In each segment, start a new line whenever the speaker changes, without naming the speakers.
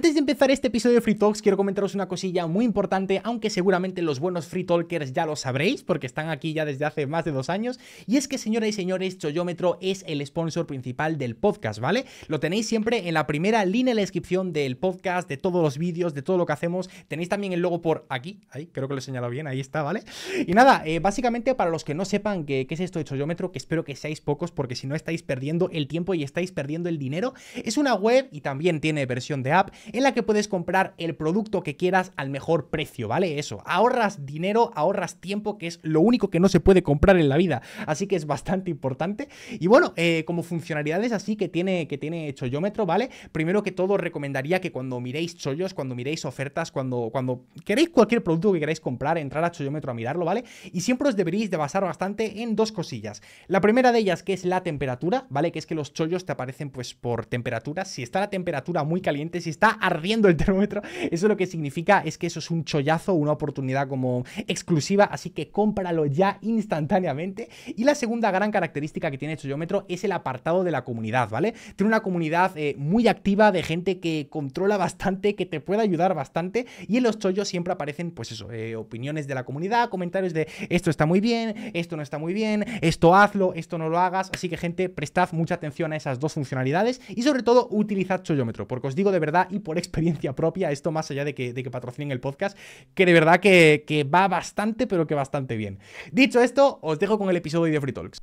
Antes de empezar este episodio de Free Talks, quiero comentaros una cosilla muy importante, aunque seguramente los buenos Free Talkers ya lo sabréis, porque están aquí ya desde hace más de dos años, y es que, señoras y señores, Choyómetro es el sponsor principal del podcast, ¿vale? Lo tenéis siempre en la primera línea de la descripción del podcast, de todos los vídeos, de todo lo que hacemos. Tenéis también el logo por aquí, ahí, creo que lo he señalado bien, ahí está, ¿vale? Y nada, eh, básicamente para los que no sepan qué, es esto de Choyómetro, que espero que seáis pocos, porque si no estáis perdiendo el tiempo y estáis perdiendo el dinero, es una web y también tiene versión de app en la que puedes comprar el producto que quieras al mejor precio, ¿vale? Eso, ahorras dinero, ahorras tiempo, que es lo único que no se puede comprar en la vida, así que es bastante importante. Y bueno, eh, como funcionalidades así que tiene, que tiene Choyómetro, ¿vale? Primero que todo, recomendaría que cuando miréis chollos, cuando miréis ofertas, cuando, cuando queréis cualquier producto que queráis comprar, entrar a Choyómetro a mirarlo, ¿vale? Y siempre os deberíais de basar bastante en dos cosillas. La primera de ellas, que es la temperatura, ¿vale? Que es que los chollos te aparecen pues por temperatura. Si está la temperatura muy caliente, si está ardiendo el termómetro. Eso lo que significa es que eso es un chollazo, una oportunidad como exclusiva, así que cómpralo ya instantáneamente. Y la segunda gran característica que tiene el chollómetro es el apartado de la comunidad, ¿vale? Tiene una comunidad eh, muy activa de gente que controla bastante, que te puede ayudar bastante. Y en los chollos siempre aparecen, pues eso, eh, opiniones de la comunidad, comentarios de esto está muy bien, esto no está muy bien, esto hazlo, esto no lo hagas. Así que, gente, prestad mucha atención a esas dos funcionalidades y sobre todo utilizad chollómetro, porque os digo de verdad y experiencia propia, esto más allá de que, patrocinen el podcast, que de verdad que va bastante, pero que bastante bien. Dicho esto, os dejo con el episodio de Free Talks.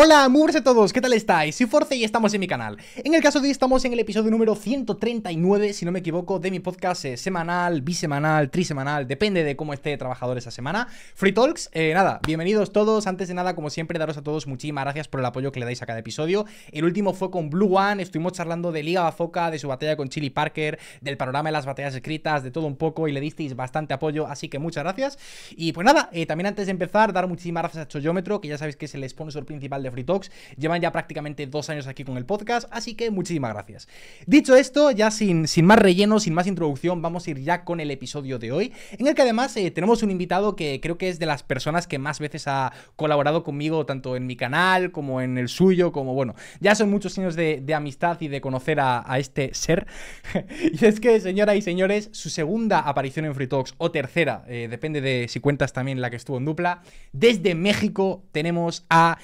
Hola, muy todos, ¿qué tal estáis? Soy Force y estamos en mi canal. En el caso de hoy estamos en el episodio número 139, si no me equivoco, de mi podcast eh, semanal, bisemanal, trisemanal, depende de cómo esté trabajador esa semana. Free Talks, eh, nada, bienvenidos todos. Antes de nada, como siempre, daros a todos muchísimas gracias por el apoyo que le dais a cada episodio. El último fue con Blue One, estuvimos charlando de Liga Bazoca, de su batalla con Chili Parker, del panorama de las batallas escritas, de todo un poco y le disteis bastante apoyo, así que muchas gracias. Y pues nada, eh, también antes de empezar, dar muchísimas gracias a Choyómetro, que ya sabéis que es el sponsor principal de Free Talks. Llevan ya prácticamente dos años aquí con el podcast, así que muchísimas gracias. Dicho esto, ya sin, sin más relleno, sin más introducción, vamos a ir ya con el episodio de hoy, en el que además eh, tenemos un invitado que creo que es de las personas que más veces ha colaborado conmigo, tanto en mi canal como en el suyo, como bueno, ya son muchos años de, amistad y de conocer a, este ser. y es que, señoras y señores, su segunda aparición en Free o tercera, eh, depende de si cuentas también la que estuvo en dupla, desde México tenemos a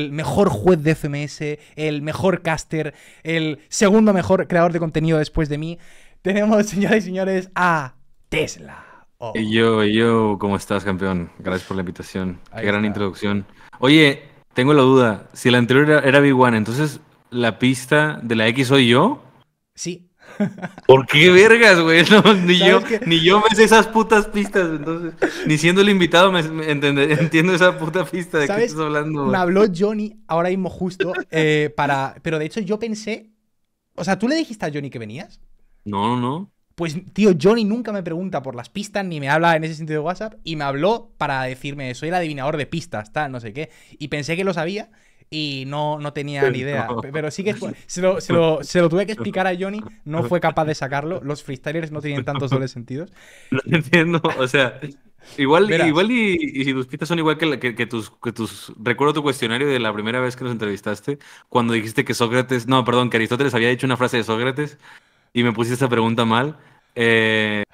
el mejor juez de FMS, el mejor caster, el segundo mejor creador de contenido después de mí. Tenemos, señores y señores, a Tesla.
Oh. Y yo, yo, ¿cómo estás, campeón? Gracias por la invitación. Qué gran introducción. Oye, tengo la duda. Si la anterior era, era B1, entonces la pista de la X soy yo. Sí, ¿Por qué vergas, güey? ni, yo,
ni yo me sé esas putas pistas, entonces.
Ni siendo el invitado me, entiendo esa puta pista de qué estás hablando. Me
habló Johnny ahora mismo justo eh, para... Pero de hecho yo pensé... O sea, ¿tú le dijiste a Johnny que venías? No, no. Pues, tío, Johnny nunca me pregunta por las pistas ni me habla en ese sentido de WhatsApp y me habló para decirme, soy el adivinador de pistas, tal, no sé qué. Y pensé que lo sabía y no, no tenía ni idea. Pero sí que se lo, tuve que explicar a Johnny, no fue capaz de sacarlo. Los freestylers no tienen tantos dobles sentidos.
No entiendo, o sea, igual, igual y, si tus pistas son igual que, que, tus, tus... Recuerdo tu cuestionario de la primera vez que nos entrevistaste, cuando dijiste que Sócrates, no, perdón, que Aristóteles había dicho una frase de Sócrates y me pusiste esa pregunta mal. Eh,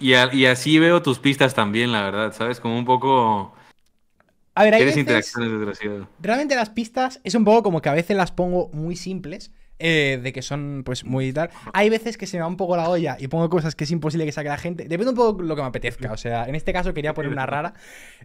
y, y así veo tus pistas también, la verdad, ¿sabes? Como un poco Realmente
las pistas es un poco como que a veces las pongo muy simples eh, de que son pues muy tal. Hay veces que se me va un poco la olla y pongo cosas que es imposible que saque la gente. Depende un poco lo que me apetezca. O sea, en este caso quería poner una rara.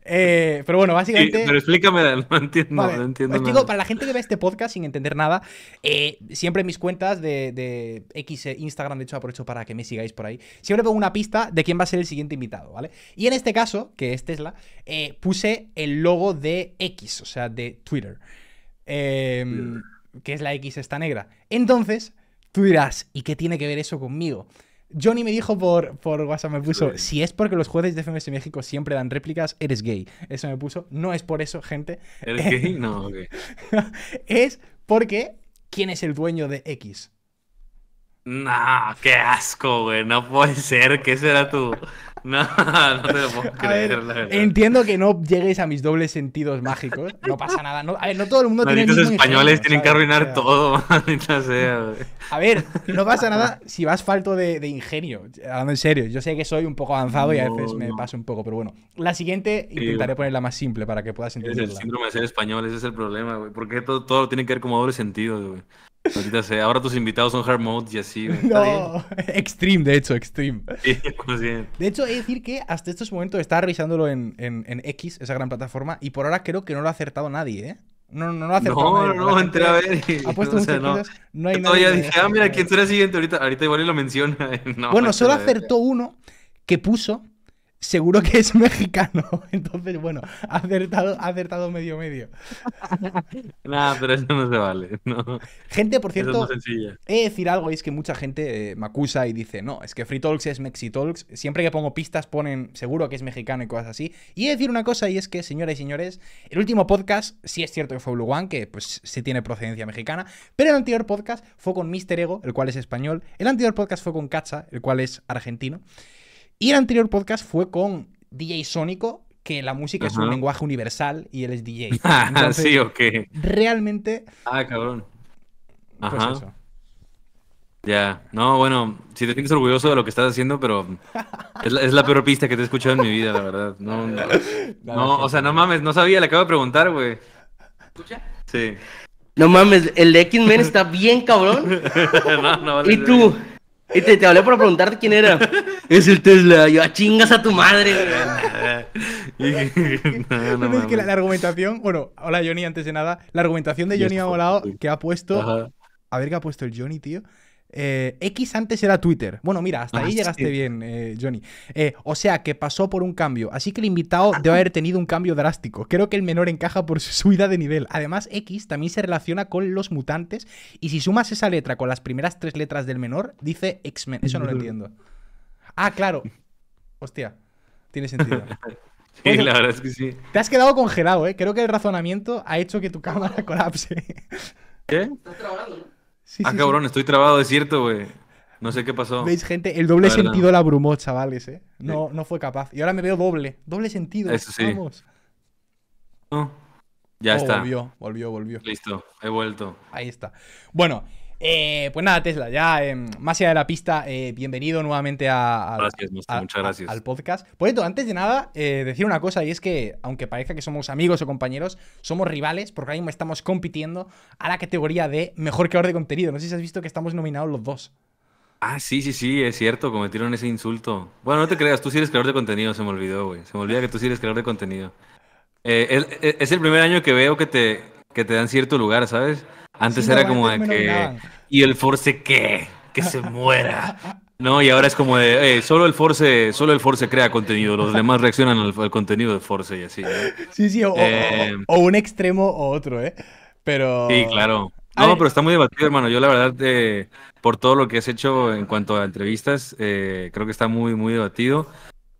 Eh, pero bueno, básicamente. pero
explícame, no entiendo. no entiendo digo para
la gente que ve este podcast sin entender nada, eh, siempre en mis cuentas de, de, X Instagram, de hecho, aprovecho para que me sigáis por ahí. Siempre pongo una pista de quién va a ser el siguiente invitado, ¿vale? Y en este caso, que es Tesla, puse el logo de X, o sea, de Twitter. Eh, que es la X está negra. Entonces, tú dirás, ¿y qué tiene que ver eso conmigo? Johnny me dijo por, por WhatsApp, me puso, si es porque los jueces de FMS México siempre dan réplicas, eres gay. Eso me puso, no es por eso, gente. ¿Eres gay? No, ok. es porque, ¿quién es el dueño de X?
No, qué asco, güey. No puede ser. ¿Qué será tú? No, no te lo puedo creer, la verdad.
Entiendo que no llegues a mis dobles sentidos mágicos. No pasa nada. No, a ver, no todo el mundo Malditos tiene. Los
españoles tienen que arruinar todo, maldita sea, güey.
A ver, no pasa nada si vas falto de, ingenio. Hablando en serio, yo sé que soy un poco avanzado y a veces me paso un poco, pero bueno. La siguiente intentaré ponerla más simple para que puedas entenderla. Es el síndrome de ser
español, es el problema, güey. Porque todo, todo tiene que ver como doble sentido, güey. Ahorita sé, ahora tus invitados son hard mode y así. No,
extreme, de hecho, extreme. De hecho, he de decir que hasta estos momentos estaba revisándolo en, en, en, X, esa gran plataforma, y por ahora creo que no lo ha acertado nadie, ¿eh? No, no lo ha acertado no, No, no, entré a ver. ha puesto no, o sea, no. hay dije, ah, mira,
¿quién será el siguiente? Ahorita, ahorita igual lo menciona. Eh, bueno, solo acertó
uno que puso seguro que es mexicano. Entonces, bueno, acertado, acertado medio medio.
Nada, pero eso no se vale. Gente, por cierto,
he de decir algo, y es que mucha gente eh, me acusa y dice, no, es que Free Talks es Talks Siempre que pongo pistas ponen seguro que es mexicano y cosas así. Y he de decir una cosa, y es que, señoras y señores, el último podcast, sí es cierto que fue Blue One, que pues sí tiene procedencia mexicana, pero el anterior podcast fue con Mister Ego, el cual es español. El anterior podcast fue con Cacha, el cual es argentino. Y el anterior podcast fue con DJ Sónico, que la música es un lenguaje universal y él es DJ. Ah, Entonces, sí, ok. Realmente.
Ah, cabrón. Pues Ajá. Ya, no, bueno, si te tienes orgulloso de lo que estás haciendo, pero es la, peor pista que te he escuchado en mi vida, la verdad. No, no, o sea, no mames, no sabía, le acabo de preguntar, güey. ¿Escucha? Sí.
No mames, el de X-Men está bien cabrón. no, no, y tú, y te, hablé para preguntarte quién era. Es el Tesla. Yo, a ah, chingas a tu madre, la, argumentación, bueno, hola Johnny, antes de nada, la argumentación de Johnny ha volado que ha puesto. A ver qué ha puesto el Johnny, tío. Eh, X antes era Twitter. Bueno, mira, hasta ah, ahí llegaste bien, eh, Johnny. Eh, o sea, que pasó por un cambio. Así que el invitado ah, debe haber tenido un cambio drástico. Creo que el menor encaja por su subida de nivel. Además, X también se relaciona con los mutantes. Y si sumas esa letra con las primeras tres letras del menor, dice X-Men. Eso no lo entiendo. Ah, claro. Hostia, tiene sentido. Sí, la verdad es que sí. Te has quedado congelado, ¿eh? Creo que el razonamiento ha hecho que tu cámara colapse.
¿Qué? Estás trabajando, ah, cabrón, estoy trabado, es cierto, güey. No sé qué pasó. ¿Veis, gente? El doble sentido
la abrumó, chavales, ¿eh? No, no fue capaz. Y ahora me veo doble. Doble sentido. Eso sí. Vamos.
Ya oh, está. Volvió,
volvió, volvió. Listo, he vuelto. Ahí está. Bueno, eh, pues nada, Tesla, ya em, más allá de la pista, eh, bienvenido nuevamente a, gracias, al podcast. Por eso, antes de nada, eh, decir una cosa, y es que, aunque parezca que somos amigos o compañeros, somos rivales, porque ahí mismo estamos compitiendo a la categoría de mejor creador de contenido. No sé si has visto que estamos nominados los dos.
Ah, sí, sí, sí, es cierto, cometieron ese insulto. Bueno, no te creas, tú sí eres creador de contenido, se me olvidó, güey. Se me olvida que tú sí eres creador de contenido. Es, el primer año que veo que te, que te dan cierto lugar, ¿sabes? Antes era como de que. ¿Y el Force qué? Que se muera. No, y ahora es como de, eh, solo el Force, solo el Force crea contenido, los demás reaccionan al, contenido de Force y así.
Sí, sí, eh, o, un extremo o otro, ¿eh? Pero... Sí, claro.
No, pero está muy debatido, hermano. Yo la verdad, eh, por todo lo que has hecho en cuanto a entrevistas, creo que está muy, muy debatido.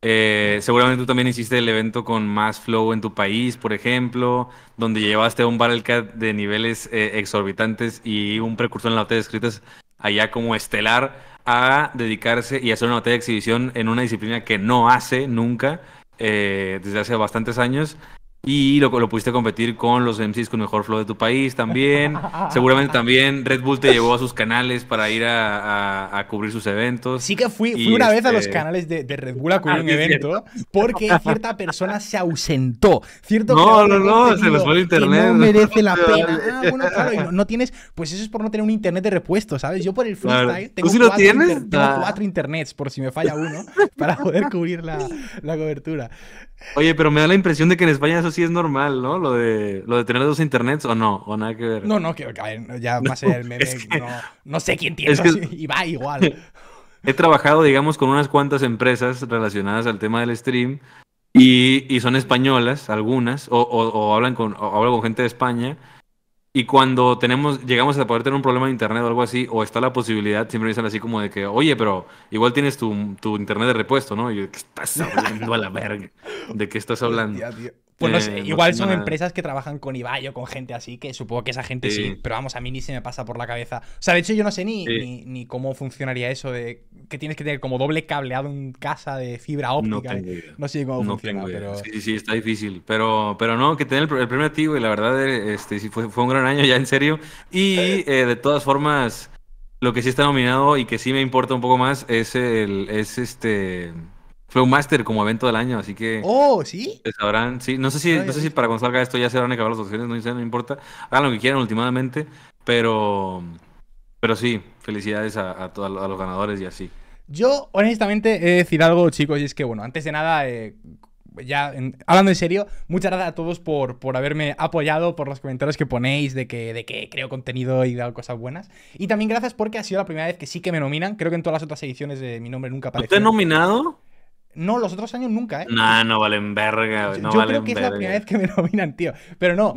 Eh, seguramente tú también hiciste el evento con más flow en tu país, por ejemplo, donde llevaste a un cat de niveles eh, exorbitantes y un precursor en la batalla de escritas allá como estelar a dedicarse y hacer una batalla de exhibición en una disciplina que no hace nunca eh, desde hace bastantes años y lo, lo pudiste competir con los MCs con mejor flow de tu país también. Seguramente también Red Bull te llevó a sus canales para ir a, cubrir sus eventos.
Sí que fui, fui una vez a los este canales de, Red Bull a cubrir ah, un evento porque cierta persona se ausentó. Cierto no, no, no, se los fue el internet. No merece la pena. Ah, no no claro, no, no, tienes... Pues eso es por no tener un internet de repuesto, ¿sabes? Yo por el freestyle claro. tengo, no ah. cuatro internets por si me falla uno para poder cubrir la, la cobertura.
Oye, pero me da la impresión de que en España eso si es normal, ¿no? Lo de, lo de tener dos internets o no, o nada que ver. No,
no, que, ya más allá el meme, no, no, sé quién tiene y va igual.
He trabajado, digamos, con unas cuantas empresas relacionadas al tema del stream y, son españolas, algunas, o, hablan con, con gente de España. Y cuando tenemos, llegamos a poder tener un problema de internet o algo así, o está la posibilidad, siempre dicen así como de que, oye, pero igual tienes tu, internet de repuesto, ¿no? Y yo, ¿qué estás hablando a la verga? ¿De qué estás hablando? Pues igual son empresas
que trabajan con Ibai o con gente así, que supongo que esa gente sí. pero vamos, a mí ni se me pasa por la cabeza. O sea, de hecho yo no sé ni, ni, cómo funcionaría eso de que tienes que tener como doble cableado en casa de fibra óptica. ¿eh? No, sé cómo funciona, pero... Sí,
sí, está difícil, pero, pero no, que tener el, premio activo y la verdad eh, este, sí fue, un gran año ya en serio. Y de todas formas, lo que sí está nominado y que sí me importa un poco más es, el, es este un máster como evento del año, así que.
Oh, sí.
Sabrán, sí. No sé si, no sé si para cuando salga esto ya se van a acabar las opciones, no, no importa. Hagan lo que quieran últimamente, pero. Pero sí, felicidades a, todos, los ganadores y así.
Yo, honestamente, he de decir algo, chicos, y es que, bueno, antes de nada, eh, ya hablando en serio, muchas gracias a todos por, por haberme apoyado, por los comentarios que ponéis de que, de que creo contenido y dado cosas buenas. Y también gracias porque ha sido la primera vez que sí que me nominan. Creo que en todas las otras ediciones de mi nombre nunca apareció. ¿Usted
nominado?
No, los otros años nunca, ¿eh?
no no valen verga.
yo creo que es la primera vez que me nominan, tío. Pero no.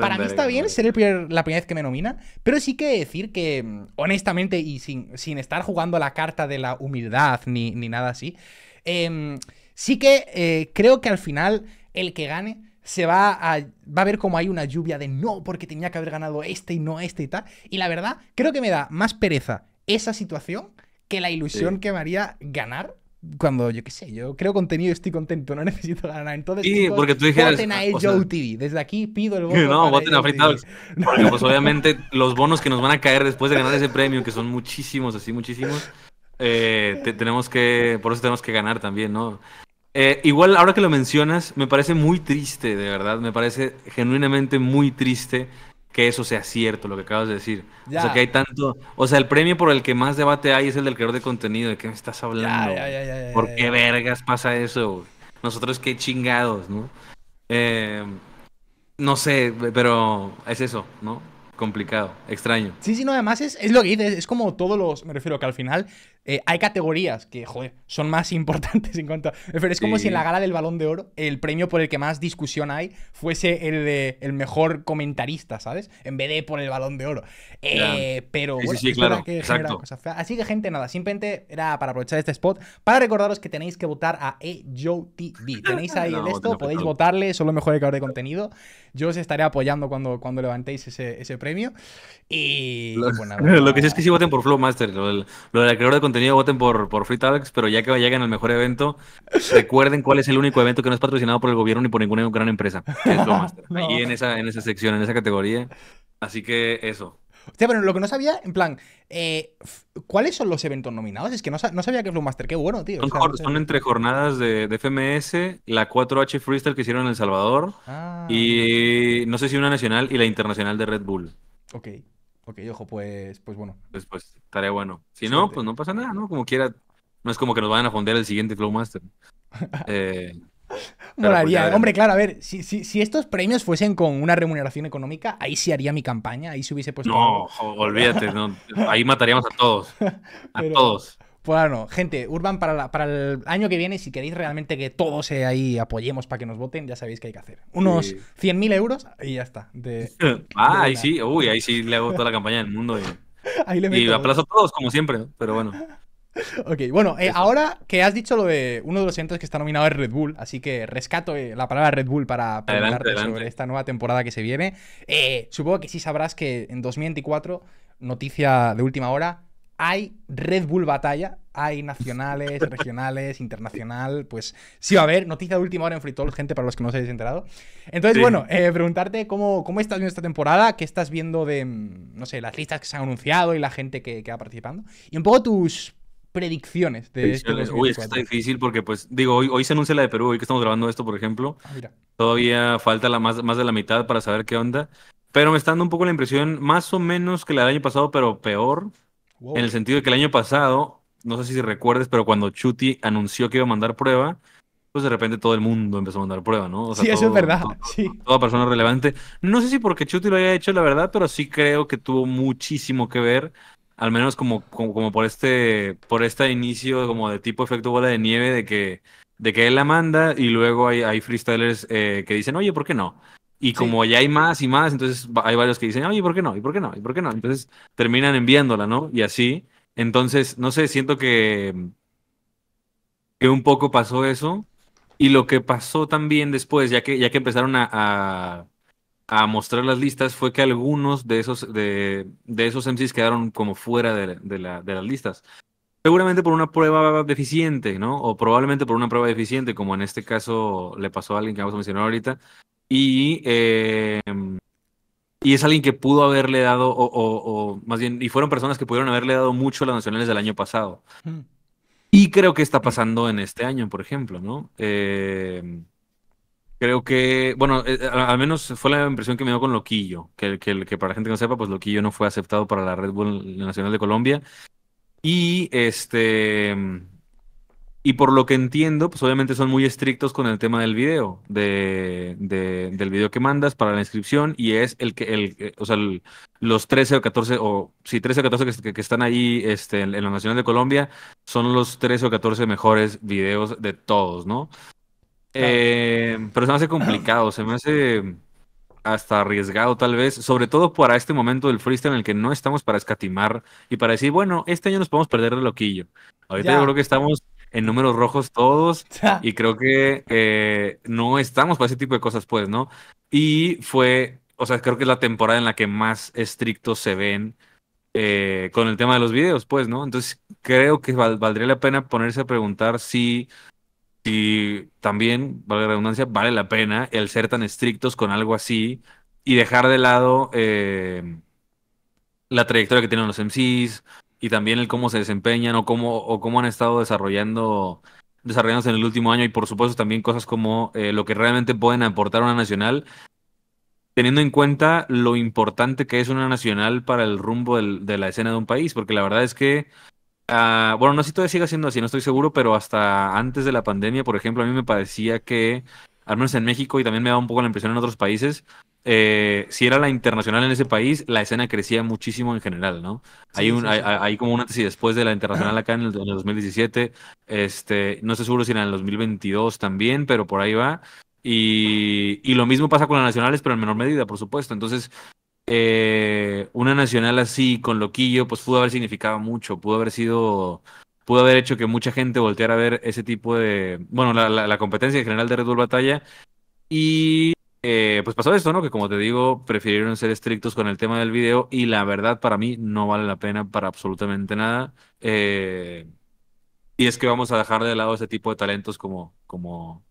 Para mí está bien ser el la primera vez que me nominan. Pero sí que decir que, mm, honestamente, y sin, sin estar jugando la carta de la humildad ni, nada así, em, sí que eh, creo que al final el que gane se va a, va a ver como hay una lluvia de no, porque tenía que haber ganado este y no este y tal. Y la verdad, creo que me da más pereza esa situación que la ilusión que me haría ganar cuando yo qué sé, yo creo contenido y estoy contento, no necesito ganar Entonces, sí, porque tú dijeras, a Desde aquí pido el voto. No, voten a pues
obviamente los bonos que nos van a caer después de ganar ese premio, que son muchísimos, así muchísimos, eh, tenemos que, por eso tenemos que ganar también, ¿no? Eh, igual, ahora que lo mencionas, me parece muy triste, de verdad, me parece genuinamente muy triste que eso sea cierto, lo que acabas de decir. O sea, que hay tanto. O sea, el premio por el que más debate hay es el del creador de contenido. ¿De qué me estás hablando? Ya, ¿Por qué vergas pasa eso? Nosotros qué chingados, ¿no? Eh, no sé, pero es eso, ¿no? Complicado, extraño.
Sí, sí, no, además es, es lo que dices, es como todos los. Me refiero que al final eh, hay categorías que, joder, son más importantes en cuanto a... Pero es como si en la gala del Balón de Oro el premio por el que más discusión hay fuese el de el mejor comentarista, ¿sabes? En vez de por el Balón de Oro. Eh, pero bueno, sí, claro. cosas Así que, gente, nada, simplemente era para aprovechar este spot para recordaros que tenéis que votar a EJOTV. Tenéis ahí el esto, podéis votarle, son los mejores creadores de contenido. Yo os estaré apoyando cuando, cuando levantéis ese, premio. Y... Lo, bueno, pues lo que sí
es que si voten por Flowmaster, lo, lo del creador de contenido tenido voten por, por Free Talks, pero ya que lleguen al mejor evento, recuerden cuál es el único evento que no es patrocinado por el gobierno ni por ninguna gran empresa. Es Ahí en esa, en esa sección, en esa categoría. Así que eso.
sea, pero lo que no sabía, en plan, eh, ¿cuáles son los eventos nominados? Es que no, sabía que Flowmaster, qué bueno, tío. Son,
entre jornadas de, FMS, la 4H Freestyle que hicieron en El Salvador, ah, y no sé si una nacional y la internacional de Red Bull.
Ok. Ok, ojo, pues, pues bueno.
Después pues, estaría bueno. Si no, pues no pasa nada, ¿no? Como quiera. No es como que nos vayan a fondear el siguiente Flowmaster. Eh, pues, Hombre, claro,
a ver, si, estos premios fuesen con una remuneración económica, ahí sí haría mi campaña, ahí se hubiese puesto. No,
olvídate, no, ahí mataríamos a todos.
A todos. Bueno, pues gente, Urban, para, para el año que viene, si queréis realmente que todos ahí apoyemos para que nos voten, ya sabéis qué hay que hacer. Unos 100.000 euros y ya está. ah, ahí sí, uy,
ahí sí le hago toda la campaña del mundo. Y,
ahí aplazo a
todos, como siempre, pero bueno.
Ok, bueno, eh, ahora que has dicho lo de uno de los eventos que está nominado es Red Bull, así que rescato eh, la palabra Red Bull para hablar sobre esta nueva temporada que se viene. Eh, supongo que sí sabrás que en 2024, noticia de última hora, hay Red Bull Batalla, hay nacionales, regionales, internacional, pues sí va a haber. Noticia de última hora en Free gente, para los que no se hayáis enterado. Entonces, bueno, eh, preguntarte cómo, cómo estás viendo esta temporada, qué estás viendo de, mm, no sé, las listas que se han anunciado y la gente que, que va participando. Y un poco tus predicciones de este Uy, es que está
difícil porque, pues, digo, hoy, se anuncia la de Perú, hoy que estamos grabando esto, por ejemplo. Ah, Todavía falta la más, más de la mitad para saber qué onda. Pero me está dando un poco la impresión, más o menos que la del año pasado, pero peor. En el sentido de que el año pasado, no sé si recuerdes, pero cuando Chuti anunció que iba a mandar prueba, pues de repente todo el mundo empezó a mandar prueba, ¿no? sí, eso es verdad. sí. Toda persona relevante. No sé si porque Chuti lo haya hecho, la verdad, pero sí creo que tuvo muchísimo que ver, al menos como, como, como por este por este inicio como de tipo efecto bola de nieve de que, de que él la manda y luego hay, freestylers eh, que dicen, oye, ¿por qué no? Y como ya hay más y más, entonces hay varios que dicen, oye, ¿por qué no? ¿Y por qué no? ¿Y por qué no? Entonces terminan enviándola, ¿no? Y así. Entonces, no sé, siento que, que un poco pasó eso. Y lo que pasó también después, ya que, ya que empezaron a, mostrar las listas, fue que algunos de esos, de, de esos MCs quedaron como fuera de, de las listas. Seguramente por una prueba deficiente, ¿no? O probablemente por una prueba deficiente, como en este caso le pasó a alguien que vamos a mencionar ahorita. Y, em, y es alguien que pudo haberle dado, o, más bien, y fueron personas que pudieron haberle dado mucho a las nacionales del año pasado. Hmm. Y creo que está pasando en este año, por ejemplo, ¿no? Em, creo que, bueno, eh, eh, al menos fue la impresión que me dio con Loquillo, que, que para la gente que no sepa, pues Loquillo no fue aceptado para la Red Bull Nacional de Colombia y este. Y por lo que entiendo, pues obviamente son muy estrictos con el tema del video, de, del video que mandas para la inscripción y es el que, el, eh, o sea, los 13 o 14, o sí, 13 o 14 que, están ahí este, en, la Nacional de Colombia, son los 13 o 14 mejores videos de todos, ¿no? Eh, pero se me hace complicado, se me hace hasta arriesgado tal vez, sobre todo para este momento del freestyle en el que no estamos para escatimar y para decir, bueno, este año nos podemos perder de loquillo. Ahorita yo creo que estamos en números rojos todos y creo que eh, no estamos para ese tipo de cosas, pues, ¿no? Y fue, o sea, creo que es la temporada en la que más estrictos se ven eh, con el tema de los videos, pues, ¿no? Entonces creo que valdría la pena ponerse a preguntar si y también, vale la redundancia, vale la pena el ser tan estrictos con algo así y dejar de lado eh, la trayectoria que tienen los MCs y también el cómo se desempeñan o cómo, o cómo han estado desarrollando desarrollándose en el último año y por supuesto también cosas como eh, lo que realmente pueden aportar a una nacional, teniendo en cuenta lo importante que es una nacional para el rumbo de la escena de un país, porque la verdad es que Ah, bueno, no sé si todavía sigue siendo así, no estoy seguro, pero hasta antes de la pandemia, por ejemplo, a mí me parecía que, al menos en México, y también me da un poco la impresión en otros países, eh, si era la internacional en ese país, la escena crecía muchísimo en general, ¿no? hay, un, como un antes y después de la internacional acá en el, 2017, este, no estoy seguro si era en el 2022 también, pero por ahí va. y, lo mismo pasa con las nacionales, pero en menor medida, por supuesto. Entonces, eh, una nacional así con Loquillo, pues pudo haber significado mucho, pudo haber sido, pudo haber hecho que mucha gente volteara a ver ese tipo de, bueno, la, competencia general de Red Bull Batalla. Y eh, pues pasó esto, ¿no? Que como te digo, prefirieron ser estrictos con el tema del video y la verdad para mí no vale la pena para absolutamente nada. Eh, y es que vamos a dejar de lado ese tipo de talentos como, como,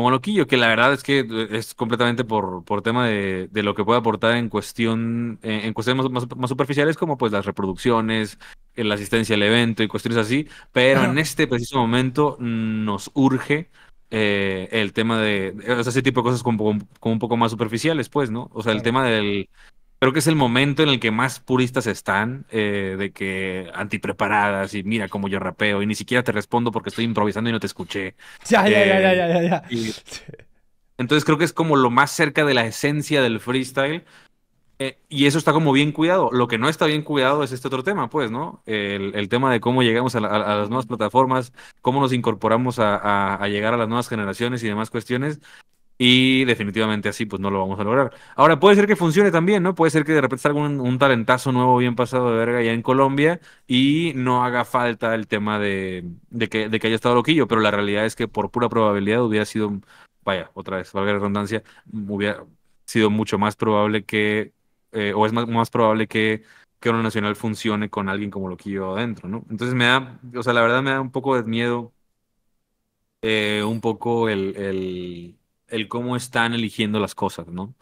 como loquillo, que la verdad es que eh, es completamente por, por tema de, lo que puede aportar en cuestión, eh, en, cuestiones más, superficiales, como pues las reproducciones, eh, la asistencia al evento y cuestiones así, pero en este preciso momento nos urge el tema de, o sea, ese tipo de cosas como, un poco más superficiales, pues, ¿no? O sea, el tema del, creo que es el momento en el que más puristas están, eh, de que antipreparadas y mira cómo yo rapeo y ni siquiera te respondo porque estoy improvisando y no te escuché.
Ya, ya, ya, ya, eh, ya, ya.
entonces creo que es como lo más cerca de la esencia del freestyle. Eh, y eso está como bien cuidado. Lo que no está bien cuidado es este otro tema, pues, ¿no? El, tema de cómo llegamos a, las nuevas plataformas, cómo nos incorporamos a llegar a las nuevas generaciones y demás cuestiones. Y definitivamente así, pues no lo vamos a lograr. Ahora, puede ser que funcione también, ¿no? Puede ser que de repente salga un, talentazo nuevo bien pasado de verga ya en Colombia y no haga falta el tema de, de, que, de que haya estado loquillo, pero la realidad es que por pura probabilidad hubiera sido, vaya, otra vez, valga la redundancia, hubiera sido mucho más probable que, eh, o es más, probable que que una nacional funcione con alguien como loquillo adentro, ¿no? Entonces me da, o sea, la verdad me da un poco de miedo, eh, un poco el, el el cómo están eligiendo las cosas, ¿no?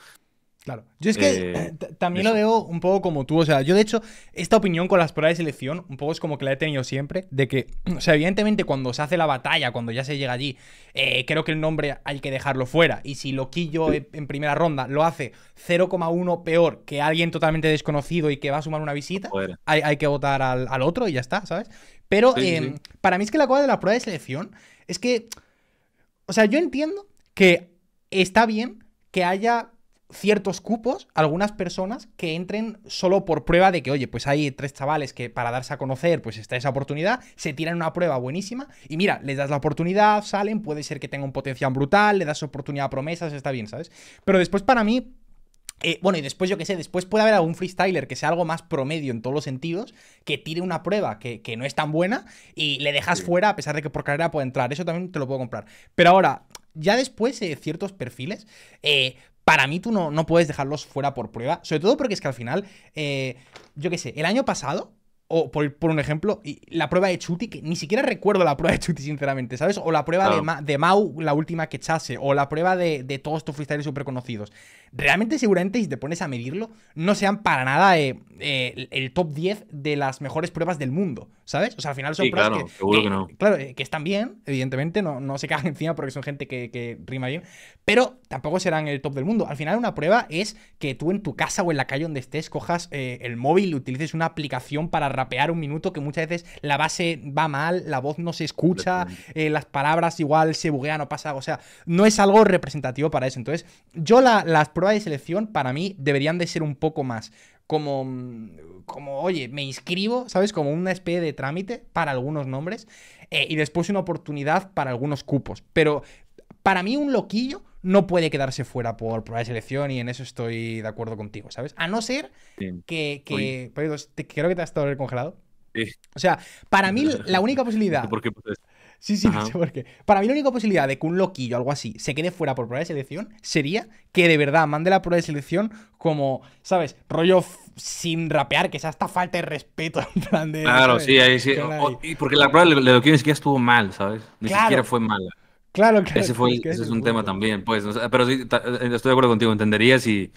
Claro. Yo es que eh, también lo veo un poco como tú. O sea, yo de hecho, esta opinión con las pruebas de selección, un poco es como que la he tenido siempre, de que, o sea, evidentemente cuando se hace la batalla, cuando ya se llega allí, eh, creo que el nombre hay que dejarlo fuera. Y si Loquillo quillo en primera ronda lo hace 0,1 peor que alguien totalmente desconocido y que va a sumar una visita, hay, que votar al, otro y ya está, ¿sabes? Pero em, para mí es que la cosa de la prueba de selección es que, o sea, yo entiendo que está bien que haya ciertos cupos, algunas personas que entren solo por prueba de que, oye, pues hay tres chavales que para darse a conocer, pues está esa oportunidad, se tiran una prueba buenísima y mira, les das la oportunidad, salen, puede ser que tenga un potencial brutal, le das oportunidad a promesas, está bien, ¿sabes? Pero después para mí, eh, bueno, y después, yo qué sé, después puede haber algún freestyler que sea algo más promedio en todos los sentidos, que tire una prueba que, no es tan buena y le dejas fuera a pesar de que por carrera puede entrar. Eso también te lo puedo comprar. Pero ahora, ya después de eh, ciertos perfiles, eh, para mí tú no, no, puedes dejarlos fuera por prueba, sobre todo porque es que al final, eh, yo qué sé, el año pasado, o por, un ejemplo, la prueba de Chuti, que ni siquiera recuerdo la prueba de Chuti, sinceramente, ¿sabes? O la prueba de, Mau, la última que echase, o la prueba de, de todos estos freestyles súper conocidos realmente seguramente si te pones a medirlo, no sean para nada eh, eh, el, top 10 de las mejores pruebas del mundo, ¿sabes? O sea, al final son pruebas
claro,
eh, que, están bien, evidentemente, no, no se cagan encima porque son gente que, rima bien, pero tampoco serán el top del mundo. Al final una prueba es que tú en tu casa o en la calle donde estés cojas el móvil, utilices una aplicación para rapear un minuto que muchas veces la base va mal, la voz no se escucha, las palabras igual se buguean o pasa, algo. o sea, no es algo representativo para eso. Entonces, yo la, las prueba de selección para mí deberían de ser un poco más como, mm, como oye, me inscribo, ¿sabes? Como una especie de trámite para algunos nombres eh, y después una oportunidad para algunos cupos. Pero para mí un loquillo no puede quedarse fuera por prueba de selección y en eso estoy de acuerdo contigo, ¿sabes? A no ser que... que pues, creo que te has estado congelado. O sea, para mí la única posibilidad... Sí, sí, no sé por qué. Para mí la única posibilidad de que un loquillo o algo así se quede fuera por prueba de selección sería que de verdad mande la prueba de selección como, ¿sabes? Rollo sin rapear, que sea hasta falta de respeto. En plan de, claro,
sí, ahí sí. porque la prueba de loquillo ni siquiera estuvo mal, ¿sabes? Ni siquiera fue mal.
Claro, claro. Ese, fue, es
un tema también, pues. pero sí, eh, estoy de acuerdo contigo, entenderías y...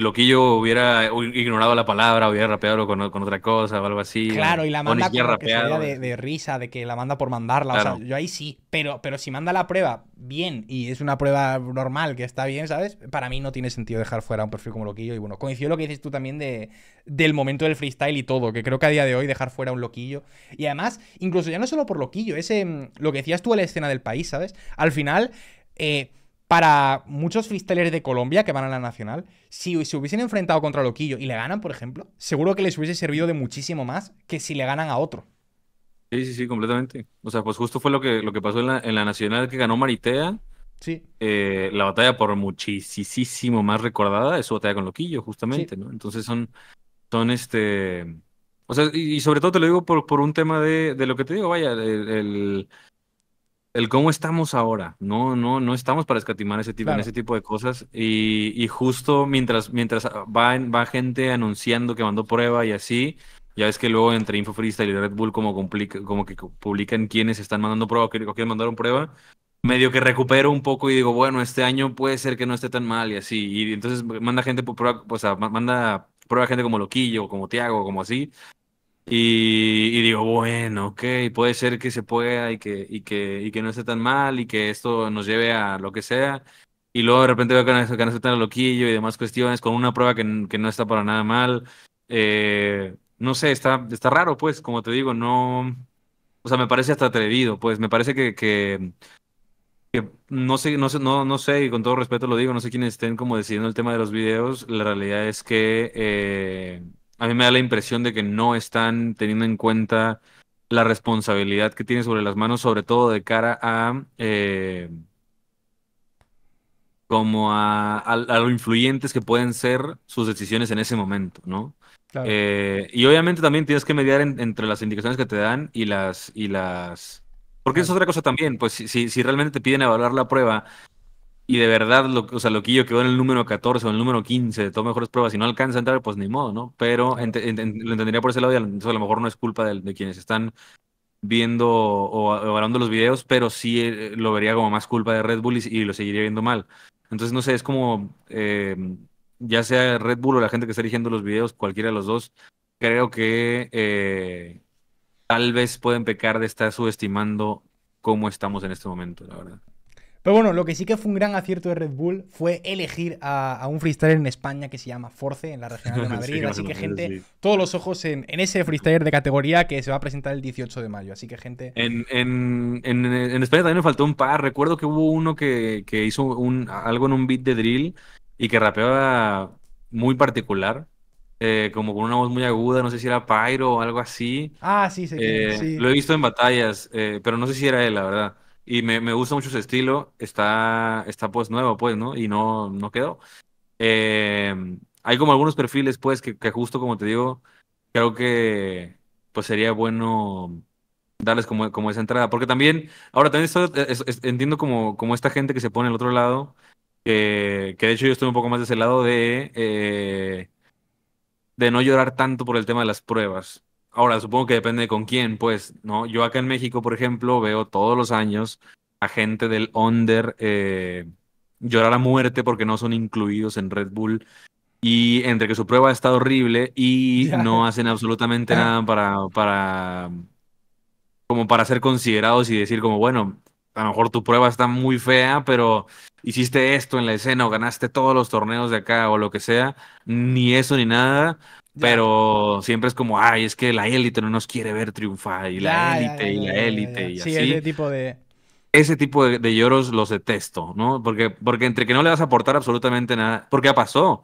Loquillo hubiera ignorado la palabra, hubiera rapeado con, con otra cosa o algo así. Claro, y la manda por de,
risa, de que la manda por mandarla. O sea, yo ahí sí. Pero, pero si manda la prueba bien y es una prueba normal que está bien, ¿sabes? Para mí no tiene sentido dejar fuera un perfil como Loquillo. Y bueno, coincido lo que dices tú también de, del momento del freestyle y todo, que creo que a día de hoy dejar fuera un Loquillo. Y además, incluso ya no solo por Loquillo, ese mm, lo que decías tú a la escena del país, ¿sabes? Al final. Eh, para muchos freestylers de Colombia que van a la Nacional, si se hubiesen enfrentado contra Loquillo y le ganan, por ejemplo, seguro que les hubiese servido de muchísimo más que si le ganan a otro. Sí, sí, sí,
completamente. O sea, pues justo fue lo que, lo que pasó en la, Nacional que ganó Maritea. Sí. Eh, la batalla por muchísimo más recordada es su batalla con Loquillo, justamente, ¿no? Entonces son, son este... O sea, y, sobre todo te lo digo por, por un tema de, lo que te digo, vaya, el el cómo estamos ahora. No, no, no estamos para escatimar ese tipo, ese tipo de cosas. Y, justo mientras, mientras ah, va, va gente anunciando que mandó prueba y así, ya es que luego entre Info Freestyle y Red Bull como, como que publican quiénes están mandando prueba o que mandaron prueba, medio que recupero un poco y digo, bueno, este año puede ser que no esté tan mal y así. Y entonces manda gente prueba, o manda prueba gente como Loquillo, como Tiago, como así, y, digo, bueno, ok, puede ser que se pueda y que, y, que, y que no esté tan mal y que esto nos lleve a lo que sea. Y luego de repente veo que no, que esté tan loquillo y demás cuestiones con una prueba que, que no está para nada mal. Eh, no sé, está, está raro, pues, como te digo, no. O sea, me parece hasta atrevido, pues, me parece que. que, no sé, no sé, no, no sé, y con todo respeto lo digo, no sé quiénes estén como decidiendo el tema de los videos. La realidad es que eh, a mí me da la impresión de que no están teniendo en cuenta la responsabilidad que tiene sobre las manos, sobre todo de cara a... Eh, como a, lo influyentes que pueden ser sus decisiones en ese momento, ¿no? Eh, y obviamente también tienes que mediar entre las indicaciones que te dan y las... Y las... Porque es otra cosa también, pues si, si, realmente te piden evaluar la prueba y de verdad, lo, o sea, lo que yo quedó en el número 14 o en el número 15 de todas mejores pruebas. Si no alcanza a entrar, pues ni modo, ¿no? Pero lo entendería por ese lado y a lo mejor no es culpa de, quienes están viendo o evaluando los videos, pero sí eh, lo vería como más culpa de Red Bull y, lo seguiría viendo mal. Entonces, no sé, es como, eh, ya sea Red Bull o la gente que está eligiendo los videos, cualquiera de los dos, creo que eh, tal vez pueden pecar de estar subestimando cómo estamos en este momento, la verdad.
Pero bueno, lo que sí que fue un gran acierto de Red Bull fue elegir a, un freestyler en España que se llama Force, en la región de Madrid. así que, gente, todos los ojos en, ese freestyler de categoría que se va a presentar el 18 de mayo. Así que, gente.
En, España también me faltó un par. Recuerdo que hubo uno que, hizo algo en un beat de drill y que rapeaba muy particular. Eh, como con una voz muy aguda, no sé si era Pyro o algo así.
Ah, sí, eh, sí, Lo
he visto en batallas, eh, pero no sé si era él, la verdad. Y me, me, gusta mucho su estilo. Está, está pues nuevo, pues, ¿no? Y no, no quedó. Em, hay como algunos perfiles, pues, que, justo como te digo, creo que pues sería bueno darles como, como esa entrada. Porque también, ahora también entiendo como, como esta gente que se pone al otro lado, que, que de hecho yo estoy un poco más de ese lado de, eh, de no llorar tanto por el tema de las pruebas. Ahora, supongo que depende de con quién, pues, ¿no? Yo acá en México, por ejemplo, veo todos los años a gente del under eh, llorar a muerte porque no son incluidos en Red Bull. Y entre que su prueba está horrible y no hacen absolutamente ah. nada para, para, como para ser considerados y decir como, bueno, a lo mejor tu prueba está muy fea, pero hiciste esto en la escena o ganaste todos los torneos de acá o lo que sea, ni eso ni nada, pero siempre es como, ay, es que la élite no nos quiere ver triunfar, y la élite, y la élite, y así. Sí, ese tipo de... Ese tipo de, lloros los detesto, ¿no? Porque, porque entre que no le vas a aportar absolutamente nada, porque ya pasó,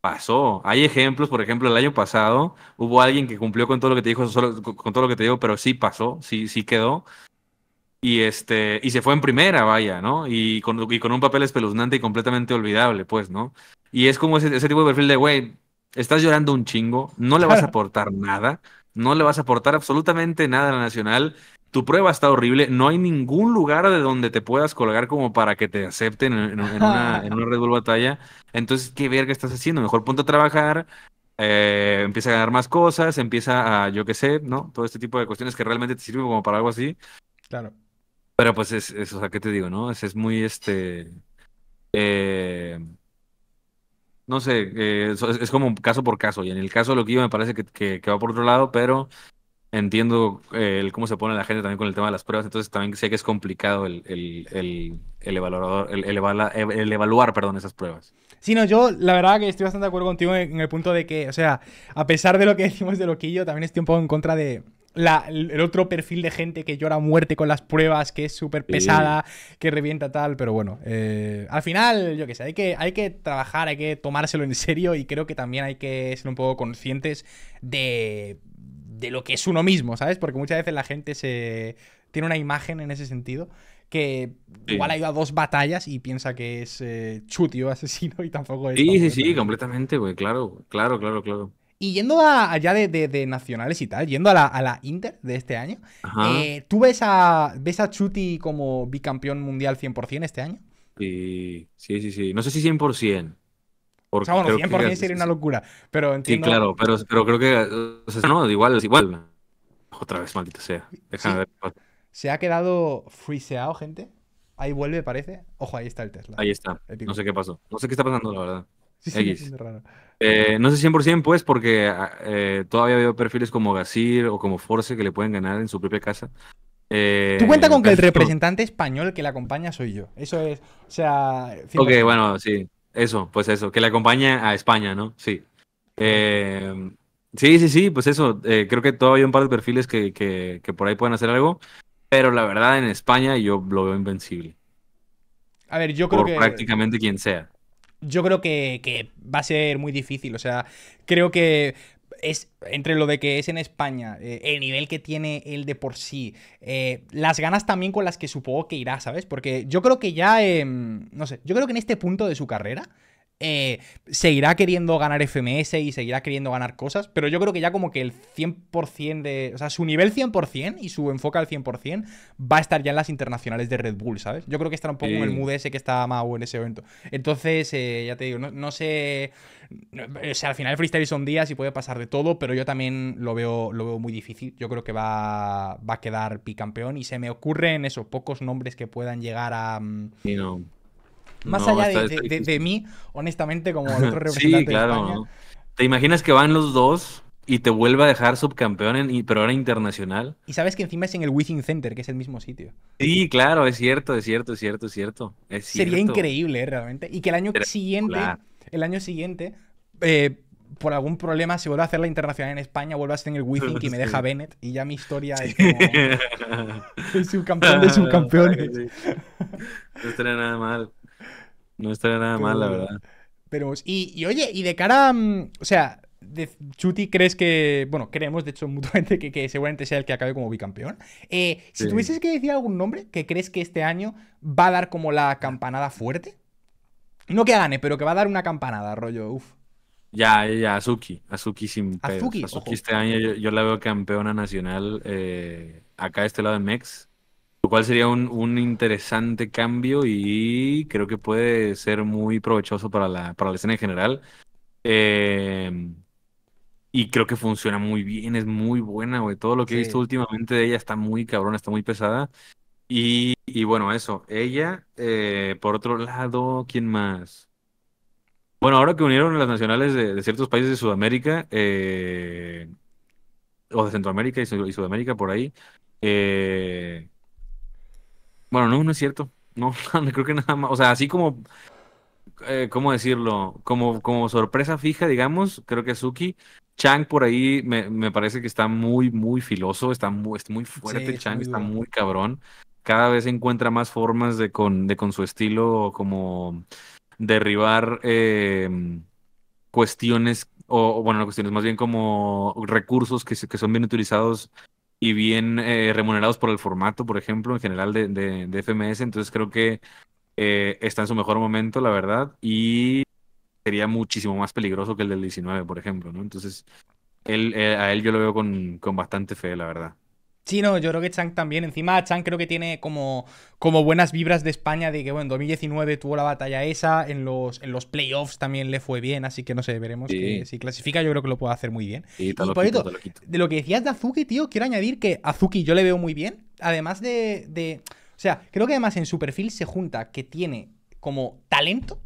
pasó. Hay ejemplos, por ejemplo, el año pasado hubo alguien que cumplió con todo lo que te dijo, con todo lo que te digo, pero sí pasó, sí, sí quedó. Y, este, y se fue en primera, vaya, ¿no? Y con, y con un papel espeluznante y completamente olvidable, pues, ¿no? Y es como ese, ese tipo de perfil de, güey, estás llorando un chingo, no le vas a aportar nada, no le vas a aportar absolutamente nada a la Nacional, tu prueba está horrible, no hay ningún lugar de donde te puedas colgar como para que te acepten en, una, Red Bull batalla. Entonces, ¿qué verga estás haciendo? Mejor ponte a trabajar, eh, empieza a ganar más cosas, empieza a, yo qué sé, ¿no? Todo este tipo de cuestiones que realmente te sirven como para algo así. Claro. Pero pues es, o sea, ¿qué te digo, no? Es, es muy, este... Eh, no sé, eh, es, como caso por caso. Y en el caso de Loquillo me parece que, va por otro lado, pero entiendo eh, cómo se pone la gente también con el tema de las pruebas, entonces también sé que es complicado el, el, evaluador, el, evaluar perdón, esas pruebas.
Sí, no, yo la verdad que estoy bastante de acuerdo contigo en, en el punto de que, o sea, a pesar de lo que decimos de Loquillo, también estoy un poco en contra de, el otro perfil de gente que llora a muerte con las pruebas, que es súper pesada, que revienta tal, pero bueno, eh, al final, yo qué sé, hay que, hay que trabajar, hay que tomárselo en serio y creo que también hay que ser un poco conscientes de, lo que es uno mismo, ¿sabes? Porque muchas veces la gente se tiene una imagen en ese sentido que igual ha ido a dos batallas y piensa que es eh, chutio, asesino y tampoco es... Sí, sí, sí,
completamente, güey, claro, claro, claro, claro.
Y yendo allá de, nacionales y tal, yendo a la, Inter de este año, eh, ¿tú ves a, ves Chuti como bicampeón mundial 100% este año?
Sí, sí, sí, No sé si 100%. bueno, 100% sería
una locura, pero entiendo... Sí, claro,
pero, pero creo que... no, igual, es igual. Otra vez, maldito sea.
Se ha quedado friseado, gente. Ahí vuelve, parece. Ojo, ahí está el Tesla. Ahí
está. No sé qué pasó. No sé qué está pasando, la verdad. Sí, sí, raro. Eh, no sé 100% pues porque eh, todavía veo perfiles como Gasir o como Force que le pueden ganar en su propia casa. Eh, Tú cuenta con que el representante
español que le acompaña soy yo. Eso es, o sea... Ok,
bueno, sí. Eso, pues eso. Que le acompaña a España, ¿no? Sí. sí, sí, sí, pues eso. creo que todavía hay un par de perfiles que, por ahí pueden hacer algo. Pero la verdad, en España yo lo veo invencible.
A ver, yo creo que... prácticamente quien sea yo creo que, va a ser muy difícil. O sea, creo que es entre lo de que es en España, eh, el nivel que tiene él de por sí, eh, las ganas también con las que supongo que irá, ¿sabes? Porque yo creo que ya, em, no sé, yo creo que en este punto de su carrera, eh, seguirá queriendo ganar FMS y seguirá queriendo ganar cosas, pero yo creo que ya como que el 100% de... O sea, su nivel 100% y su enfoque al 100% va a estar ya en las internacionales de Red Bull, ¿sabes? Yo creo que estará un poco en el mud ese que está Mau en ese evento. Entonces, eh, ya te digo, no, sé... o sea, al final el freestyle son días y puede pasar de todo, pero yo también lo veo, lo veo muy difícil. Yo creo que va, va a quedar picampeón y se me ocurren esos pocos nombres que puedan llegar a... Mm,
no más allá de,
mí, honestamente, como otro representante sí, claro.
¿Te imaginas que van los dos y te vuelva a dejar subcampeón, en, pero ahora internacional?
Y sabes que encima es en el Wishing Center, que es el mismo sitio.
Sí, claro, es cierto, es cierto, es cierto, es cierto. Sería increíble,
¿eh? realmente. Y que el año siguiente, el año siguiente, eh, por algún problema se vuelva a hacer la internacional en España, vuelvas a estar en el Within y me deja Bennett y ya mi historia es como el subcampeón de subcampeones. no
estaría nada mal. No estaría nada mal, la verdad.
Pero, y, oye, y de cara, mm, o sea, de Chuti, ¿crees que, bueno, creemos de hecho mutuamente que, seguramente sea el que acabe como bicampeón? Eh, si tuvieses que decir algún nombre que crees que este año va a dar como la campanada fuerte, no que gane, pero que va a dar una campanada, rollo, uff.
Ya, ya, Azuki, Azuki sin pedos. Azuki, este año yo, la veo campeona nacional eh, acá de este lado en Mex. Lo cual sería un, interesante cambio y creo que puede ser muy provechoso para la, para la escena en general. Em, y creo que funciona muy bien, es muy buena, güey. Todo lo que he visto últimamente de ella está muy cabrona, está muy pesada. Y, bueno, eso. Ella, eh, por otro lado, ¿quién más? Bueno, ahora que unieron las nacionales de, ciertos países de Sudamérica, eh, o de Centroamérica y, Sudamérica por ahí, eh, bueno, no, no es cierto. No, creo que nada más. O sea, así como. Eh, ¿Cómo decirlo? Como, como sorpresa fija, digamos, creo que Suki. Chang por ahí me, me parece que está muy, muy filoso, está muy, fuerte. Chang está muy cabrón. Cada vez encuentra más formas de con, de con su estilo como derribar em, cuestiones, o bueno, cuestiones más bien como recursos que, que son bien utilizados y bien eh, remunerados por el formato, por ejemplo, en general de, de, FMS. Entonces creo que eh, está en su mejor momento, la verdad, y sería muchísimo más peligroso que el del 19, por ejemplo, ¿no? Entonces, él, eh, a él yo lo veo con, con bastante fe, la verdad.
Sí, no, yo creo que Chang también. Encima, Chang creo que tiene como, como buenas vibras de España, de que, bueno, en 2019 tuvo la batalla esa, en los, en los playoffs también le fue bien, así que no sé, veremos que si clasifica, yo creo que lo puede hacer muy bien. y de lo que decías de Azuki, tío, quiero añadir que Azuki yo le veo muy bien, además de, de. O sea, creo que además en su perfil se junta que tiene como talento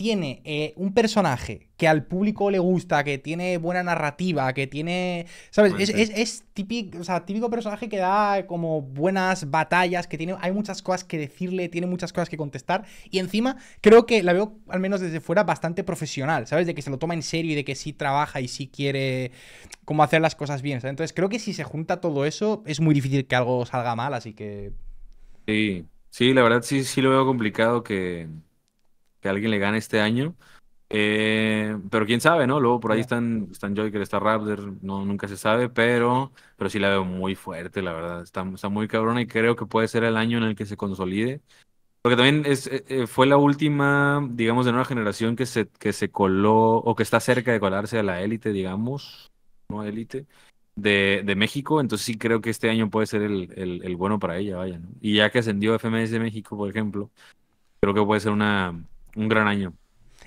tiene eh, un personaje que al público le gusta, que tiene buena narrativa, que tiene. ¿Sabes? Es, típico, típico personaje que da como buenas batallas, que tiene. Hay muchas cosas que decirle, tiene muchas cosas que contestar. Y encima, creo que la veo, al menos desde fuera, bastante profesional, ¿sabes? De que se lo toma en serio y de que sí trabaja y sí quiere como hacer las cosas bien. Entonces, creo que si se junta todo eso, es muy difícil que algo salga mal, así que.
Sí, sí, la verdad sí, sí lo veo complicado que que alguien le gane este año. Eh, pero quién sabe, ¿no? Luego por ahí están, están Joker, está Raptor, no, nunca se sabe, pero, pero sí la veo muy fuerte, la verdad. Está, está muy cabrona y creo que puede ser el año en el que se consolide. Porque también es, eh, eh, fue la última, digamos, de nueva generación que se, que se coló o que está cerca de colarse a la élite, digamos, no élite, de, de, México. Entonces sí creo que este año puede ser el, bueno para ella, vaya. Y ya que ascendió FMS de México, por ejemplo, creo que puede ser una, un gran año.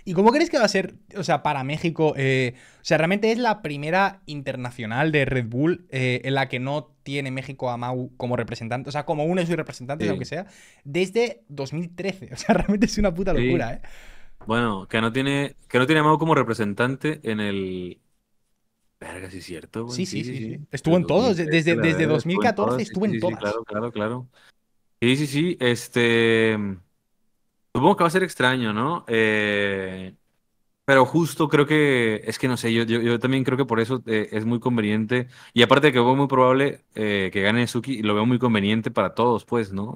¿Y cómo crees que va a ser, o sea, para México? Eh, o sea, realmente es la primera internacional de Red Bull eh, en la que no tiene México a Mau como representante, o sea, como uno de sus representantes, lo aunque sea, desde 2013. O sea, realmente es una puta locura, ¿eh?
Bueno, que no tiene, que no tiene a Mau como representante en el. Verga, sí es cierto. sí, sí, sí, Estuvo en todos, desde, desde 2014 estuvo en todas. claro, claro, claro. Sí, sí, sí. Este. Supongo que va a ser extraño, ¿no? Eh, pero justo creo que, es que no sé, yo, también creo que por eso eh, es muy conveniente. Y aparte de que es muy probable eh, que gane Suki, lo veo muy conveniente para todos, pues, ¿no?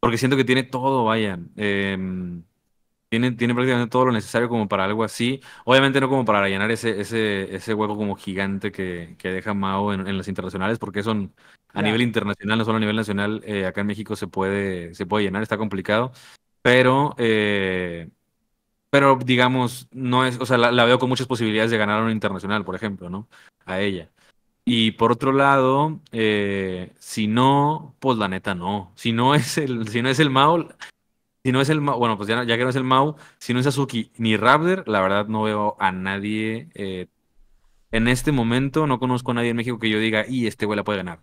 porque siento que tiene todo, vaya. Em, tiene, tiene, prácticamente todo lo necesario como para algo así. Obviamente no como para llenar ese, ese, ese hueco como gigante que, deja Mao en, las internacionales, porque son a nivel internacional, no solo a nivel nacional, acá en México se puede, se puede llenar, está complicado pero, eh, pero digamos, no es, o sea, la, veo con muchas posibilidades de ganar a un internacional, por ejemplo, ¿no? A ella. Y por otro lado, eh, si no, pues la neta no. Si no es el, si no es el mau si no es el bueno, pues ya, ya, que no es el Mau, si no es Azuki ni Raptor, la verdad no veo a nadie. Eh, en este momento no conozco a nadie en México que yo diga, y este güey la puede ganar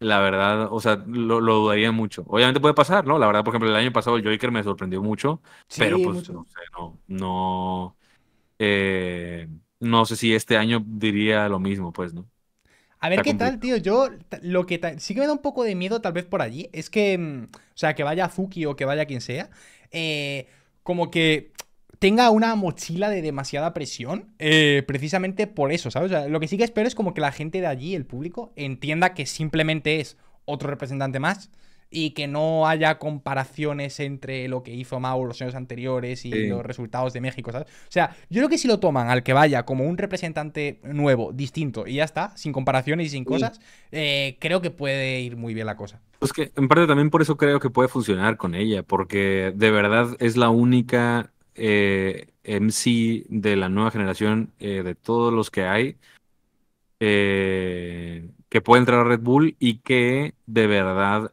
la verdad, o sea, lo, dudaría mucho. Obviamente puede pasar, ¿no? La verdad, por ejemplo, el año pasado el Joker me sorprendió mucho, pero pues no sé, no, no, eh, no sé si este año diría lo mismo, pues, ¿no?
A ver qué tal, tío. Yo lo que sí que me da un poco de miedo, tal vez por allí, es que, mm, o sea, que vaya Fuki o que vaya quien sea, eh, como que tenga una mochila de demasiada presión, eh, precisamente por eso, ¿sabes? O sea, lo que sí que espero es como que la gente de allí, el público, entienda que simplemente es otro representante más y que no haya comparaciones entre lo que hizo Mauro los años anteriores y los resultados de México, ¿sabes? O sea, yo creo que si lo toman al que vaya como un representante nuevo, distinto, y ya está, sin comparaciones y sin cosas, eh, creo que puede ir muy bien la cosa.
Pues que en parte también por eso creo que puede funcionar con ella, porque de verdad es la única eh, MC de la nueva generación, eh, de todos los que hay, eh, que puede entrar a Red Bull y que de verdad,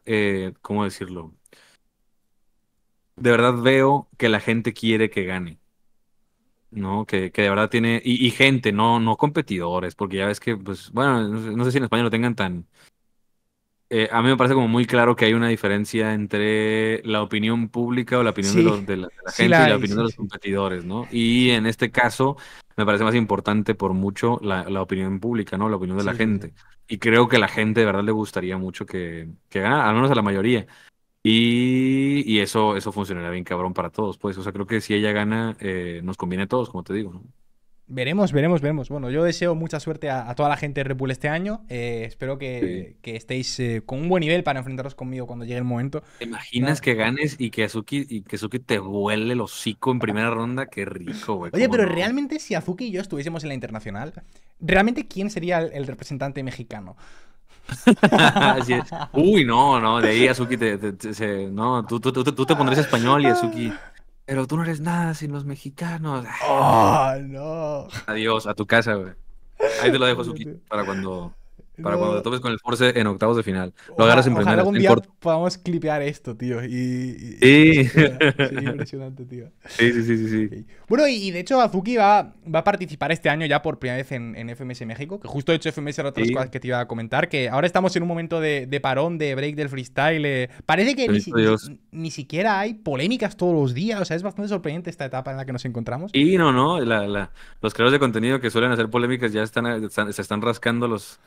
¿cómo decirlo? De verdad veo que la gente quiere que gane. ¿no? Que, de verdad tiene, y, gente, no, no competidores, porque ya ves que, pues, bueno, no, sé si en España lo tengan tan, eh, a mí me parece como muy claro que hay una diferencia entre la opinión pública o la opinión de, la, gente y la opinión de los competidores, ¿no? Y en este caso me parece más importante por mucho la, opinión pública, ¿no? La opinión de la gente. Y creo que la gente de verdad le gustaría mucho que, que ganara, al menos a la mayoría. Y, eso, eso funcionaría bien cabrón para todos, pues. O sea, creo que si ella gana, eh, nos conviene a todos, como te digo, ¿no?
Veremos, veremos, veremos. Bueno, yo deseo mucha suerte a, toda la gente de Red este año. Eh, espero que, estéis eh, con un buen nivel para enfrentaros conmigo cuando llegue el momento. ¿Te imaginas
que ganes y que, Azuki, y que te vuele el hocico en primera ronda? Qué rico, güey. Oye, pero
realmente si Azuki y yo estuviésemos en la internacional, ¿realmente quién sería el, representante mexicano? Así Uy,
no, no, de ahí Azuki te, no, tú, tú te pondrías español y Azuki... Pero tú no eres nada sin los mexicanos. Oh, no. Adiós, a tu casa, güey. Ahí te lo dejo, Suki, para cuando para cuando te topes con el Force en octavos de final. Lo agarras en algún día
podamos clipear esto, tío. Y, sí. impresionante, tío. Sí, sí, sí, sí. Bueno, y, de hecho Azuki va, va, a participar este año ya por primera vez en, FMS México. Que justo de hecho FMS era otra cosas que te iba a comentar. Que ahora estamos en un momento de, parón, de break del freestyle. Eh, parece que ni, siquiera hay polémicas todos los días. O sea, es bastante sorprendente esta etapa en la que nos encontramos.
Y no, no. los creadores de contenido que suelen hacer polémicas ya eh, se están rascando los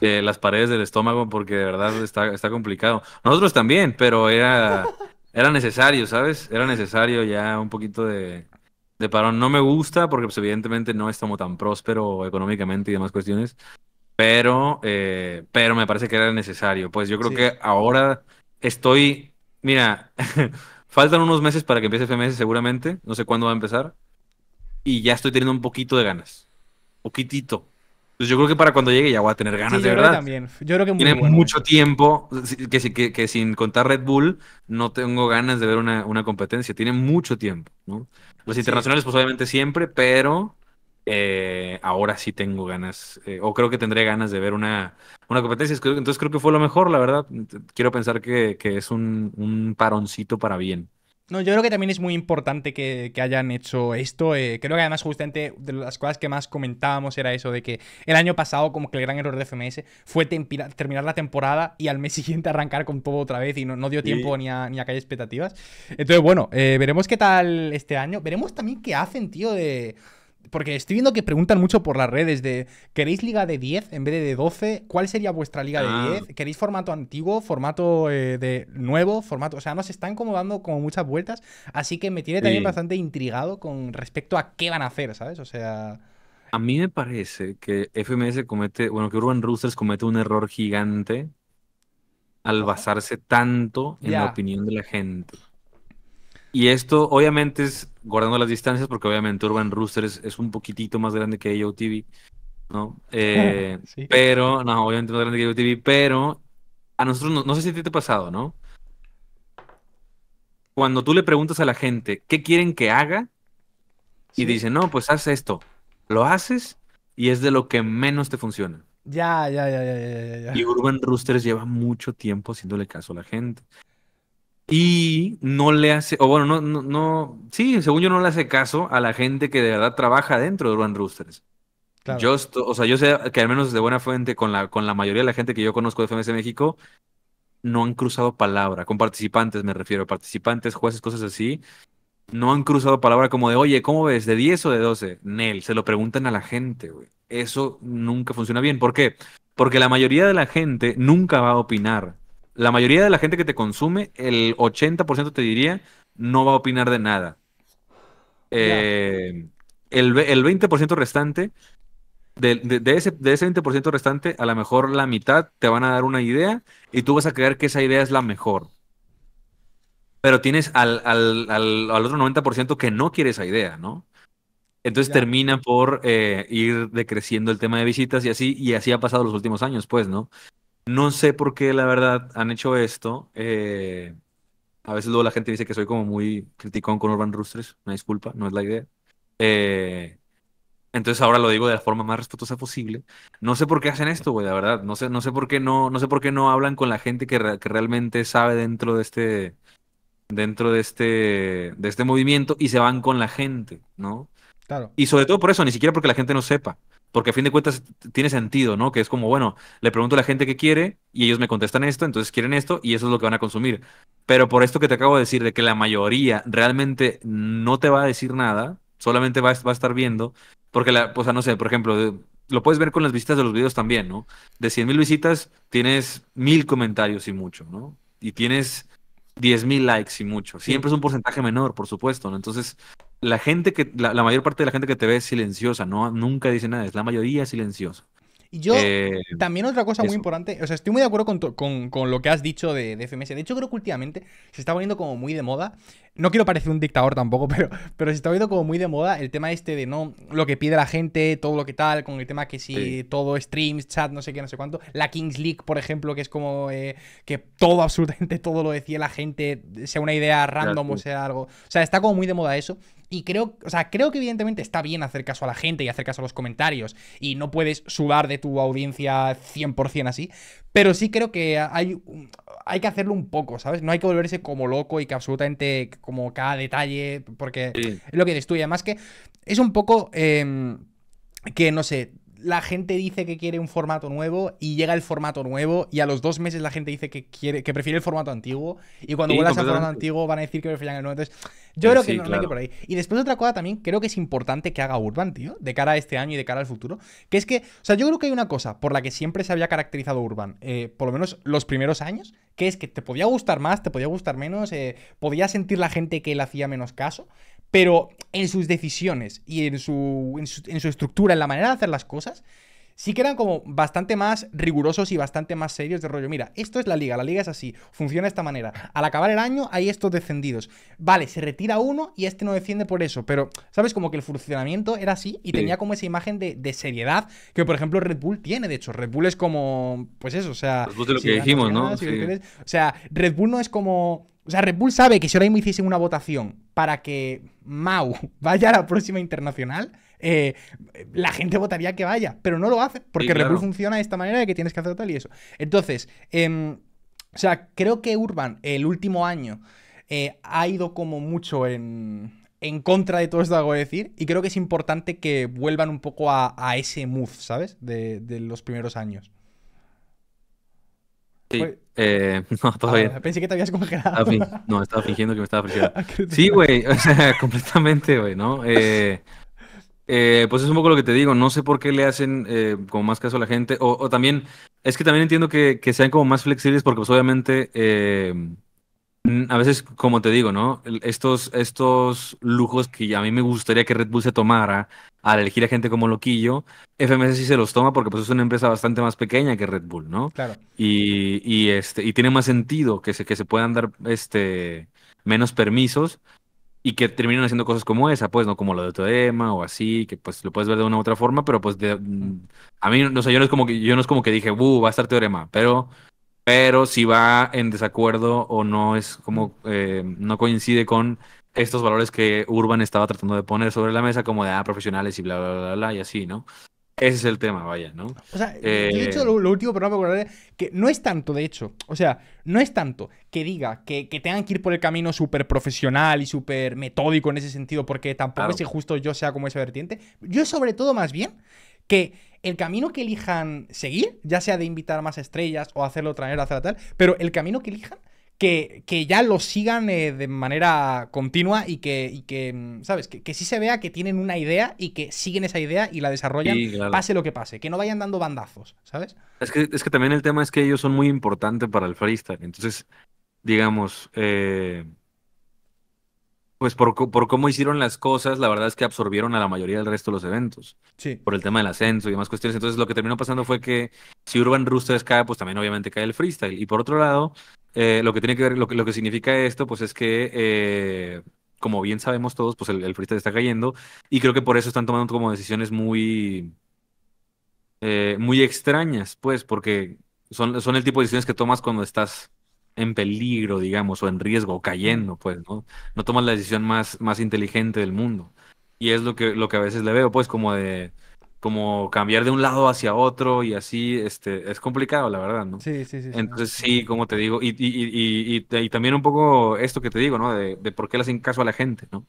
eh, las paredes del estómago porque de verdad está, está complicado. Nosotros también, pero era, era necesario, ¿sabes? Era necesario ya un poquito de, de parón. No me gusta porque pues, evidentemente no estamos tan próspero económicamente y demás cuestiones, pero, eh, pero me parece que era necesario. Pues yo creo que ahora estoy, mira, faltan unos meses para que empiece FMS seguramente, no sé cuándo va a empezar, y ya estoy teniendo un poquito de ganas, poquitito, pues yo creo que para cuando llegue ya voy a tener ganas, de verdad. también. Yo creo que Tiene mucho tiempo que, que, que, sin contar Red Bull no tengo ganas de ver una, competencia. Tiene mucho tiempo, ¿no? Los internacionales, pues obviamente siempre, pero eh, ahora sí tengo ganas, eh, o creo que tendré ganas de ver una, una competencia. Entonces creo que fue lo mejor, la verdad. Quiero pensar que, es un, un paroncito para bien.
No, yo creo que también es muy importante que, hayan hecho esto. Eh, creo que además justamente de las cosas que más comentábamos era eso de que el año pasado como que el gran error de FMS fue terminar la temporada y al mes siguiente arrancar con todo otra vez y no, dio tiempo ni, a, que expectativas. Entonces, bueno, eh, veremos qué tal este año. Veremos también qué hacen, tío, de... Porque estoy viendo que preguntan mucho por las redes de ¿queréis liga de 10 en vez de, 12? ¿Cuál sería vuestra liga de 10? Ah. ¿Queréis formato antiguo, formato eh, de nuevo, formato? O sea, nos están como dando como muchas vueltas, así que me tiene también bastante intrigado con respecto a qué van a hacer, ¿sabes? O sea,
a mí me parece que FMS comete, bueno, que Urban Roosters comete un error gigante al basarse tanto en la opinión de la gente. Y esto obviamente es guardando las distancias, porque obviamente Urban Rooster es, un poquitito más grande que AOTV, ¿no? Eh, pero, no, obviamente más grande que AOTV, pero a nosotros, no, sé si te ha pasado, ¿no? Cuando tú le preguntas a la gente qué quieren que haga, y dicen, no, pues haz esto, lo haces y es de lo que menos te funciona.
Ya, ya, ya, ya, ya, ya. Y Urban
Roosters lleva mucho tiempo haciéndole caso a la gente. Y no le hace, o bueno, no, no, no, sí, según yo no le hace caso a la gente que de verdad trabaja dentro de Urban Roosters. Yo, o sea, yo sé que al menos de buena fuente con la, con la mayoría de la gente que yo conozco de FMS México, no han cruzado palabra, con participantes me refiero, participantes, jueces, cosas así, no han cruzado palabra como de, oye, ¿cómo ves? ¿De 10 o de 12? Nel, se lo preguntan a la gente, güey. Eso nunca funciona bien. ¿Por qué? Porque la mayoría de la gente nunca va a opinar la mayoría de la gente que te consume, el 80% te diría, no va a opinar de nada. Eh, el, 20% restante, de, ese, ese 20% restante, a lo mejor la mitad te van a dar una idea y tú vas a creer que esa idea es la mejor. Pero tienes al, otro 90% que no quiere esa idea, ¿no? Entonces termina por eh, ir decreciendo el tema de visitas y así, y así ha pasado los últimos años, pues, ¿no? No sé por qué, la verdad, han hecho esto. Eh, a veces luego la gente dice que soy como muy criticón con Urban Roosters. Una disculpa, no es la idea. Eh, entonces ahora lo digo de la forma más respetuosa posible. No sé por qué hacen esto, güey, la verdad. No sé, no sé por qué no, no sé por qué no hablan con la gente que, que, realmente sabe dentro de este, dentro de este, de este movimiento y se van con la gente, ¿no? Claro. Y sobre todo por eso, ni siquiera porque la gente no sepa porque a fin de cuentas tiene sentido, ¿no? Que es como, bueno, le pregunto a la gente qué quiere y ellos me contestan esto, entonces quieren esto y eso es lo que van a consumir. Pero por esto que te acabo de decir, de que la mayoría realmente no te va a decir nada, solamente va, a estar viendo, porque la, o pues, no sé, por ejemplo, lo puedes ver con las visitas de los videos también, ¿no? De 100.000 visitas tienes 1.000 comentarios y mucho, ¿no? Y tienes 10.000 likes y mucho. Siempre es un porcentaje menor, por supuesto, ¿no? Entonces, la gente que, la, mayor parte de la gente que te ve es silenciosa, no, nunca dice nada, es la mayoría silenciosa. Y yo, eh,
también otra cosa muy importante, o sea, estoy muy de acuerdo con, lo que has dicho de, de, FMS. De hecho, creo que últimamente se está poniendo como muy de moda. No quiero parecer un dictador tampoco, pero, pero se está poniendo como muy de moda el tema este de no lo que pide la gente, todo lo que tal, con el tema que si todo streams, chat, no sé qué, no sé cuánto. La Kings League, por ejemplo, que es como eh, que todo, absolutamente todo lo decía la gente, sea una idea random o sea algo. O sea, está como muy de moda eso. Y creo, o sea, creo que evidentemente está bien hacer caso a la gente y hacer caso a los comentarios. Y no puedes sudar de tu audiencia 100% así. Pero sí creo que hay, hay que hacerlo un poco, ¿sabes? No hay que volverse como loco y que absolutamente como cada detalle, porque es lo que destruye. tú. además que es un poco... Em, que no sé, la gente dice que quiere un formato nuevo y llega el formato nuevo y a los dos meses la gente dice que quiere que prefiere el formato antiguo y cuando vuelvas al formato antiguo van a decir que prefieren el nuevo. Entonces, yo eh, creo que hay que por ahí. Y después otra cosa también creo que es importante que haga Urban, tío, de cara a este año y de cara al futuro, que es que, o sea, yo creo que hay una cosa por la que siempre se había caracterizado Urban, eh, por lo menos los primeros años, que es que te podía gustar más, te podía gustar menos, eh, podía sentir la gente que le hacía menos caso, pero en sus decisiones y en su, en su, estructura, en la manera de hacer las cosas, sí que eran como bastante más rigurosos y bastante más serios de rollo. Mira, esto es la liga, la liga es así, funciona de esta manera. Al acabar el año hay estos defendidos. Vale, se retira uno y este no defiende por eso, pero sabes como que el funcionamiento era así y tenía como esa imagen de, seriedad que por ejemplo Red Bull tiene, de hecho, Red Bull es como, pues eso, o sea... lo que dijimos, ¿no? O sea, Red Bull no es como o sea, Red Bull sabe que si ahora mismo hiciesen una votación para que Mau vaya a la próxima internacional, eh, la gente votaría que vaya, pero no lo hace, porque Red Bull funciona de esta manera de que tienes que hacer tal y eso. Entonces, em, o sea, creo que Urban el último año eh, ha ido como mucho en, contra de todo esto que hago de decir, y creo que es importante que vuelvan un poco a, ese mood, ¿sabes? de los primeros años.
Sí, eh, no, todavía. Ah,
pensé que te habías congelado. Ah,
no, estaba fingiendo que me estaba fingiendo. Sí, güey, o sea, completamente, güey, ¿no? Eh, eh, pues es un poco lo que te digo, no sé por qué le hacen eh, como más caso a la gente, o, o, también, es que también entiendo que, sean como más flexibles porque pues, obviamente... Eh, Mm, a veces, como te digo, ¿no? Estos, estos lujos que a mí me gustaría que Red Bull se tomara al elegir a gente como Loquillo, FMS sí se los toma porque pues es una empresa bastante más pequeña que Red Bull, ¿no? Claro. Y, este, y tiene más sentido que se, que se puedan dar este, menos permisos y que terminen haciendo cosas como esa, pues, ¿no? Como lo de Teorema o así, que pues lo puedes ver de una u otra forma, pero pues mm, a mí, no sé, yo no es como que, yo no es como que dije, uh, va a estar Teorema, pero pero si va en desacuerdo o no es como eh, no coincide con estos valores que Urban estaba tratando de poner sobre la mesa como de ah, profesionales y bla bla bla bla y así, ¿no? Ese es el tema, vaya, ¿no? O sea, de eh, hecho, lo,
último, que no es tanto, de hecho, o sea, no es tanto que diga que, tengan que ir por el camino súper profesional y súper metódico en ese sentido, porque tampoco es injusto justo yo sea como esa vertiente. Yo, sobre todo, más bien, que el camino que elijan seguir, ya sea de invitar más estrellas o hacerlo traer, hacerlo tal, pero el camino que elijan, que, que ya lo sigan eh, de manera continua y que, que mm, ¿sabes? Que, que, sí se vea que tienen una idea y que siguen esa idea y la desarrollan, pase lo que pase, que no vayan dando bandazos, ¿sabes?
Es que, es que también el tema es que ellos son muy importantes para el freestyle, entonces, digamos, eh, pues por, por, cómo hicieron las cosas, la verdad es que absorbieron a la mayoría del resto de los eventos. Sí. Por el tema del ascenso y demás cuestiones. Entonces lo que terminó pasando fue que si Urban Roosters cae, pues también obviamente cae el freestyle. Y por otro lado, eh, lo que tiene que ver, lo que, lo que significa esto, pues es que, eh, como bien sabemos todos, pues el, freestyle está cayendo. Y creo que por eso están tomando como decisiones muy, eh, muy extrañas, pues, porque son, son el tipo de decisiones que tomas cuando estás en peligro, digamos, o en riesgo, o cayendo, pues, ¿no? No tomas la decisión más, más inteligente del mundo. Y es lo que, lo que a veces le veo, pues, como de como cambiar de un lado hacia otro y así, este, es complicado, la verdad, ¿no? Sí, sí, sí. Entonces, sí, como te digo, y, y, y, y, también un poco esto que te digo, ¿no? De, por qué le hacen caso a la gente, ¿no?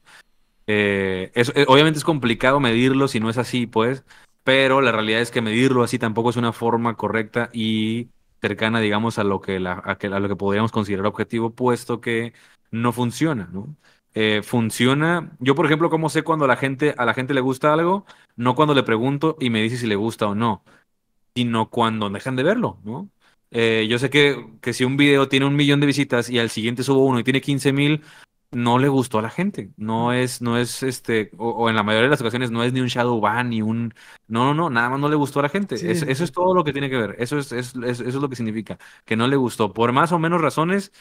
Eh, eh, obviamente es complicado medirlo si no es así, pues, pero la realidad es que medirlo así tampoco es una forma correcta y cercana, digamos, a lo que, a, lo que podríamos considerar objetivo, puesto que no funciona, ¿no? Eh, funciona. Yo, por ejemplo, ¿cómo sé cuando a la, gente, a la gente le gusta algo? No cuando le pregunto y me dice si le gusta o no, sino cuando dejan de verlo, ¿no? Eh, yo sé que, que si un video tiene un millón de visitas y al siguiente subo uno y tiene 15 mil, no le gustó a la gente. No es, no es este, o, en la mayoría de las ocasiones no es ni un shadow ban, ni un. No, no, no, nada más no le gustó a la gente. eso es todo lo que tiene que ver. Eso es, eso es lo que significa, que no le gustó. Por más o menos razones,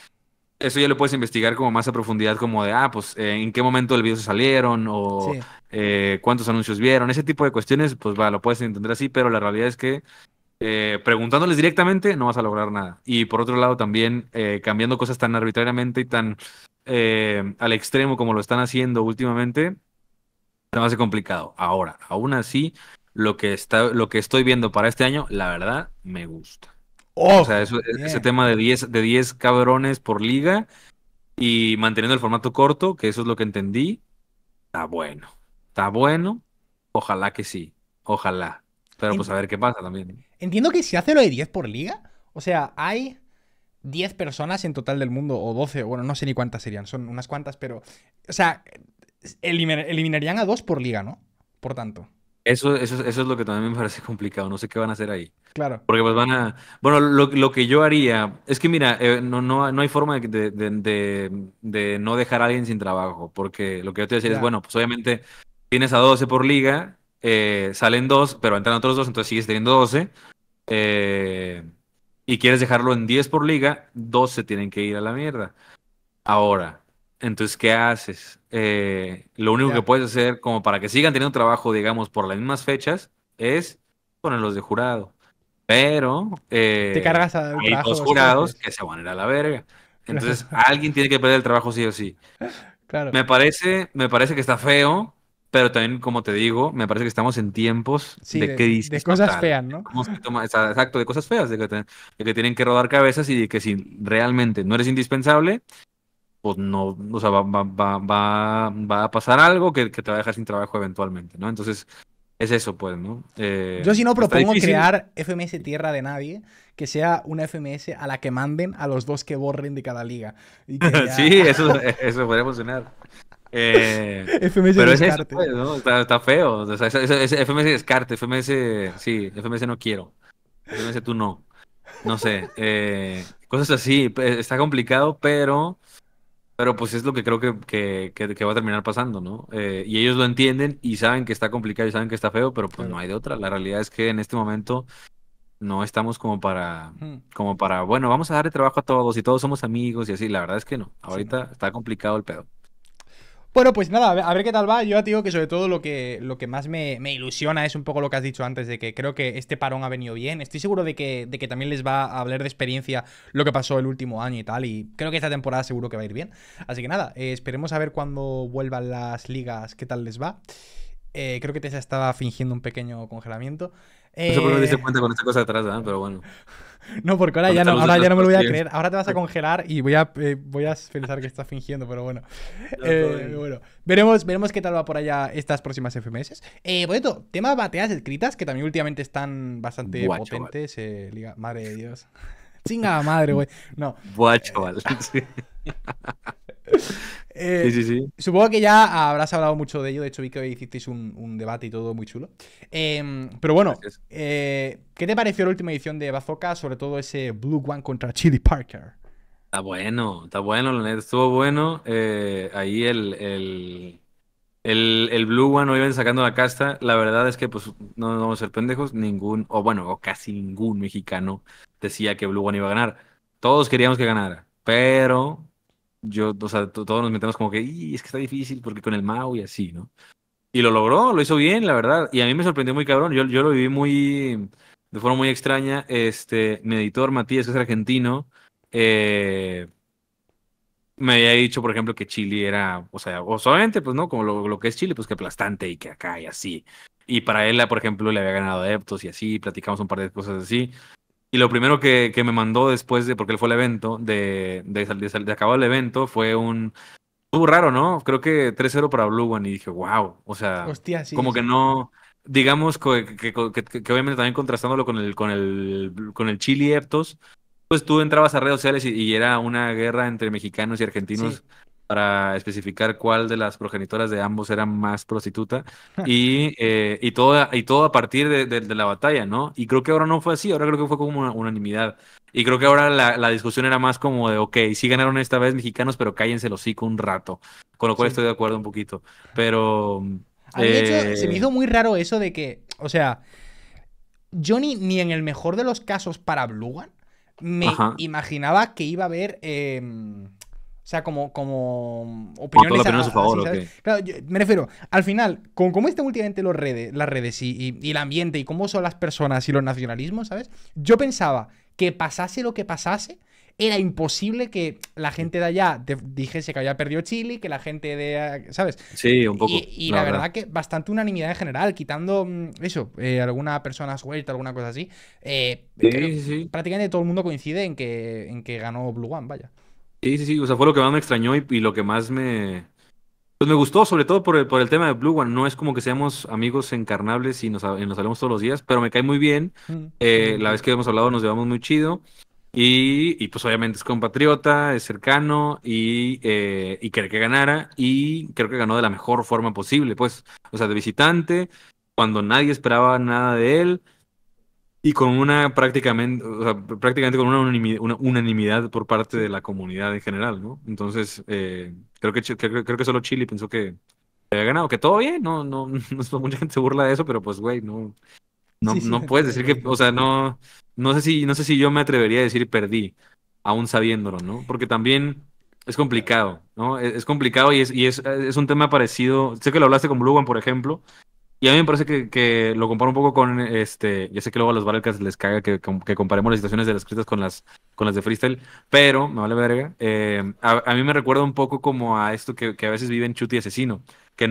eso ya lo puedes investigar como más a profundidad, como de, ah, pues, eh, en qué momento el video se salieron, o eh, cuántos anuncios vieron, ese tipo de cuestiones, pues va, lo puedes entender así, pero la realidad es que eh, preguntándoles directamente no vas a lograr nada. Y por otro lado también eh, cambiando cosas tan arbitrariamente y tan eh, al extremo como lo están haciendo últimamente, se a hace complicado. Ahora, aún así, lo que, está, lo que estoy viendo para este año, la verdad, me gusta. Oh, o sea, e-, ese tema de 10 de 10 cabrones por liga y manteniendo el formato corto, que eso es lo que entendí, está bueno. Está bueno. Ojalá que sí. Ojalá. Pero pues a ver qué pasa también.
Entiendo que si hace lo de 10 por liga. O sea, hay 10 personas en total del mundo, o 12, bueno, no sé ni cuántas serían, son unas cuantas, pero. O sea, eliminarían a dos por liga, ¿no? Por tanto.
Eso, eso, eso, es lo que también me parece complicado. No sé qué van a hacer ahí. Claro. Porque pues van a. Bueno, lo, que yo haría. Es que mira, eh, no, no, hay forma de, de, no dejar a alguien sin trabajo. Porque lo que yo te decía es, bueno, pues obviamente tienes a 12 por liga eh, salen dos, pero entran otros dos, entonces sigues teniendo 12. Eh, y quieres dejarlo en 10 por liga, 12 tienen que ir a la mierda. Ahora, entonces, ¿qué haces? Eh, lo único que puedes hacer, como para que sigan teniendo trabajo, digamos, por las mismas fechas, es ponerlos de jurado. Pero Te cargas a hay dos jurados que se van a ir a la verga. Entonces, alguien tiene que perder el trabajo sí o sí. Me parece, me parece que está feo, pero también, como te digo, me parece que estamos en tiempos de, que de ah, cosas feas, ¿no? exacto, de cosas feas, de que, tienen que rodar cabezas y de que si realmente no eres indispensable, pues no, o sea, va, va, va, va a pasar algo que, te va a dejar sin trabajo eventualmente, ¿no? Entonces, es eso, pues, ¿no? Eh, Yo si no propongo crear
FMS Tierra de Nadie, que sea una FMS a la que manden a los dos que borren de cada liga. sí, eso,
eso podría funcionar. FMS eh, descarte. está, feo. FMS descarte, FMS, sí, FMS no quiero. FMS tú no. No sé. Eh, cosas así. Está complicado, pero. Pero pues es lo que creo que, que, va a terminar pasando, ¿no? Eh, y ellos lo entienden y saben que está complicado y saben que está feo, pero pues no hay de otra. La realidad es que en este momento no estamos como para, hmm. como para, bueno, vamos a darle trabajo a todos y todos somos amigos y así. La verdad es que no. Ahorita está complicado el pedo.
Bueno, pues nada, a ver qué tal va. Yo te digo que sobre todo lo que, lo que más me, ilusiona es un poco lo que has dicho antes, de que creo que este parón ha venido bien. Estoy seguro de que, de que también les va a hablar de experiencia lo que pasó el último año y tal, y creo que esta temporada seguro que va a ir bien. Así que nada, eh, esperemos a ver cuando vuelvan las ligas, qué tal les va. Eh, creo que te estaba fingiendo un pequeño congelamiento. No sé por
qué cuenta con esta cosa atrás, ¿eh? pero bueno. No, porque ahora, ya no, ahora ya no me lo voy a creer.
Ahora te vas a congelar y voy a, eh, voy a pensar que estás fingiendo, pero bueno. Eh, bueno veremos, veremos qué tal va por allá estas próximas FMS. Eh, cierto, tema bateas escritas, que también últimamente están bastante potentes. madre de Dios. Chinga madre, güey. No.
Buah, chaval. Eh, supongo
que ya habrás hablado mucho de ello. De hecho, vi que hoy hicisteis un, un debate y todo muy chulo. Em, pero bueno, eh, ¿qué te pareció la última edición de Bazooka? Sobre todo ese Blue One contra Chili Parker.
Está bueno, está bueno, la estuvo bueno. Eh, ahí el, el, Blue One lo iban sacando la casta. La verdad es que, pues, no nos vamos a ser pendejos. Ningún, o bueno, o casi ningún mexicano decía que Blue One iba a ganar. Todos queríamos que ganara, pero yo, o sea, todos nos metemos como que, y, es que está difícil porque con el mau y así, ¿no? Y lo logró, lo hizo bien, la verdad. Y a mí me sorprendió muy cabrón. Yo, yo lo viví muy, de forma muy extraña. Este, mi editor Matías, que es argentino, eh, me había dicho, por ejemplo, que Chile era, o sea, solamente, pues, ¿no? Como lo, lo, que es Chile, pues que aplastante y que acá y así. Y para él, por ejemplo, le había ganado adeptos y así, platicamos un par de cosas así. Y lo primero que, que, me mandó después de, porque él fue el evento, de, de, acabar el evento, fue un... Estuvo raro, ¿no? Creo que 3-0 para Blue One y dije, wow, o sea, como que no, digamos que, obviamente también contrastándolo con el, con el, con el Chile pues tú entrabas a redes sociales y, era una guerra entre mexicanos y argentinos para especificar cuál de las progenitoras de ambos era más prostituta y, eh, y, todo, a partir de, la batalla, ¿no? Y creo que ahora no fue así, ahora creo que fue como una unanimidad. Y creo que ahora la, discusión era más como de, ok, sí ganaron esta vez mexicanos, pero cállense sí, con un rato. Con lo cual estoy de acuerdo un poquito. Pero... se me eh, hizo
muy raro eso de que, o sea, yo ni en el mejor de los casos para Blugan me imaginaba que iba a haber... Em, o sea, como, como opiniones, a, a, favor, Claro, me refiero, al final, con cómo están últimamente los redes, las redes y, el ambiente y cómo son las personas y los nacionalismos, ¿sabes? Yo pensaba que pasase lo que pasase, era imposible que la gente de allá dijese que había perdido Chile, que la gente de... ¿Sabes?
Sí, un poco. Y, la, verdad,
que bastante unanimidad en general, quitando mm, eso, eh, alguna persona suelta, alguna cosa así. Eh, sí, sí. Prácticamente todo el mundo coincide en que, en que ganó Blue One, vaya.
Sí, sí, sí, o sea, fue lo que más me extrañó y, lo que más me... Pues me gustó, sobre todo por el, por el tema de Blue One. No es como que seamos amigos encarnables y nos, nos hablemos todos los días, pero me cae muy bien. Mm, eh, la vez que hemos hablado nos llevamos muy chido. Y, pues obviamente es compatriota, es cercano y, eh, y que ganara y creo que ganó de la mejor forma posible, pues, o sea, de visitante, cuando nadie esperaba nada de él, y con una prácticamente, prácticamente con una unanimidad, por parte de la comunidad en general, ¿no? Entonces, eh, creo, que, creo, que solo Chile pensó que había ganado, que todo bien, no, no, mucha gente se burla de eso, pero pues, güey, no, no, no puedes decir que, o sea, no, no sé si, no sé si yo me atrevería a decir perdí, aún sabiéndolo, ¿no? Porque también es complicado, ¿no? E-, es, complicado y, es, y es, un tema parecido, sé que lo hablaste con One, por ejemplo, y a mí me parece que, que, lo comparo un poco con este. Ya sé que luego a los barcas les caga que, que, comparemos las situaciones de las escritas con las, con las de freestyle, pero me vale verga. Eh, a, mí me recuerda un poco como a esto que, que a veces viven Chuti y Asesino, que,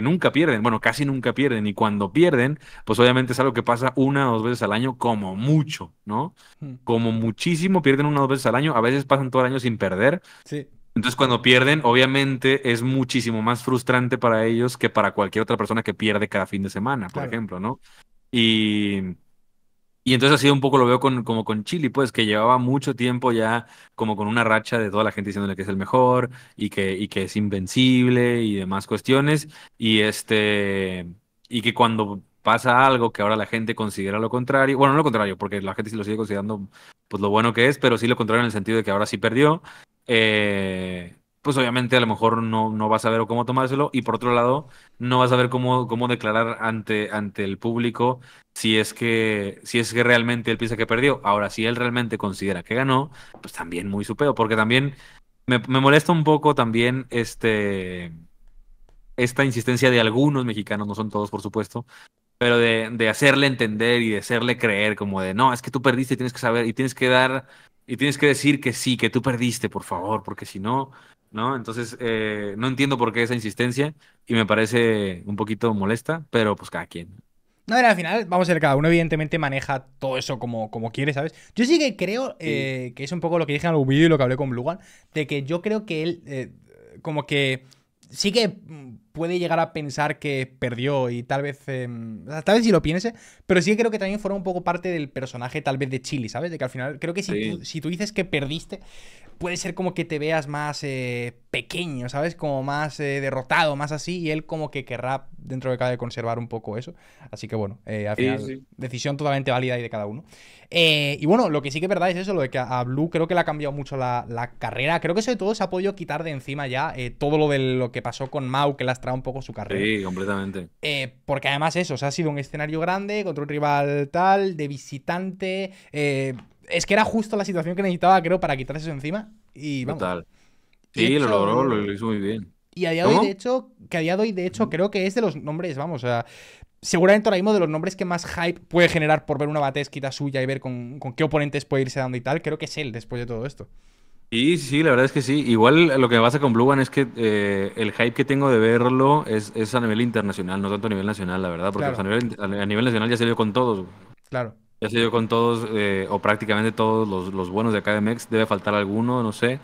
nunca pierden, bueno, casi nunca pierden, y cuando pierden, pues obviamente es algo que pasa una o dos veces al año, como mucho, ¿no? Hmm. Como muchísimo, pierden una o dos veces al año, a veces pasan todo el año sin perder. Sí. Entonces cuando pierden, obviamente es muchísimo más frustrante para ellos que para cualquier otra persona que pierde cada fin de semana, por ejemplo, ¿no? Y, y entonces así un poco lo veo con, como con Chile, pues que llevaba mucho tiempo ya como con una racha de toda la gente diciéndole que es el mejor y que, y que es invencible y demás cuestiones. Y este y que cuando pasa algo que ahora la gente considera lo contrario, bueno, no lo contrario, porque la gente sí lo sigue considerando pues lo bueno que es, pero sí lo contrario en el sentido de que ahora sí perdió, eh, pues obviamente a lo mejor no, no vas a ver cómo tomárselo y por otro lado no vas a ver cómo, cómo declarar ante, ante el público si es, que, si es que realmente él piensa que perdió. Ahora, si él realmente considera que ganó, pues también muy supeo porque también me, molesta un poco también este, esta insistencia de algunos mexicanos, no son todos por supuesto, pero de, de hacerle entender y de hacerle creer como de, no, es que tú perdiste, tienes que saber y tienes que dar y tienes que decir que sí, que tú perdiste, por favor, porque si no, ¿no? Entonces, eh, no entiendo por qué esa insistencia y me parece un poquito molesta, pero pues cada quien.
No, era al final, vamos a ver, cada uno evidentemente maneja todo eso como, como quiere, ¿sabes? Yo sí que creo, eh, que es un poco lo que dije en algún vídeo y lo que hablé con Blugan, de que yo creo que él, eh, como que sí que mm, puede llegar a pensar que perdió y tal vez, em, tal vez si lo piense, pero sí creo que también forma un poco parte del personaje tal vez de Chili, ¿sabes? De que al final creo que si, si tú dices que perdiste, puede ser como que te veas más eh, pequeño, ¿sabes? Como más eh, derrotado, más así, y él como que querrá dentro de cada conservar un poco eso. Así que bueno, eh, al final, decisión totalmente válida y de cada uno. y bueno, lo que sí que es verdad es eso, lo de que a Blue creo que le ha cambiado mucho la, carrera. Creo que sobre todo se ha podido quitar de encima ya todo lo de lo que pasó con Mau, que lastraba un poco su carrera.
Sí, completamente.
porque además eso, o sea, ha sido un escenario grande contra un rival tal, de visitante es que era justo la situación que necesitaba, creo, para quitarse eso encima.
Y vamos. Total. Sí, lo logró, lo, hizo muy bien.
Y a día de hoy, de hecho, que de hecho, creo que es de los nombres, vamos, o sea, seguramente ahora mismo de los nombres que más hype puede generar por ver una batesquita suya y ver con, qué oponentes puede irse dando y tal, creo que es él después de todo esto.
Sí, sí, la verdad es que sí. Igual lo que pasa con Blue One es que eh, el hype que tengo de verlo es, a nivel internacional, no tanto a nivel nacional, la verdad, porque a, nivel, a, nivel, nacional ya se dio con todos. Claro. Ya sé yo con todos, eh, o prácticamente todos los, buenos de MEX Debe faltar alguno, no sé.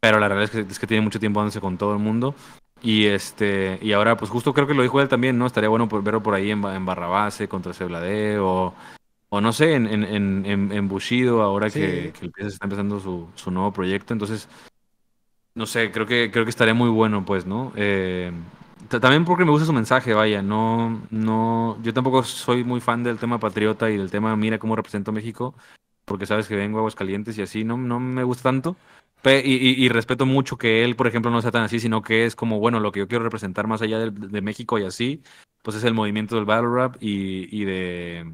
Pero la realidad es que, tiene mucho tiempo dándose con todo el mundo. Y este y ahora, pues justo creo que lo dijo él también, ¿no? Estaría bueno por, verlo por ahí en, Barrabase eh, contra Cebladé o, o no sé, en, en, Bushido, ahora que que, está empezando su, su nuevo proyecto. Entonces, no sé, creo que, creo que estaría muy bueno, pues, ¿no? Eh, también porque me gusta su mensaje, vaya, no, no, yo tampoco soy muy fan del tema patriota y del tema mira cómo represento a México, porque sabes que vengo a Aguascalientes y así, no, no me gusta tanto. y, respeto mucho que él, por ejemplo, no sea tan así, sino que es como, bueno, lo que yo quiero representar más allá de, México y así, pues es el movimiento del battle rap y, de...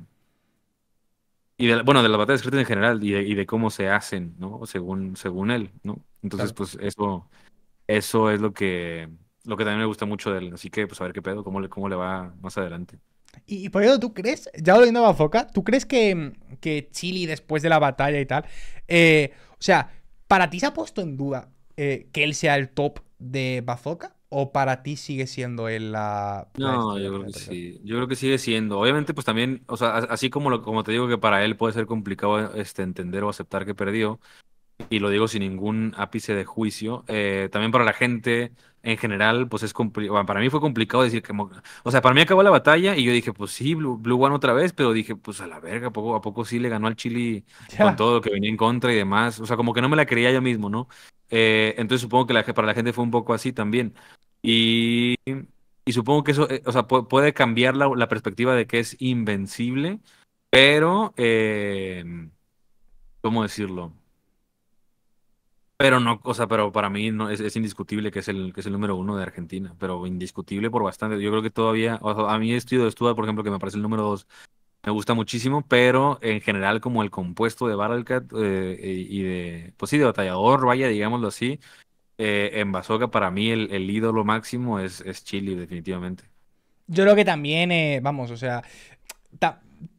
Y bueno, de las batallas escritas en general y de, cómo se hacen, ¿no? Según, según él, ¿no? Entonces, pues eso, eso es lo que lo que también me gusta mucho de él. Así que, pues, a ver qué pedo, cómo le, cómo le va más adelante.
Y, por eso ¿tú crees, ya volviendo a Bafoca, ¿tú crees que, que Chile, después de la batalla y tal, eh, o sea, para ti se ha puesto en duda eh, que él sea el top de Bafoca? ¿O para ti sigue siendo él la.? No,
yo creo que sí. Yo creo que sigue siendo. Obviamente, pues también, o sea, así como, lo, como te digo que para él puede ser complicado este, entender o aceptar que perdió, y lo digo sin ningún ápice de juicio, eh, también para la gente en general, pues es complicado. para mí fue complicado decir que. O sea, para mí acabó la batalla y yo dije, pues sí, Blue, One otra vez, pero dije, pues a la verga, ¿a poco, a poco sí le ganó al Chile con todo lo que venía en contra y demás? O sea, como que no me la creía yo mismo, ¿no? Eh, entonces supongo que para la gente fue un poco así también. Y, supongo que eso, eh, o sea, puede cambiar la, perspectiva de que es invencible, pero. Eh, ¿Cómo decirlo? Pero no, o pero para mí no, es, indiscutible que es, el, que es el número uno de Argentina, pero indiscutible por bastante. Yo creo que todavía, a mí estudio de Stuart, por ejemplo, que me parece el número dos, me gusta muchísimo, pero en general como el compuesto de Baralcat eh, eh, y de, pues sí, de batallador, vaya, digámoslo así, eh, en Bazooka para mí el, el ídolo máximo es, es Chile, definitivamente.
Yo creo que también, vamos, o sea,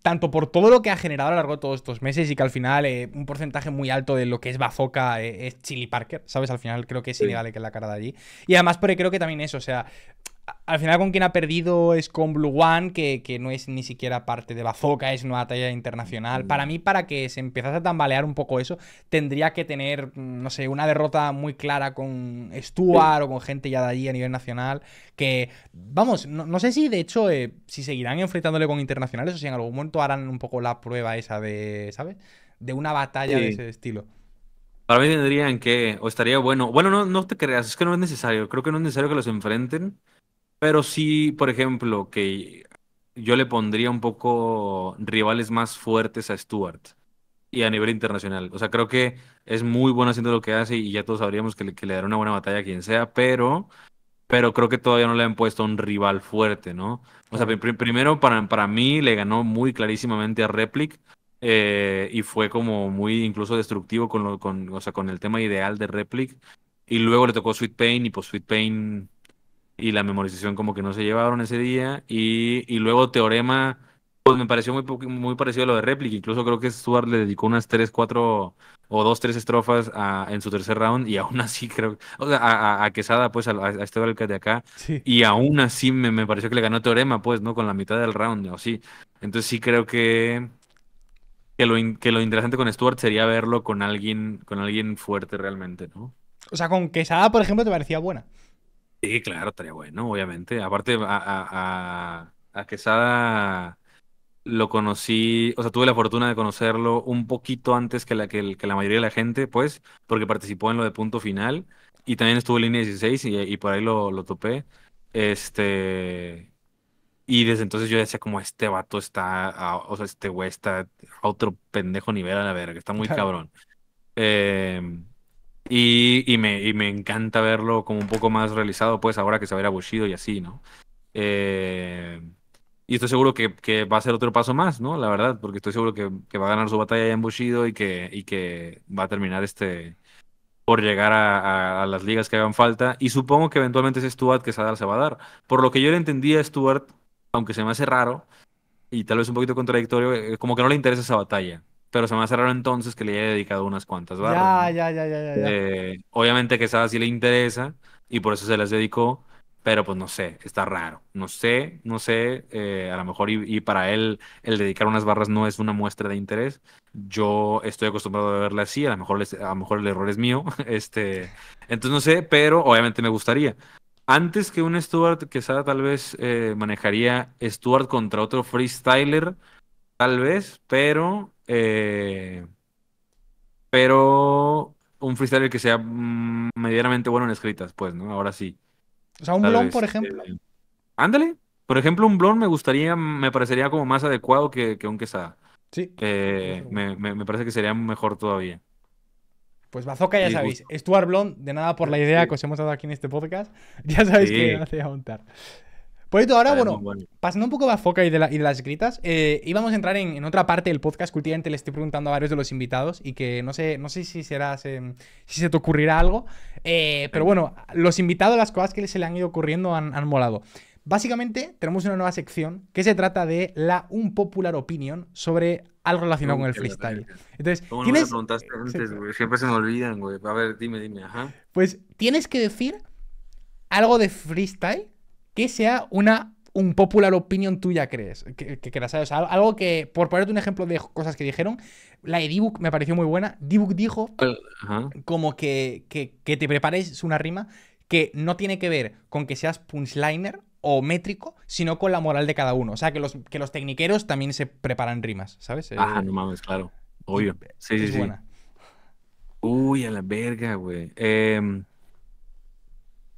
tanto por todo lo que ha generado a lo largo de todos estos meses y que al final eh, un porcentaje muy alto de lo que es bafoca eh, es Chili Parker, ¿sabes? Al final creo que es ilegal que la cara de allí. Y además porque creo que también eso, o sea, al final con quien ha perdido es con Blue One, que, no es ni siquiera parte de Bazooka, es una batalla internacional. Mm. Para mí, para que se empezase a tambalear un poco eso, tendría que tener, mm, no sé, una derrota muy clara con Stuart o con gente ya de allí a nivel nacional. Que, vamos, no, sé si de hecho, eh, si seguirán enfrentándole con internacionales o si en algún momento harán un poco la prueba esa de, ¿sabes? De una batalla de ese estilo.
Para mí tendrían que, o estaría bueno, bueno, no, no te creas, es que no es necesario, creo que no es necesario que los enfrenten pero sí, por ejemplo, que yo le pondría un poco rivales más fuertes a Stuart y a nivel internacional. O sea, creo que es muy bueno haciendo lo que hace y ya todos sabríamos que le, dará una buena batalla a quien sea, pero, pero creo que todavía no le han puesto un rival fuerte, ¿no? O sea, primero para, para mí le ganó muy clarísimamente a Replic. Eh, y fue como muy incluso destructivo con, lo, con, o sea, con el tema ideal de Replic. Y luego le tocó Sweet Pain y pues Sweet Pain y la memorización como que no se llevaron ese día. Y, luego teorema, pues me pareció muy, muy parecido a lo de réplica. Incluso creo que Stuart le dedicó unas tres, cuatro o dos, tres estrofas en su tercer round y aún así creo, o sea, a, Quesada, pues a, a este de acá. Y aún así me, pareció que le ganó teorema, pues, ¿no? Con la mitad del round, o sí. Entonces sí creo que... Que lo, que lo interesante con Stuart sería verlo con alguien, con alguien fuerte realmente, ¿no?
O sea, con Quesada, por ejemplo, te parecía buena.
Sí, claro, estaría bueno, obviamente. Aparte, a, a, Quesada lo conocí, o sea, tuve la fortuna de conocerlo un poquito antes que la, que, que la mayoría de la gente, pues, porque participó en lo de punto final y también estuvo en línea 16 y, por ahí lo, topé. Este. Y desde entonces yo decía, como este vato está, o sea, este güey está otro pendejo nivel a la verga, está muy cabrón. Eh, y, me, encanta verlo como un poco más realizado, pues ahora que se va a ir a Bushido y así, ¿no? Eh, y estoy seguro que, va a ser otro paso más, ¿no? La verdad, porque estoy seguro que, va a ganar su batalla en Bushido y que, va a terminar este por llegar a, las ligas que hagan falta. Y supongo que eventualmente es Stuart que dar, se va a dar. Por lo que yo le entendía a Stuart, aunque se me hace raro y tal vez un poquito contradictorio, eh, como que no le interesa esa batalla pero se me hace raro entonces que le haya dedicado unas cuantas barras.
Ya, ya, ya, ya, ya.
Eh, obviamente que sabe sí le interesa y por eso se las dedicó, pero pues no sé, está raro. No sé, no sé, eh, a lo mejor y, para él el dedicar unas barras no es una muestra de interés. Yo estoy acostumbrado a verla así, a lo mejor, a lo mejor el error es mío, este, entonces no sé, pero obviamente me gustaría. Antes que un Stuart, que Sara tal vez eh, manejaría Stuart contra otro freestyler tal vez, pero. Eh, pero un freestyle que sea mm, medianamente bueno en escritas, pues, ¿no? Ahora sí.
O sea, un blon, por ejemplo. Eh,
ándale. Por ejemplo, un blon me gustaría, me parecería como más adecuado que, un quesada. Sí. Eh, me, parece que sería mejor todavía.
Pues Bazooka, ya sabéis. Stuart Blond, de nada por la idea que os hemos dado aquí en este podcast. Ya sabéis que montar. Por ahora, ah, bueno, pasando un poco de la foca y de, las gritas, eh, íbamos a entrar en, otra parte del podcast que últimamente le estoy preguntando a varios de los invitados y que no sé, no sé si se, si se te ocurrirá algo, eh, pero bueno, los invitados, las cosas que se le han ido ocurriendo han, molado. Básicamente, tenemos una nueva sección que se trata de la un popular opinion sobre algo relacionado con el freestyle.
Entonces, no me preguntaste antes, Siempre pues se me olvidan, güey. A ver, dime, dime,
ajá. Pues tienes que decir algo de freestyle que sea una un popular opinion tuya crees, que, algo que, por ponerte un ejemplo de cosas que dijeron, la de me pareció muy buena. divuk dijo pues, como que, que, te prepares una rima que no tiene que ver con que seas punchliner o métrico, sino con la moral de cada uno. O sea, que los, que tecniqueros también se preparan rimas, ¿sabes? Ah,
no mames, claro. Obvio. Sí, sí, sí. Buena. Uy, a la verga, güey. Em,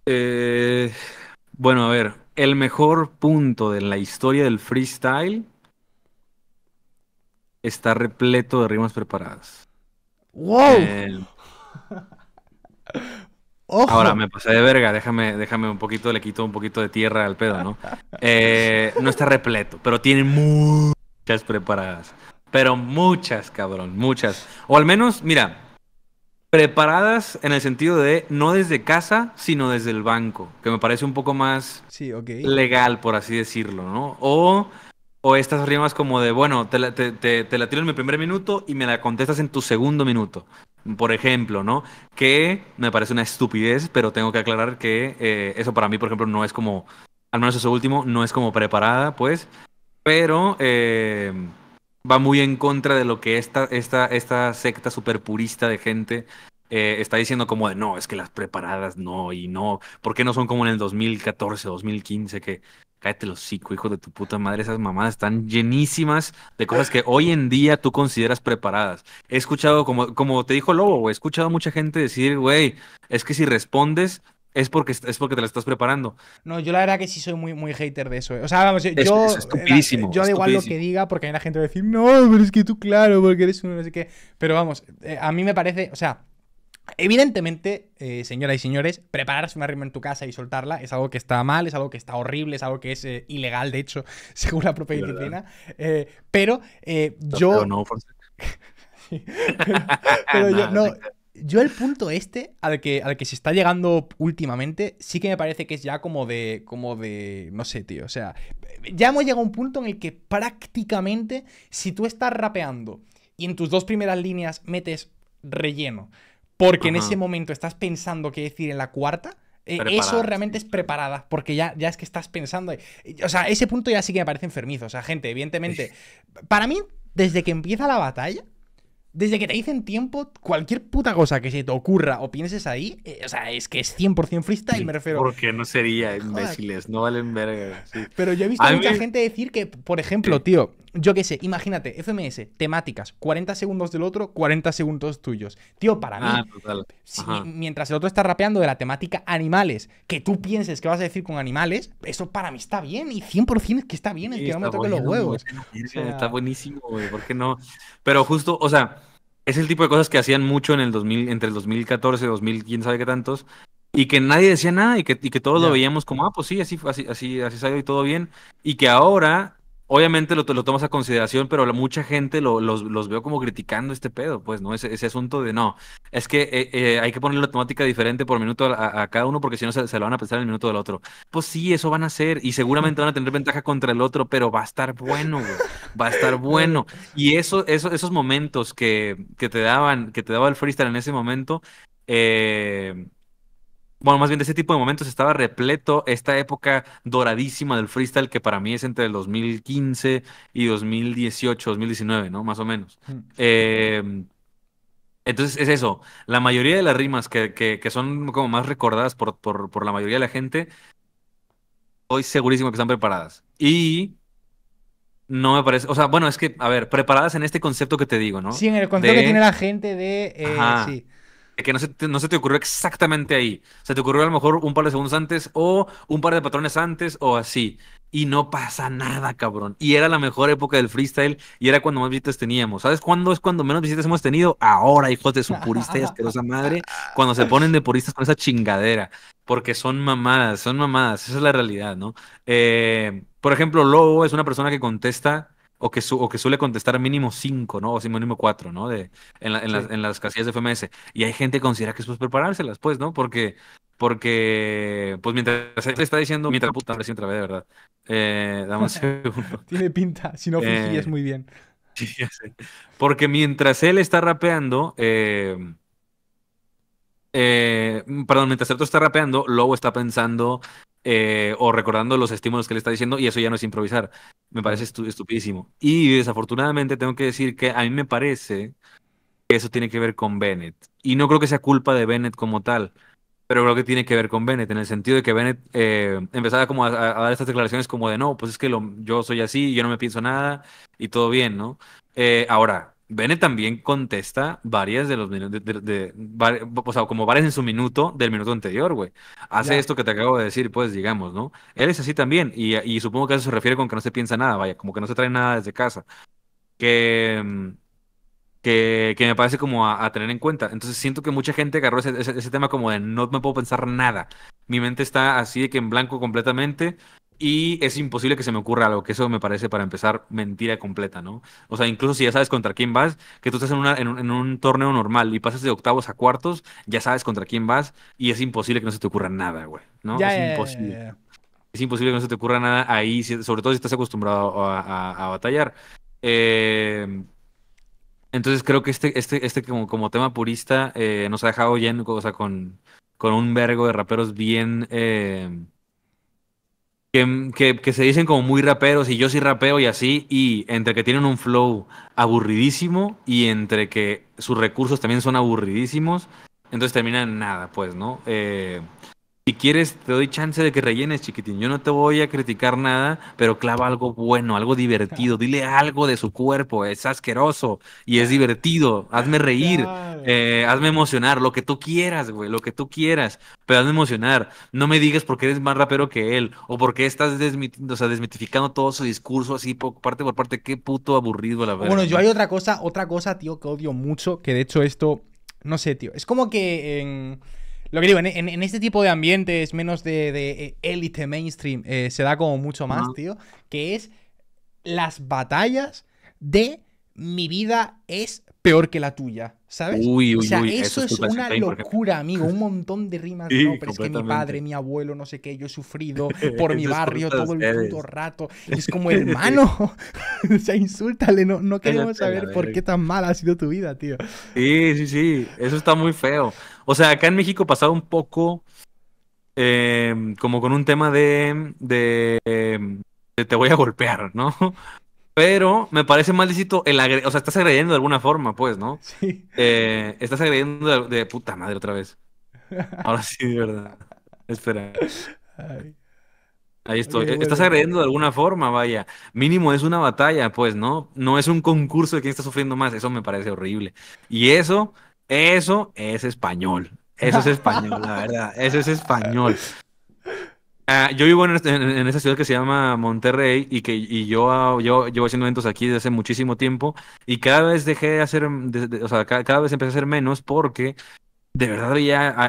eh... Bueno, a ver, el mejor punto de la historia del freestyle está repleto de rimas preparadas. ¡Wow! Ahora me pasé de verga, déjame, déjame un poquito, le quito un poquito de tierra al pedo, ¿no? Eh, no está repleto, pero tiene muchas preparadas. Pero muchas, cabrón, muchas. O al menos, mira, preparadas en el sentido de no desde casa, sino desde el banco, que me parece un poco más
sí, legal,
por así decirlo, ¿no? O, estas rimas como de, bueno, te la, tiro en mi primer minuto y me la contestas en tu segundo minuto, por ejemplo, ¿no? Que me parece una estupidez, pero tengo que aclarar que eh, eso para mí, por ejemplo, no es como, al menos eso último, no es como preparada, pues, pero... Eh, va muy en contra de lo que esta, esta, esta secta superpurista de gente eh, está diciendo como de no, es que las preparadas no y no, ¿por qué no son como en el 2014, 2015 que cállate los cinco hijos de tu puta madre, esas mamadas están llenísimas de cosas que hoy en día tú consideras preparadas. He escuchado, como, como te dijo Lobo, he escuchado mucha gente decir, güey, es que si respondes, es porque, es porque te la estás preparando.
No, yo la verdad que sí soy muy, muy hater de eso. Eh. O sea, vamos, yo. Es, eh, estupidísimo, yo da igual lo que diga, porque hay gente que va a decir, no, pero es que tú, claro, porque eres uno, no sé qué. Pero vamos, eh, a mí me parece, o sea. Evidentemente, señoras y señores, prepararse una rima en tu casa y soltarla es algo que está mal, es algo que está horrible, es algo que es ilegal, de hecho, según la propia disciplina. pero yo. no, pero, yo no. Yo el punto este al que, al que se está llegando últimamente sí que me parece que es ya como de, como de, no sé, tío, o sea, ya hemos llegado a un punto en el que prácticamente si tú estás rapeando y en tus dos primeras líneas metes relleno, porque en ese momento estás pensando qué decir en la cuarta, eh, eso realmente es preparada, porque ya, ya es que estás pensando. Eh, o sea, ese punto ya sí que me parece enfermizo. O sea, gente, evidentemente, para mí, desde que empieza la batalla, desde que te dicen tiempo, cualquier puta cosa que se te ocurra o pienses ahí, eh, o sea, es que es 100% freestyle, y me refiero.
Porque no sería imbéciles, no valen verga.
Pero yo he visto mucha gente decir que, por ejemplo, tío, yo qué sé, imagínate, FMS, temáticas, 40 segundos del otro, 40 segundos tuyos. Tío, para ah, mí, mientras el otro está rapeando de la temática animales, que tú pienses que vas a decir con animales, eso para mí está bien y 100% es que está bien el que no me toque los huevos. Está
buenísimo, güey, ¿por qué no? Pero justo, o sea, es el tipo de cosas que hacían mucho en el 2000, entre el 2014 y 2000, quién sabe qué tantos, y que nadie decía nada y que, todos lo veíamos como, ah, pues sí, así, así, así, así salió y todo bien, y que ahora obviamente lo, lo, tomas a consideración, pero mucha gente lo, los, veo como criticando este pedo, pues, ¿no? Ese, ese asunto de no, es que eh, eh, hay que poner la temática diferente por minuto a, cada uno porque si no se, lo van a pensar el minuto del otro. Pues sí, eso van a hacer y seguramente van a tener ventaja contra el otro, pero va a estar bueno, güey. Va a estar bueno. Y eso, esos momentos que, que, te daban, que te daba el freestyle en ese momento, eh, bueno, más bien de ese tipo de momentos estaba repleto esta época doradísima del freestyle que para mí es entre el 2015 y 2018, 2019, ¿no? Más o menos. Mm. Em, entonces es eso, la mayoría de las rimas que, son como más recordadas por, la mayoría de la gente, estoy segurísimo que están preparadas. Y no me parece. O sea, bueno, es que, a ver, preparadas en este concepto que te digo, ¿no? Sí, en el concepto que tiene la
gente de. Eh,
que no se, te, ocurrió exactamente ahí. Se te ocurrió a lo mejor un par de segundos antes o un par de patrones antes o así. Y no pasa nada, cabrón. Y era la mejor época del freestyle y era cuando más visitas teníamos. ¿Sabes cuándo es cuando menos visitas hemos tenido? Ahora, hijos de su purista y asquerosa madre, cuando se ponen de puristas con esa chingadera. Porque son mamadas, son mamadas. Esa es la realidad, ¿no? Eh, por ejemplo, Lobo es una persona que contesta o que, suele contestar mínimo cinco, ¿no? O mínimo 4, ¿no? De, en, las, casillas de FMS. Y hay gente que considera que es pues preparárselas, pues, ¿no? Porque, porque pues mientras él está diciendo, mientras puta, recién de verdad. Eh, dame un
segundo. Tiene pinta, si no fingirías eh, muy bien. Sí, ya sé.
Porque mientras él está rapeando, eh, perdón, mientras el otro está rapeando, Lobo está pensando eh, o recordando los estímulos que le está diciendo y eso ya no es improvisar. Me parece estupidísimo. Y desafortunadamente tengo que decir que a mí me parece que eso tiene que ver con Bennett. Y no creo que sea culpa de Bennett como tal, pero creo que tiene que ver con Bennett, en el sentido de que Bennett eh, empezaba como a, dar estas declaraciones como de no, pues es que yo soy así, yo no me pienso nada y todo bien, ¿no? Eh, ahora, Bene también contesta varias de los minutos, o sea, como varias en su minuto del minuto anterior, güey. Hace esto que te acabo de decir, pues, digamos, ¿no? Él es así también, y, supongo que eso se refiere con que no se piensa nada, vaya, como que no se trae nada desde casa. Que, que, me parece como a, tener en cuenta. Entonces siento que mucha gente agarró ese tema como de no me puedo pensar nada. Mi mente está así de que en blanco completamente y es imposible que se me ocurra algo, que eso me parece para empezar mentira completa, ¿no? O sea, incluso si ya sabes contra quién vas, que tú estás en, un, torneo normal y pasas de octavos a cuartos, ya sabes contra quién vas y es imposible que no se te ocurra nada, güey, ¿no? es imposible. es imposible que no se te ocurra nada ahí, sobre todo si estás acostumbrado a, batallar. Eh, entonces creo que este, este, este como, como tema purista eh, nos ha dejado lleno, o sea, con, con un vergo de raperos bien... Eh, que, se dicen como muy raperos y yo sí rapeo y así, y entre que tienen un flow aburridísimo y entre que sus recursos también son aburridísimos, entonces terminan nada, pues, ¿no? Eh, si quieres, te doy chance de que rellenes, chiquitín. Yo no te voy a criticar nada, pero clava algo bueno, algo divertido. Dile algo de su cuerpo. Es asqueroso y es divertido. Hazme reír, eh, hazme emocionar, lo que tú quieras, güey, lo que tú quieras. Pero hazme emocionar. No me digas porque eres más rapero que él o porque estás sea, desmitificando todo su discurso así por parte por parte. Qué puto aburrido, la verdad. Bueno, yo hay
otra cosa, otra cosa, tío, que odio mucho, que de hecho esto, no sé, tío. Es como que en... Lo que digo, en, este tipo de ambientes menos de eh, élite mainstream eh, se da como mucho más, tío, que es las batallas de mi vida es peor que la tuya, ¿sabes? Uy, uy, o sea, eso, es, una locura, amigo. Un montón de rimas. no, pero es que mi padre, mi abuelo, no sé qué, yo he sufrido por mi barrio todo el rato. Es como, hermano, o sea, insúltale, no, no queremos saber por qué tan mal ha sido tu vida, tío.
Sí, sí, sí, eso está muy feo. O sea, acá en México pasado un poco em, como con un tema de, de, em, te voy a golpear, ¿no? Pero me parece maldito el agredir. O sea, estás agrediendo de alguna forma, pues, ¿no? Sí. Eh, estás agrediendo de, puta madre otra vez. Ahora sí, de verdad. Espera. Ahí estoy. Estás agrediendo de alguna forma, vaya. Mínimo es una batalla, pues, ¿no? No es un concurso de quién está sufriendo más. Eso me parece horrible. Y eso eso es español. Eso es español, la verdad. Eso es español. Ah, yo vivo en, esa este, ciudad que se llama Monterrey y que y yo, ah, yo llevo haciendo eventos aquí desde hace muchísimo tiempo y cada vez dejé de hacer, o sea, cada, vez empecé a hacer menos porque de verdad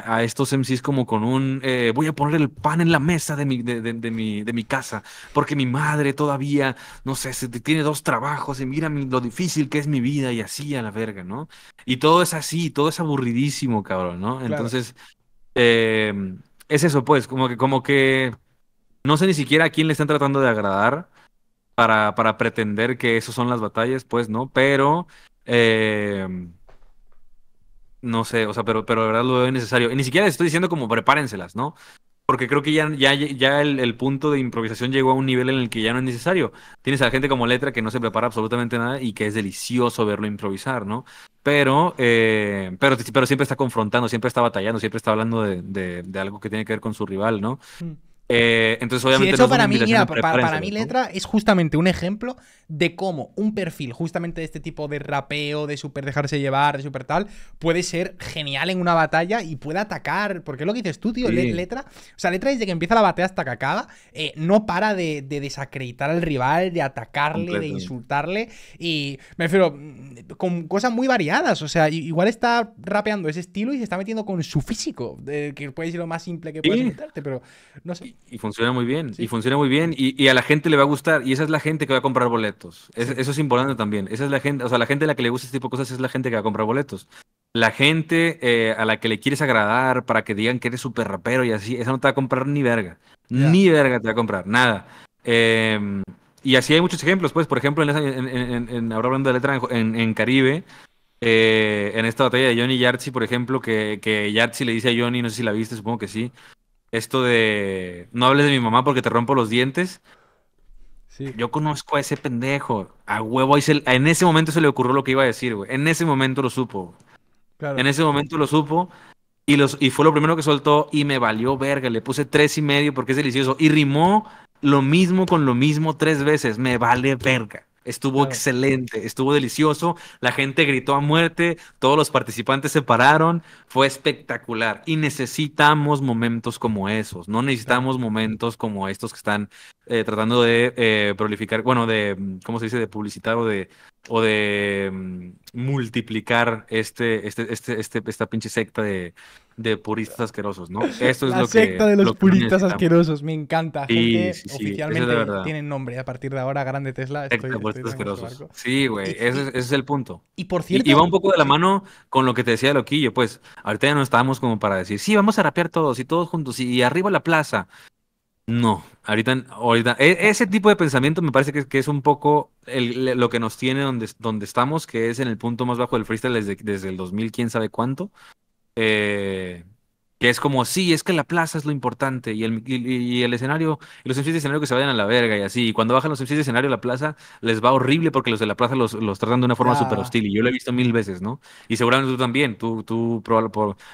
a, estos MCs como con un eh, voy a poner el pan en la mesa de mi, de, mi, de mi casa, porque mi madre todavía, no sé, se, tiene dos trabajos y mira lo difícil que es mi vida y así a la verga, ¿no? Y todo es así, todo es aburridísimo, cabrón, ¿no? Entonces, em, es eso, pues, como que, como que no sé ni siquiera a quién le están tratando de agradar para, para pretender que esas son las batallas, pues, ¿no? Pero... Eh, no sé, o sea, pero, pero de verdad lo veo necesario. Y ni siquiera les estoy diciendo como prepárenselas, ¿no? Porque creo que ya, ya, ya el, punto de improvisación llegó a un nivel en el que ya no es necesario. Tienes a la gente como letra que no se prepara absolutamente nada y que es delicioso verlo improvisar, ¿no? Pero, eh, pero, pero siempre está confrontando, siempre está batallando, siempre está hablando de, de, de, algo que tiene que ver con su rival, ¿no? Mm. Eh, entonces, obviamente. eso para mí, para, mí, letra
es justamente un ejemplo de cómo un perfil, justamente de este tipo de rapeo, de super dejarse llevar, de super tal, puede ser genial en una batalla y puede atacar. Porque es lo que dices tú, tío, letra. O sea, letra desde que empieza la batalla hasta que acaba, eh, no para de, desacreditar al rival, de atacarle, de insultarle. Y me refiero, mm, con cosas muy variadas. O sea, igual está rapeando ese estilo y se está metiendo con su físico, que puede ser lo más simple que puedes sí. pero no sé
y funciona muy bien, y funciona muy bien, y, a la gente le va a gustar, y esa es la gente que va a comprar boletos. Eso es importante también. Esa es la gente, o sea, la gente a la que le gusta este tipo de cosas es la gente que va a comprar boletos. La gente eh, a la que le quieres agradar para que digan que eres súper rapero y así, esa no te va a comprar ni verga. Ni verga te va a comprar, nada. Em, y así hay muchos ejemplos, pues, por ejemplo, en, ahora hablando de letra, en, Caribe, eh, en esta batalla de Johnny y Yartzi, por ejemplo, que, que Yartzi le dice a Johnny, no sé si la viste, supongo que sí, esto de no hables de mi mamá porque te rompo los dientes. Yo conozco a ese pendejo. A huevo, se, en ese momento se le ocurrió lo que iba a decir, güey. En ese momento lo supo. En ese momento lo supo. Y, los, y fue lo primero que soltó y me valió verga. Le puse tres y medio porque es delicioso. Y rimó lo mismo con lo mismo tres veces. Me vale verga. Estuvo excelente, estuvo delicioso, la gente gritó a muerte, todos los participantes se pararon, fue espectacular y necesitamos momentos como esos, no necesitamos momentos como estos que están eh, tratando de eh, prolificar, bueno, de, mm, ¿cómo se dice?, de publicitar o de o de mm, multiplicar este, este, este, este, esta pinche secta de, puristas asquerosos, ¿no? Esto es lo secta secta de los puristas asquerosos, me encanta. Porque oficialmente tienen
nombre a partir de ahora, Grande Tesla. Estoy, puristas asquerosos.
Sí, güey, ese, es el punto.
Y por cierto. Y, va un
poco de la mano con lo que te decía Loquillo, pues ahorita ya no estábamos como para decir, sí, vamos a rapear todos y todos juntos y, arriba a la plaza no, ahorita, ahorita, e, ese tipo de pensamiento me parece que, es un poco lo que nos tiene donde, donde estamos, que es en el punto más bajo del freestyle desde, desde el 2000, quién sabe cuánto. Eh, que es como, sí, es que la plaza es lo importante y el, y, el escenario, y los MCs de escenario que se vayan a la verga y así. Y cuando bajan los MCs de escenario a la plaza, les va horrible porque los de la plaza los, los tratan de una forma súper hostil. Y yo lo he visto mil veces, ¿no? Y seguramente tú también, tú, tú por,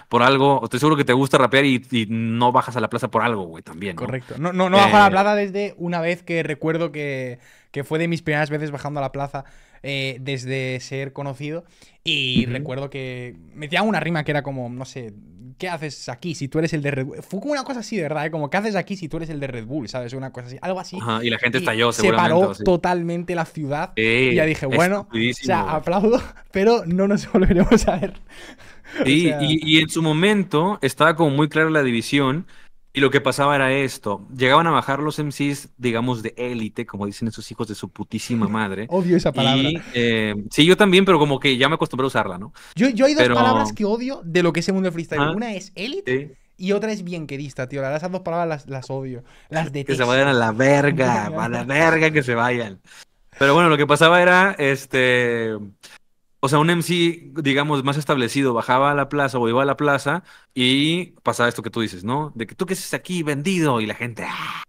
por, algo, estoy seguro que te gusta rapear y, no bajas a la plaza por algo, güey, también. Correcto. No, no, no bajo a la eh.
plaza desde una vez que recuerdo que, que fue de mis primeras veces bajando a la plaza. Eh, desde ser conocido. Y recuerdo que metía una rima que era como, no sé, ¿qué haces aquí si tú eres el de Red Bull? Fue como una cosa así, de verdad, ¿eh? como, ¿qué haces aquí si tú eres el de Red Bull? ¿Sabes? Una cosa así, algo así. y la
gente estalló, Se paró
totalmente la ciudad. y ya dije, bueno, o sea, aplaudo, pero no nos volveremos a ver.
y en su momento estaba como muy clara la división y lo que pasaba era esto, llegaban a bajar los MCs, digamos, de élite, como dicen esos hijos de su putísima madre.
Odio esa palabra.
Eh, sí, yo también, pero como que ya me acostumbré a usarla, ¿no?
Yo, yo hay dos palabras que odio de lo que es el mundo del freestyle. Una es élite y otra es bienquerista, tío. La esas dos palabras las, odio. Las detesto. Que se vayan a
la verga, a la verga que se vayan. Pero bueno, lo que pasaba era, este, o sea, un MC, digamos, más establecido, bajaba a la plaza o iba a la plaza y pasaba esto que tú dices, ¿no? De que tú que haces aquí vendido y la gente, ¡ah!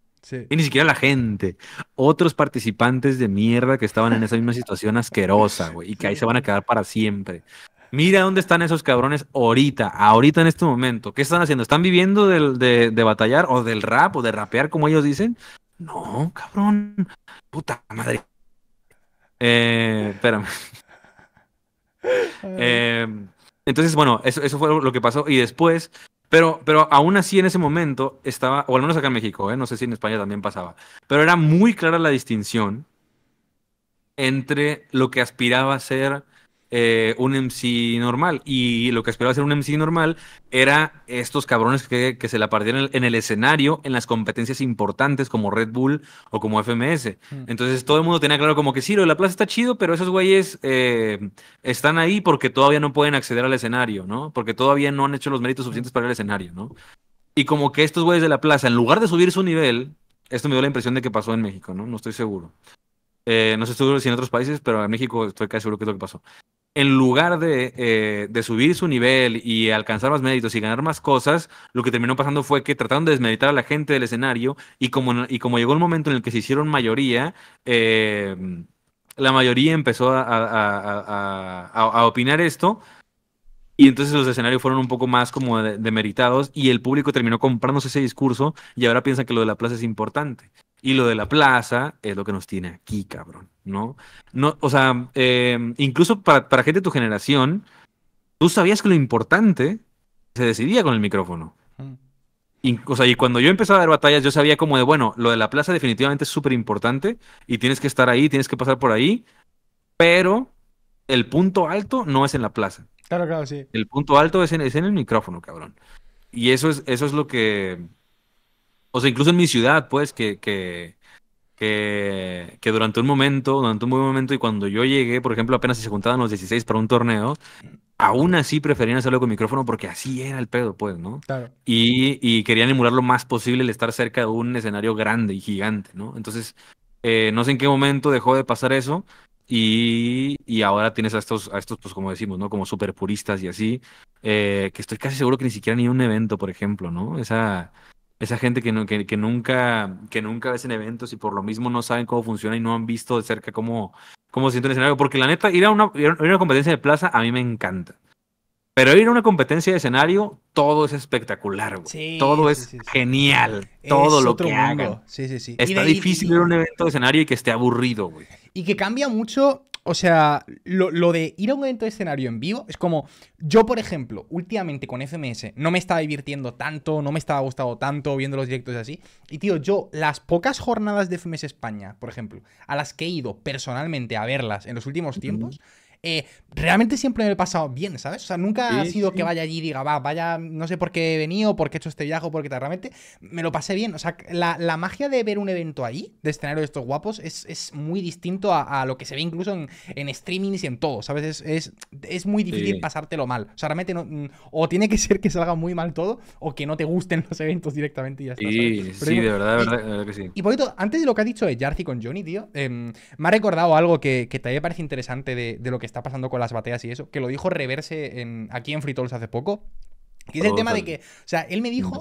Y ni siquiera la gente. Otros participantes de mierda que estaban en esa misma situación asquerosa, güey, y que ahí se van a quedar para siempre. Mira dónde están esos cabrones ahorita, ahorita en este momento. ¿Qué están haciendo? ¿Están viviendo de, de batallar o del rap o de rapear como ellos dicen? No, cabrón. Puta madre. Eh, espérame. Em, entonces, bueno, eso, fue lo que pasó. Y después, pero, pero aún así en ese momento estaba, o al menos acá en México, ¿eh? no sé si en España también pasaba, pero era muy clara la distinción entre lo que aspiraba a ser eh, un MC normal. Y lo que esperaba ser un MC normal era estos cabrones que, se la partieron en el, escenario, en las competencias importantes como Red Bull o como FMS. Mm. Entonces todo el mundo tenía claro como que sí, lo de la plaza está chido, pero esos güeyes eh, están ahí porque todavía no pueden acceder al escenario, ¿no? Porque todavía no han hecho los méritos suficientes para el escenario, ¿no? Y como que estos güeyes de la plaza, en lugar de subir su nivel, esto me dio la impresión de que pasó en México, ¿no? No estoy seguro. Eh, no sé si en otros países, pero en México estoy casi seguro que es lo que pasó en lugar eh, de, subir su nivel y alcanzar más méritos y ganar más cosas, lo que terminó pasando fue que trataron de desmeditar a la gente del escenario y como, y como llegó el momento en el que se hicieron mayoría, eh, la mayoría empezó a, opinar esto y entonces los escenarios fueron un poco más como de, demeritados y el público terminó comprándose ese discurso y ahora piensan que lo de la plaza es importante. Y lo de la plaza es lo que nos tiene aquí, cabrón, ¿no? no o sea, eh, incluso para, gente de tu generación, tú sabías que lo importante se decidía con el micrófono. Mm. Y, o sea, y cuando yo empezaba a dar batallas, yo sabía como de, bueno, lo de la plaza definitivamente es súper importante y tienes que estar ahí, tienes que pasar por ahí, pero el punto alto no es en la plaza. Claro, claro, sí. El punto alto es en, el micrófono, cabrón. Y eso es, eso es lo que. O sea, incluso en mi ciudad, pues, que, que, que, durante un momento, durante un buen momento, y cuando yo llegué, por ejemplo, apenas se juntaban los 16 para un torneo, aún así preferían hacerlo con micrófono porque así era el pedo, pues, ¿no? Claro. Y, querían emular lo más posible el estar cerca de un escenario grande y gigante, ¿no? Entonces, eh, no sé en qué momento dejó de pasar eso, y, ahora tienes a estos, a estos, pues como decimos, ¿no? Como super puristas y así, eh, que estoy casi seguro que ni siquiera han ido a un evento, por ejemplo, ¿no? Esa, esa gente que, que, que, nunca, que nunca ves en eventos y por lo mismo no saben cómo funciona y no han visto de cerca cómo, cómo se siente el escenario. Porque la neta, ir a una, ir a una competencia de plaza a mí me encanta. Pero ir a una competencia de escenario, todo es espectacular,
güey. todo es
genial. Todo lo que hagan. Sí,
sí, sí. Está difícil ir a un evento
de escenario y que esté aburrido, güey.
Y que cambia mucho, o sea, lo, de ir a un evento de escenario en vivo es como, yo por ejemplo, últimamente con FMS no me estaba divirtiendo tanto, no me estaba gustando tanto viendo los directos así. Y tío, yo las pocas jornadas de FMS España, por ejemplo, a las que he ido personalmente a verlas en los últimos tiempos... Eh, realmente siempre me he pasado bien, ¿sabes? O sea, nunca ha sido que vaya allí y diga, va, vaya, no sé por qué he venido, por qué he hecho este viaje, por qué Realmente me lo pasé bien. O sea, la, magia de ver un evento ahí, de escenario de estos guapos, es, muy distinto a, lo que se ve incluso en, en streamings y en todo, ¿sabes? Es, es, es muy difícil pasártelo mal. O sea, realmente mm, o tiene que ser que salga muy mal todo, o que no te gusten los eventos directamente y ya está. Sí, de verdad, de verdad, sí. Y por antes de lo que ha dicho de Jarcy con Johnny, tío, em, me ha recordado algo que, que te parece interesante de, de lo que está pasando con las bateas y eso, que lo dijo Reverse en, aquí en Free hace poco. Que es el tema de que, o sea, él me dijo...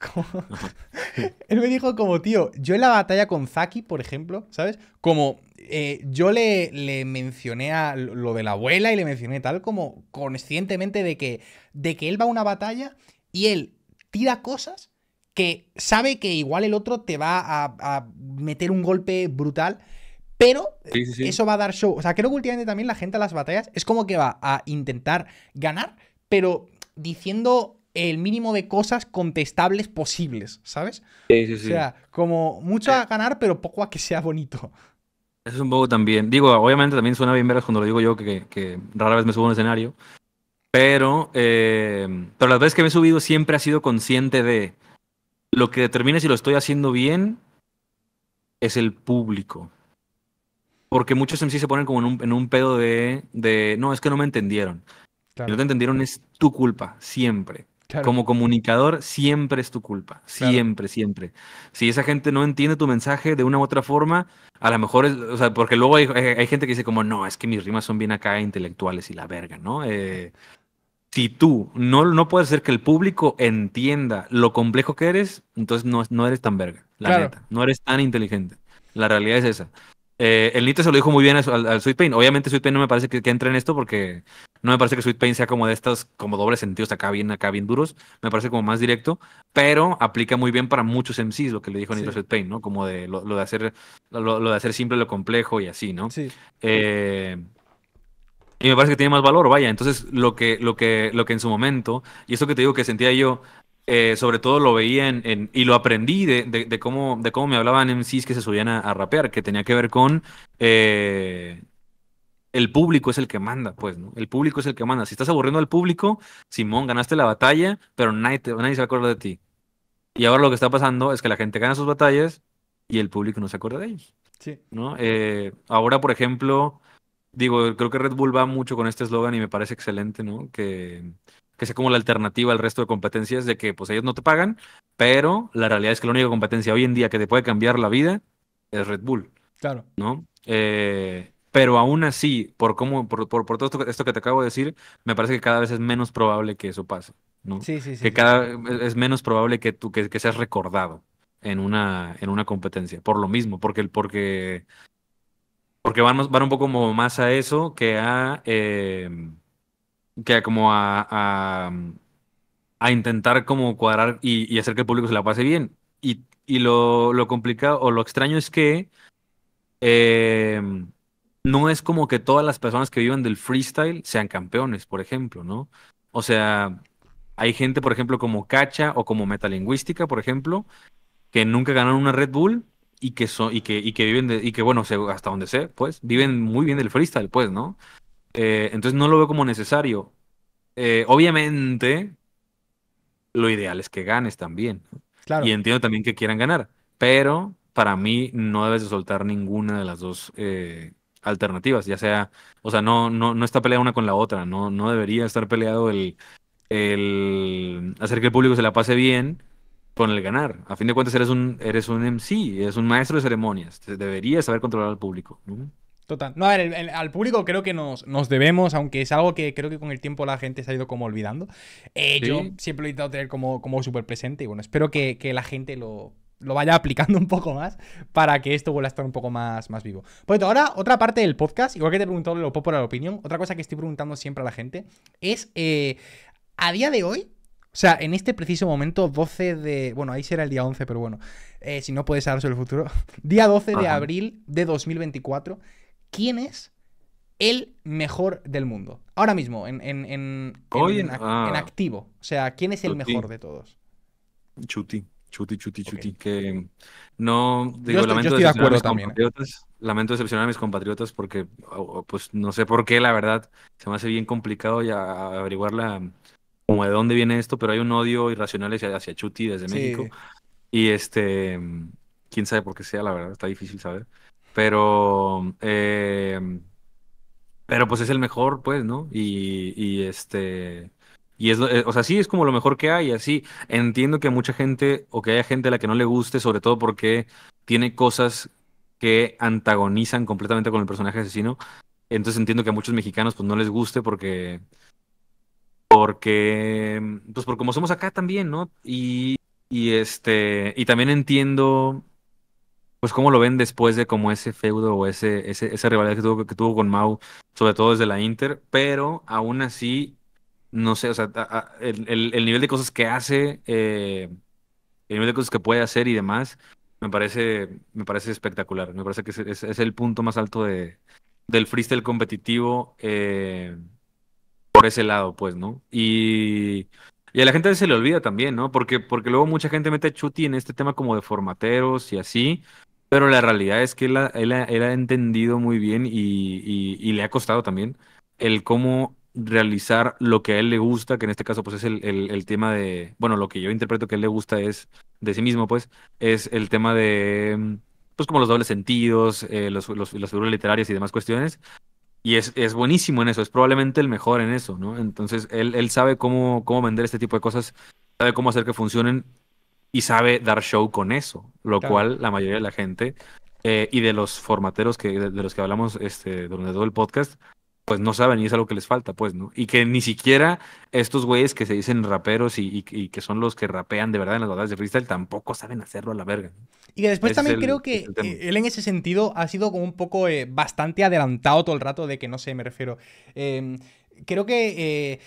él me dijo como, tío, yo en la batalla con Zaki, por ejemplo, ¿sabes? Como eh, yo le, le, mencioné a lo de la abuela y le mencioné tal como conscientemente de que, de que él va a una batalla y él tira cosas que sabe que igual el otro te va a, a meter un golpe brutal pero eso va a dar show. O sea, creo que últimamente también la gente a las batallas es como que va a intentar ganar, pero diciendo el mínimo de cosas contestables posibles, ¿sabes?
Sí, sí, sí. O sea,
como mucho a ganar, pero poco a que sea bonito.
es un poco también. Digo, obviamente también suena bien veras cuando lo digo yo, que, rara vez me subo a un escenario. Pero, eh, pero las veces que me he subido siempre ha sido consciente de lo que determina si lo estoy haciendo bien es el público. Porque muchos sí se ponen como en un, pedo de, no, es que no me entendieron.
no te entendieron
es tu culpa, siempre. Como comunicador, siempre es tu culpa. Siempre, siempre. Si esa gente no entiende tu mensaje de una u otra forma, a lo mejor es. O sea, porque luego hay, gente que dice, como, no, es que mis rimas son bien acá intelectuales y la verga, ¿no? Eh, si tú no, no puedes hacer que el público entienda lo complejo que eres, entonces no, no eres tan verga. La neta. No eres tan inteligente. La realidad es esa. Eh, el Nito se lo dijo muy bien al, Sweet Pain. Obviamente Sweet Pain no me parece que, entre en esto porque no me parece que Sweet Pain sea como de estos, como dobles sentidos acá bien, acá bien duros. Me parece como más directo, pero aplica muy bien para muchos MCs lo que le dijo Nito Sweet Pain, ¿no? Como de lo, de hacer lo, de hacer simple lo complejo y así, ¿no? Sí. Eh, y me parece que tiene más valor, vaya. Entonces, lo que, lo que, lo que en su momento, y eso que te digo que sentía yo eh, sobre todo lo veía y lo aprendí de, cómo, de cómo me hablaban en MCs que se subían a, rapear, que tenía que ver con eh, el público es el que manda, pues, ¿no? El público es el que manda. Si estás aburriendo al público, Simón, ganaste la batalla, pero nadie, se acuerda de ti. Y ahora lo que está pasando es que la gente gana sus batallas y el público no se acuerda de ellos. Sí. ¿no? Eh, ahora, por ejemplo, digo, creo que Red Bull va mucho con este eslogan y me parece excelente, ¿no? Que que sea como la alternativa al resto de competencias de que pues ellos no te pagan, pero la realidad es que la única competencia hoy en día que te puede cambiar la vida es Red Bull. Claro. ¿No? Eh, pero aún así, por cómo, por, por, todo esto, que te acabo de decir, me parece que cada vez es menos probable que eso pase,
¿no? Sí, sí, sí. Que
cada es menos probable que tú que, seas recordado en una, en una competencia, por lo mismo, porque, porque, porque van, van un poco más a eso que a eh, que como a, a, intentar como cuadrar y, hacer que el público se la pase bien. Y, lo, complicado o lo extraño es que em, no es como que todas las personas que viven del freestyle sean campeones, por ejemplo, ¿no? O sea, hay gente, por ejemplo, como Cacha o como Metalingüística, por ejemplo, que nunca ganaron una Red Bull y que son y que y que viven de, y que bueno, hasta donde sé, pues viven muy bien del freestyle, pues, ¿no? Eh, entonces no lo veo como necesario. Eh, obviamente, lo ideal es que ganes también. Claro. Y entiendo también que quieran ganar, pero para mí no debes de soltar ninguna de las dos eh, alternativas, ya sea, o sea, no, no, está peleada una con la otra, no, no debería estar peleado el, el hacer que el público se la pase bien con el ganar. A fin de cuentas eres un, eres un MC, eres un maestro de ceremonias, deberías saber controlar al público.
No, a ver, al público creo que nos, debemos, aunque es algo que creo que con el tiempo la gente se ha ido como olvidando. Eh, yo siempre lo he intentado tener como, como súper presente y bueno, espero que, la gente lo, vaya aplicando un poco más para que esto vuelva a estar un poco más, más vivo. Pues ahora, otra parte del podcast, igual que te he preguntado lo por la opinión, otra cosa que estoy preguntando siempre a la gente es, eh, a día de hoy, o sea, en este preciso momento, 12 de... Bueno, ahí será el día 11, pero bueno, eh, si no puedes hablar sobre el futuro. Día 12 de abril de 2024 quién es el mejor del mundo. Ahora mismo, en, en, en, ah. activo. O sea, ¿quién es el mejor de todos?
Chuti, chuti, chuti, chuti. Que no. Digo, lamento decepcionar de acuerdo ¿eh? Lamento decepcionar a mis compatriotas porque, oh, oh, pues, no sé por qué, la verdad. Se me hace bien complicado ya averiguar la, como de dónde viene esto, pero hay un odio irracional hacia, hacia Chuti desde México. Y este, quién sabe por qué sea, la verdad, está difícil saber. Pero, eh, pero pues es el mejor, pues, ¿no? Y, este... Y es, eh, o sea, sí, es como lo mejor que hay, así. Entiendo que mucha gente, o que haya gente a la que no le guste, sobre todo porque tiene cosas que antagonizan completamente con el personaje asesino. Entonces entiendo que a muchos mexicanos pues no les guste porque... Porque... Pues por como somos acá también, ¿no? Y, y este... Y también entiendo pues cómo lo ven después de como ese feudo o ese, ese, esa rivalidad que tuvo, que tuvo con Mau, sobre todo desde la Inter, pero aún así, no sé, o sea, el, nivel de cosas que hace, eh, el nivel de cosas que puede hacer y demás, me parece, me parece espectacular, me parece que es, el punto más alto de, del freestyle competitivo eh, por ese lado, pues, ¿no? Y... Y a la gente se le olvida también, ¿no? Porque, porque luego mucha gente mete Chuti en este tema como de formateros y así, pero la realidad es que él, ha entendido muy bien y, le ha costado también el cómo realizar lo que a él le gusta, que en este caso pues es el, tema de, bueno, lo que yo interpreto que a él le gusta es, de sí mismo pues, es el tema de, pues como los dobles sentidos, eh, los, los, las figuras literarias y demás cuestiones, y es, es, buenísimo en eso, es probablemente el mejor en eso, ¿no? Entonces, él, él sabe cómo, cómo vender este tipo de cosas, sabe cómo hacer que funcionen y sabe dar show con eso, lo cual la mayoría de la gente eh, y de los formateros que, de, los que hablamos este, durante todo el podcast, pues no saben y es algo que les falta, pues, ¿no? Y que ni siquiera estos güeyes que se dicen raperos y, y, que son los que rapean de verdad en las bodas de freestyle tampoco saben hacerlo a la verga.
Y que después también creo que eh, él en ese sentido ha sido como un poco eh, bastante adelantado todo el rato de que no sé, me refiero. Em, creo que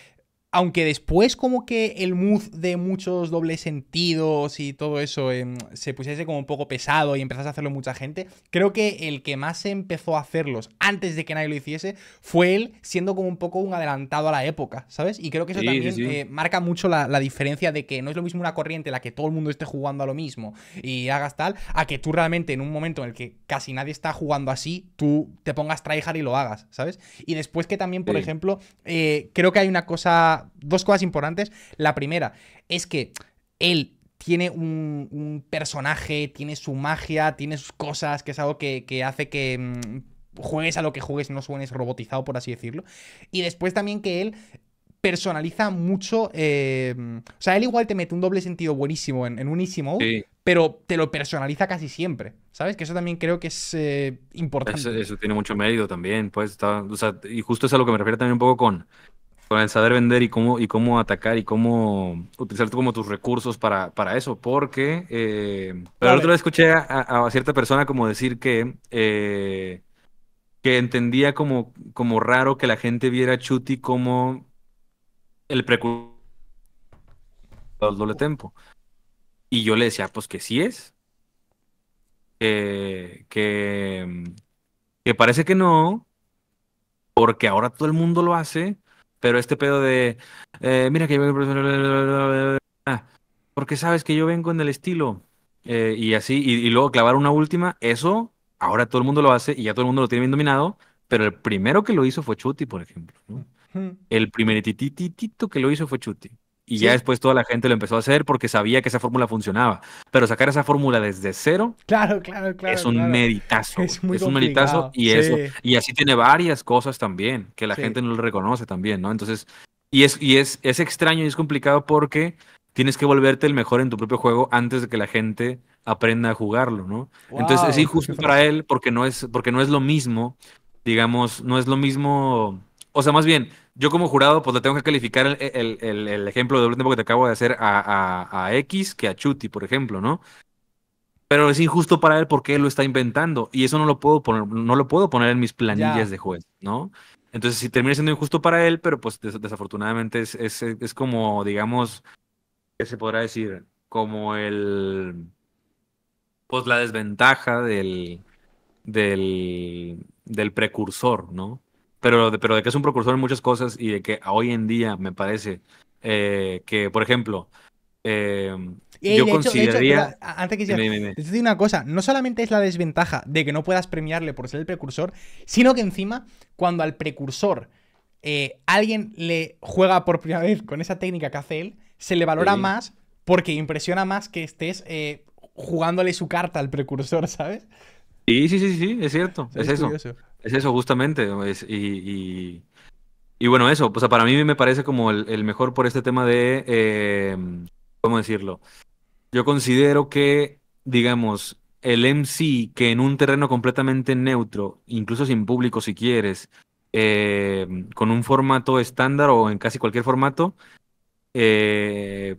aunque después como que el mood de muchos dobles sentidos y todo eso em, se pusiese como un poco pesado y empezase a hacerlo mucha gente, creo que el que más empezó a hacerlos antes de que nadie lo hiciese fue él siendo como un poco un adelantado a la época, ¿sabes? Y creo que eso también eh, marca mucho la, diferencia de que no es lo mismo una corriente en la que todo el mundo esté jugando a lo mismo y hagas tal, a que tú realmente en un momento en el que casi nadie está jugando así, tú te pongas tryhard y lo hagas, ¿sabes? Y después que también, por ejemplo, eh, creo que hay una cosa dos cosas importantes. La primera es que él tiene un, personaje, tiene su magia, tiene sus cosas, que es algo que, hace que mm, juegues a lo que juegues, no suenes robotizado, por así decirlo. Y después también que él personaliza mucho. Eh, o sea, él igual te mete un doble sentido buenísimo en, en un easy mode, pero te lo personaliza casi siempre. ¿Sabes? Que eso también creo que es eh, importante.
Eso, tiene mucho mérito también. Pues está, y justo es a lo que me refiero también un poco con con el saber vender y cómo, y cómo atacar y cómo utilizar como tus recursos para, para eso, porque eh, pero otro día escuché a, cierta persona como decir que eh, que entendía como, como raro que la gente viera a Chuti como el precursor del doble tempo. Y yo le decía, pues que sí es. que, que parece que no, porque ahora todo el mundo lo hace, pero este pedo de, mira que yo vengo... Porque sabes que yo vengo en el estilo. y así, y, luego clavar una última, eso ahora todo el mundo lo hace y ya todo el mundo lo tiene bien dominado, pero el primero que lo hizo fue Chuti, por ejemplo. El primer El que lo hizo fue Chuti. Y ya después toda la gente lo empezó a hacer porque sabía que esa fórmula funcionaba. Pero sacar esa fórmula desde cero
claro, claro, claro, es un claro.
meritazo. Es, un meritazo y eso. Y así tiene varias cosas también que la gente no le reconoce también, ¿no? Entonces, y es, y es, es extraño y es complicado porque tienes que volverte el mejor en tu propio juego antes de que la gente aprenda a jugarlo, ¿no? Entonces es injusto para él porque no es, porque no es lo mismo, digamos, no es lo mismo. O sea, más bien, yo como jurado, pues le tengo que calificar el, ejemplo de doble tiempo que te acabo de hacer a, X que a Chuti, por ejemplo, ¿no? Pero es injusto para él porque él lo está inventando y eso no lo puedo poner, no lo puedo poner en mis planillas de juez, ¿no? Entonces, si termina siendo injusto para él, pero pues desafortunadamente es, es, es, como, digamos, ¿qué se podrá decir? Como el, pues la desventaja del, del, del precursor, ¿no? pero, de, que es un precursor en muchas cosas y de que hoy en día me parece eh, que, por ejemplo, em, yo consideraría. antes que ya
una cosa: no solamente es la desventaja de que no puedas premiarle por ser el precursor, sino que encima, cuando al precursor eh, alguien le juega por primera vez con esa técnica que hace él, se le valora más porque impresiona más que estés eh, jugándole su carta al precursor, ¿sabes?
Sí, sí, sí, sí, es cierto, es, eso. Es eso, justamente. y, y, bueno, eso, o sea, para mí me parece como el, mejor por este tema de, eh, ¿cómo decirlo? Yo considero que, digamos, el MC que en un terreno completamente neutro, incluso sin público si quieres, eh, con un formato estándar o en casi cualquier formato, eh,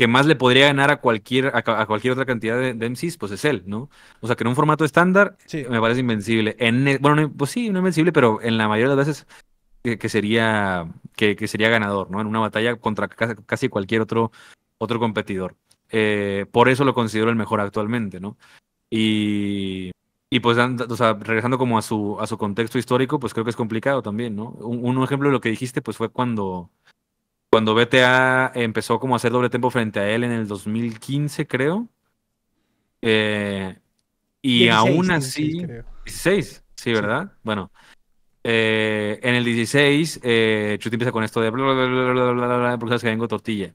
que más le podría ganar a cualquier, a, cualquier otra cantidad de, de, MCs, pues es él, ¿no? O sea, que en un formato estándar me parece invencible. bueno, pues sí, no invencible, pero en la mayoría de las veces que, sería, que, que, sería ganador, ¿no? En una batalla contra casi cualquier otro, otro competidor. Eh, por eso lo considero el mejor actualmente, ¿no? Y, y pues, o sea, regresando como a su, a su contexto histórico, pues creo que es complicado también, ¿no? Un, un ejemplo de lo que dijiste, pues fue cuando cuando BTA empezó como a hacer doble tempo frente a él en el 2015, creo. Eh, y aún así... 16, sí, ¿verdad? Bueno. Eh, en el 16, eh, Chuti empieza con esto de porque sabes que vengo tortilla.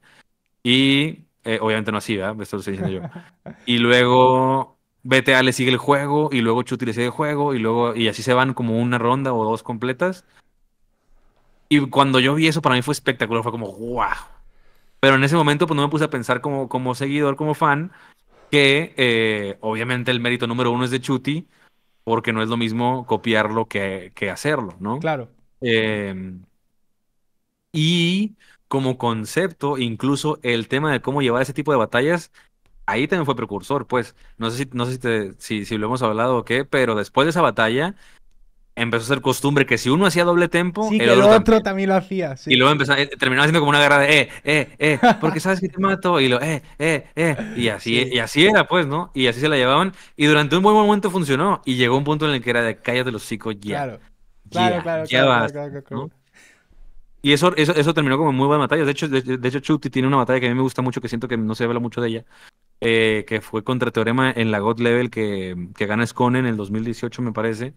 Y eh, obviamente no así, ¿verdad? Esto lo estoy diciendo yo. Y luego BTA le sigue el juego, y luego Chuti le sigue el juego, y luego y así se van como una ronda o dos completas. Y cuando yo vi eso, para mí fue espectacular, fue como, wow. Pero en ese momento, pues no me puse a pensar como, como seguidor, como fan, que eh, obviamente el mérito número uno es de Chuti, porque no es lo mismo copiarlo que, que hacerlo, ¿no? Claro. Em, y como concepto, incluso el tema de cómo llevar ese tipo de batallas, ahí también fue precursor, pues. No sé si, no sé si, si lo hemos hablado o qué, pero después de esa batalla, empezó a ser costumbre que si uno hacía doble tempo, sí, el, otro,
también. lo hacía.
Y luego empezó, eh, terminaba haciendo como una guerra de eh, eh, eh, porque sabes que te mato, y lo eh, eh, eh, y así, y así era, pues, ¿no? Y así se la llevaban, y durante un buen momento funcionó, y llegó un punto en el que era de de los psicos ya. Claro, claro, claro, Y eso, eso, eso, terminó como muy buena batalla. De hecho, de, hecho, Chuti tiene una batalla que a mí me gusta mucho, que siento que no se habla mucho de ella, eh, que fue contra Teorema en la God Level que, que gana Scone en el 2018, me parece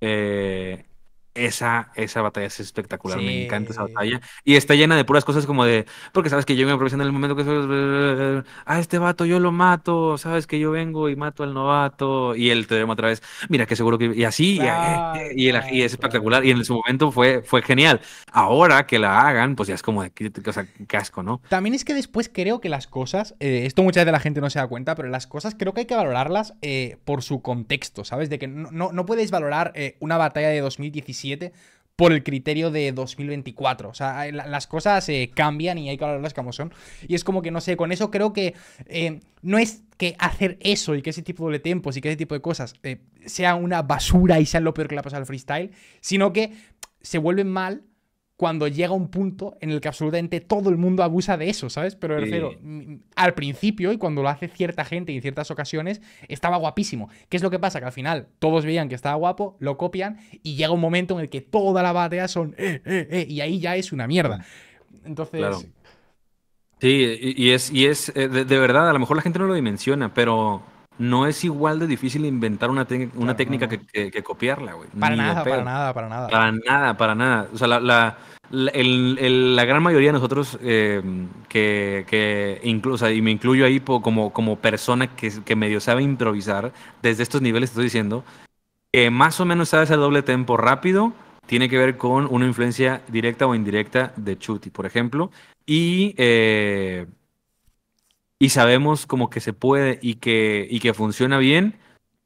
eh, esa, esa batalla es espectacular, me encanta esa batalla. Y está llena de puras cosas como de, porque sabes que yo me aprovecho en el momento que soy, a ah, este vato yo lo mato, sabes que yo vengo y mato al novato, y él te vemos otra vez, mira que seguro que, y así, y, eh, eh, es espectacular, y en su momento fue, fue genial. Ahora que la hagan, pues ya es como de, casco, ¿no?
También es que después creo que las cosas, eh, esto muchas veces la gente no se da cuenta, pero las cosas creo que hay que valorarlas por su contexto, ¿sabes? De que no, no, no puedes valorar una batalla de 2017 por el criterio de 2024. O sea, las cosas eh, cambian y hay que hablarlas como son. Y es como que, no sé, con eso creo que eh, no es que hacer eso y que ese tipo de tiempos y que ese tipo de cosas eh, sea una basura y sea lo peor que le ha pasado al freestyle, sino que se vuelven mal cuando llega un punto en el que absolutamente todo el mundo abusa de eso, ¿sabes? Pero mm, al principio y cuando lo hace cierta gente y en ciertas ocasiones, estaba guapísimo. ¿Qué es lo que pasa? Que al final todos veían que estaba guapo, lo copian y llega un momento en el que toda la batea son eh, eh, eh, y ahí ya es una mierda. Entonces.
Sí, y es, y es eh, de verdad, a lo mejor la gente no lo dimensiona, pero no es igual de difícil inventar una, técnica Que, copiarla, güey. Para nada, para
nada, para nada.
Para nada, para nada. O sea, la, gran mayoría de nosotros, em, que, que incluso, y me incluyo ahí como, como persona que, que medio sabe improvisar, desde estos niveles estoy diciendo, más o menos sabes el doble tempo rápido, tiene que ver con una influencia directa o indirecta de Chuti, por ejemplo. Y eh, y sabemos como que se puede y que, y que funciona bien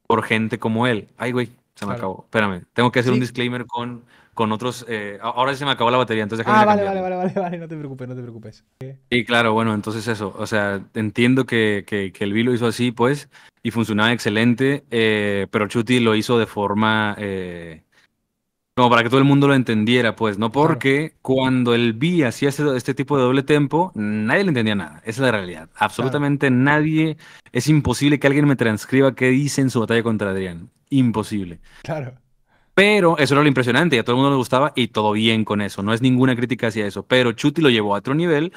por gente como él. Ay, güey, se me acabó. Espérame, tengo que hacer un disclaimer con, con otros. Eh, ahora se me acabó la batería, entonces. Ah, vale,
vale, vale, vale, vale, no te preocupes, no te preocupes.
Sí, claro, bueno, entonces eso. O sea, entiendo que, el Vi lo hizo así, pues, y funcionaba excelente, eh, pero Chuti lo hizo de forma. Eh, como para que todo el mundo lo entendiera, pues, ¿no? Porque cuando el B hacía este, este tipo de doble tempo, nadie le entendía nada. Esa es la realidad. Absolutamente nadie. Es imposible que alguien me transcriba qué dice en su batalla contra Adrián. Imposible. Claro. Pero eso era lo impresionante y a todo el mundo le gustaba y todo bien con eso. No es ninguna crítica hacia eso. Pero Chuti lo llevó a otro nivel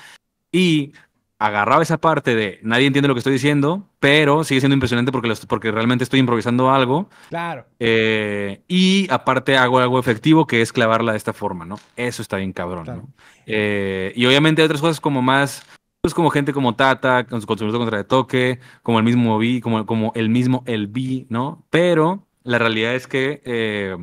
y agarraba esa parte de nadie entiende lo que estoy diciendo, pero sigue siendo impresionante porque, porque realmente estoy improvisando algo. Claro. Eh, y aparte hago algo efectivo que es clavarla de esta forma, ¿no? Eso está bien cabrón, ¿no? Eh, y obviamente hay otras cosas como más, pues como gente como Tata, con su consumidor contra de toque, como el mismo Vi, como, como el mismo El Vi, ¿no? Pero la realidad es que... Eh,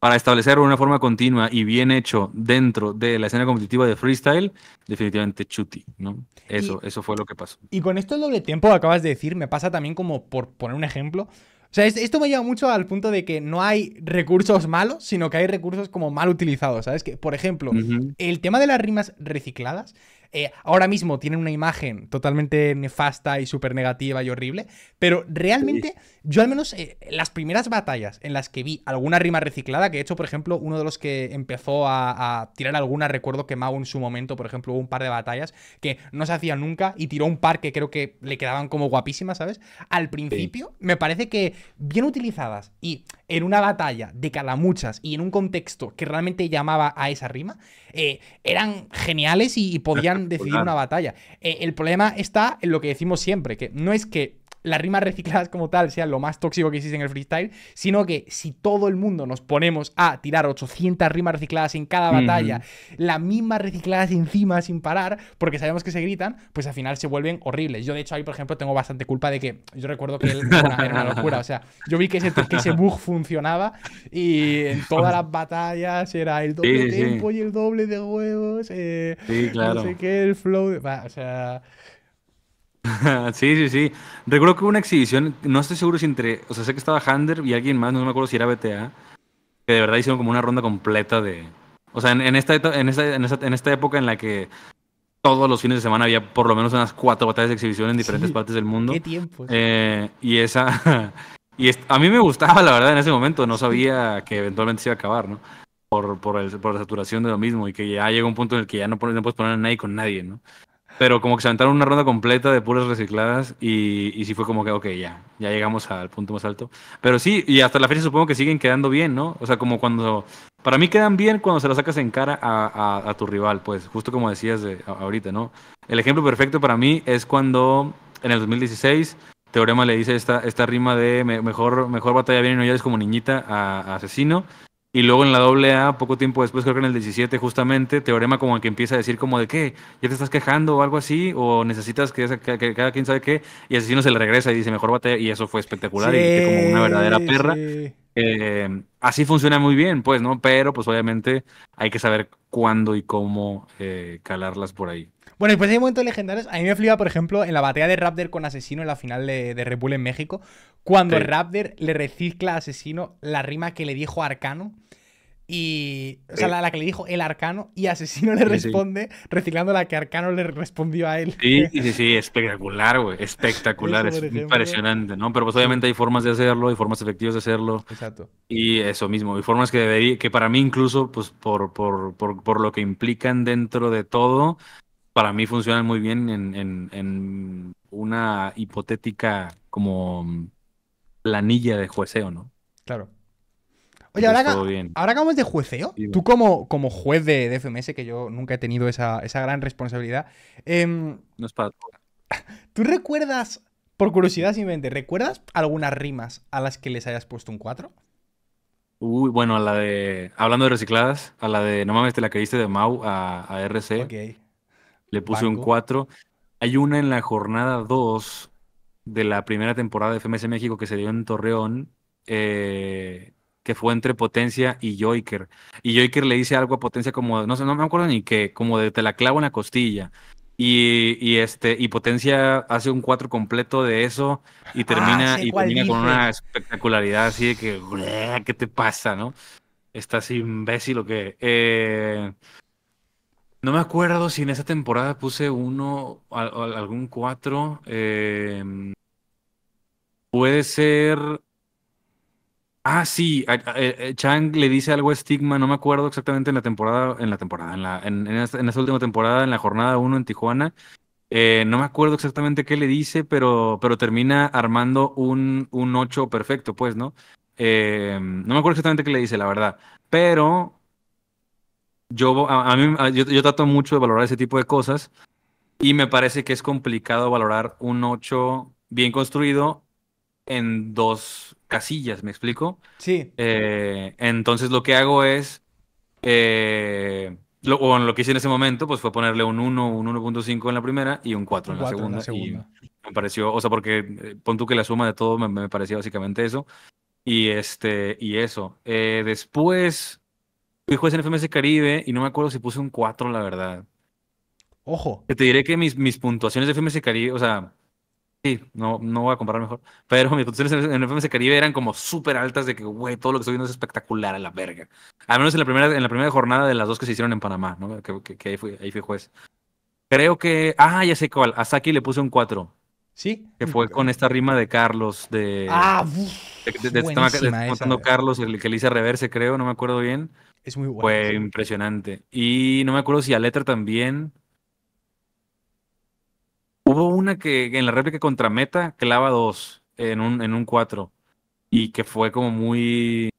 para establecer una forma continua y bien hecho dentro de la escena competitiva de freestyle, definitivamente Chuti, ¿no? Eso, eso fue lo que pasó.
Y con esto el doble tiempo que acabas de decir, me pasa también como por poner un ejemplo. O sea, esto me lleva mucho al punto de que no hay recursos malos, sino que hay recursos como mal utilizados, ¿sabes? Que, por ejemplo, el tema de las rimas recicladas eh, ahora mismo tienen una imagen totalmente nefasta y súper negativa y horrible, pero realmente yo al menos eh, las primeras batallas en las que vi alguna rima reciclada, que he hecho, por ejemplo, uno de los que empezó a, tirar alguna, recuerdo que Mau en su momento, por ejemplo, hubo un par de batallas que no se hacían nunca y tiró un par que creo que le quedaban como guapísimas, ¿sabes? Al principio me parece que bien utilizadas y en una batalla de calamuchas y en un contexto que realmente llamaba a esa rima, eh, eran geniales y, podían pues decidir una batalla. Eh, el problema está en lo que decimos siempre, que no es que las rimas recicladas como tal sean lo más tóxico que existe en el freestyle, sino que si todo el mundo nos ponemos a tirar 800 rimas recicladas en cada batalla, las mismas recicladas encima sin parar, porque sabemos que se gritan, pues al final se vuelven horribles. Yo, de hecho, ahí, por ejemplo, tengo bastante culpa de que yo recuerdo que era una locura. O sea, yo vi que ese, que bug funcionaba y en todas las batallas era el doble de y el doble de huevos. Eh, sí, No el flow. o sea.
sí, sí, sí. Recuerdo que hubo una exhibición, no estoy seguro si entre, o sea, sé que estaba Hander y alguien más, no me acuerdo si era BTA, que de verdad hicieron como una ronda completa de... O sea, en, esta, en, esta, en, esta, en esta época en la que todos los fines de semana había por lo menos unas cuatro batallas de exhibición en diferentes partes del mundo. Qué tiempo. Eh, y esa... y a mí me gustaba, la verdad, en ese momento. No sabía que eventualmente se iba a acabar, ¿no? Por, por, el, por la saturación de lo mismo y que ya llega un punto en el que ya no, no puedes poner a nadie con nadie, ¿no? pero como que se aventaron una ronda completa de puras recicladas y, y sí fue como que, ok, ya, ya llegamos al punto más alto. Pero sí, y hasta la fecha supongo que siguen quedando bien, ¿no? O sea, como cuando, para mí quedan bien cuando se las sacas en cara a, a, tu rival, pues, justo como decías de, ahorita, ¿no? El ejemplo perfecto para mí es cuando en el 2016 Teorema le dice esta, esta rima de mejor, mejor batalla bien y no es como niñita a Asesino y luego en la doble A, poco tiempo después, creo que en el 17 justamente, Teorema como el que empieza a decir como de qué, ya te estás quejando o algo así, o necesitas que, cada quien sabe qué, y Asesino se le regresa y dice mejor bate, y eso fue espectacular, y como una verdadera perra. Eh, así funciona muy bien, pues, ¿no? Pero, pues, obviamente, hay que saber cuándo y cómo eh, calarlas por ahí.
Bueno, y pues hay momentos legendarios. A mí me flipa, por ejemplo, en la batalla de Raptor con Asesino en la final de, de Red Bull en México, cuando Raptor le recicla a Asesino la rima que le dijo Arcano. Y, o sea, eh. la, que le dijo el arcano y Asesino le responde reciclando la que Arcano le respondió a él. Sí, sí,
sí, espectacular, güey, espectacular, es impresionante, ¿no? Pero pues obviamente hay formas de hacerlo, hay formas efectivas de hacerlo. Exacto. Y eso mismo, Y formas que que para mí incluso, pues por, por, por, por lo que implican dentro de todo, para mí funcionan muy bien en, en una hipotética como planilla de jueceo, ¿no?
Claro. Oye, ahora, vamos ahora, acabamos de jueceo. Tú como, como juez de, FMS, que yo nunca he tenido esa, gran responsabilidad. Em, no es para ¿Tú recuerdas, por curiosidad simplemente, ¿recuerdas algunas rimas a las que les hayas puesto un 4?
Uy, bueno, a la de. Hablando de recicladas, a la de No mames, te la creíste de Mau a, RC. Okay. Le puse un 4. Hay una en la jornada 2 de la primera temporada de FMS México que se dio en Torreón. Eh, fue entre Potencia y Joker Y Joiker le dice algo a Potencia como, no sé, no me acuerdo ni qué, como de te la clavo en la costilla. Y, este, y Potencia hace un cuatro completo de eso y ah, termina, y con una espectacularidad así de que, ¿qué te pasa, no? Estás imbécil o qué. Eh, no me acuerdo si en esa temporada puse uno, algún cuatro em, puede ser Ah, sí, eh, eh, Chang le dice algo a Stigma, no me acuerdo exactamente en la temporada, en la temporada, en, la, en, última temporada, en la jornada 1 en Tijuana. Eh, no me acuerdo exactamente qué le dice, pero, pero termina armando un, un 8 perfecto, pues, ¿no? no me acuerdo exactamente qué le dice, la verdad. Pero yo, a, mí, yo, yo trato mucho de valorar ese tipo de cosas y me parece que es complicado valorar un 8 bien construido en dos casillas, ¿me explico? Sí. Eh, entonces lo que hago es, eh, lo, o lo que hice en ese momento, pues fue ponerle un 1, un 1.5 en la primera y un 4, en, la segunda. Y me pareció, o sea, porque eh, pon tú que la suma de todo me, parecía básicamente eso. Y, este, y eso. después fui juez en FMS Caribe y no me acuerdo si puse un 4, la verdad. Ojo. Te diré que mis, mis puntuaciones de FMS Caribe, o sea, Sí, no, no voy a comparar mejor. Pero mis producciones en, el FMS Caribe eran como súper altas de que, güey, todo lo que estoy viendo es espectacular a la verga. Al menos en la primera, en la primera jornada de las dos que se hicieron en Panamá, ¿no? Que, ahí, fui, juez. Creo que. Ah, ya sé cuál. A Saki le puse un 4. ¿Sí? Que fue con esta rima de Carlos de. Ah, uf, de, contando Carlos, el que le hice reverse, creo, no me acuerdo bien. Es muy bueno. Fue impresionante. Y no me acuerdo si a Letra también. Hubo una que en la réplica contra Meta clava dos en un, en un cuatro. Y que fue como muy.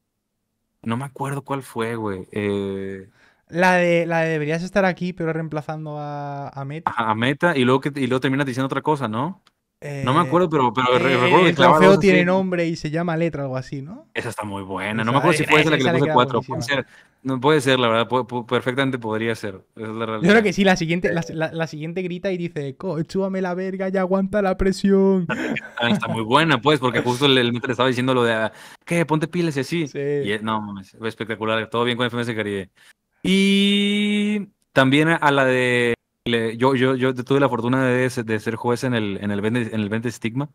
No me acuerdo cuál fue, güey. Eh.
La de, la deberías estar aquí, pero reemplazando a, Meta.
A, Meta, y luego, que, y luego terminas diciendo otra cosa, ¿no? Eh, no me acuerdo, pero, eh, recuerdo que El trofeo tiene
nombre y se llama letra, algo así, ¿no? Esa está muy buena. no me acuerdo si fue esa la que le puse cuatro.
Puede ser, la verdad. perfectamente podría ser. la Yo creo que sí, la siguiente,
la, siguiente grita y dice: chúame la verga y aguanta la presión.
está muy buena, pues, porque justo el, meter estaba diciendo lo de: ah, que Ponte pilas y así. Sí. no, espectacular. Todo bien con FMS Caribe. Y también a la de yo, yo, yo tuve la fortuna de, de ser juez en el, en el en el Vende Stigma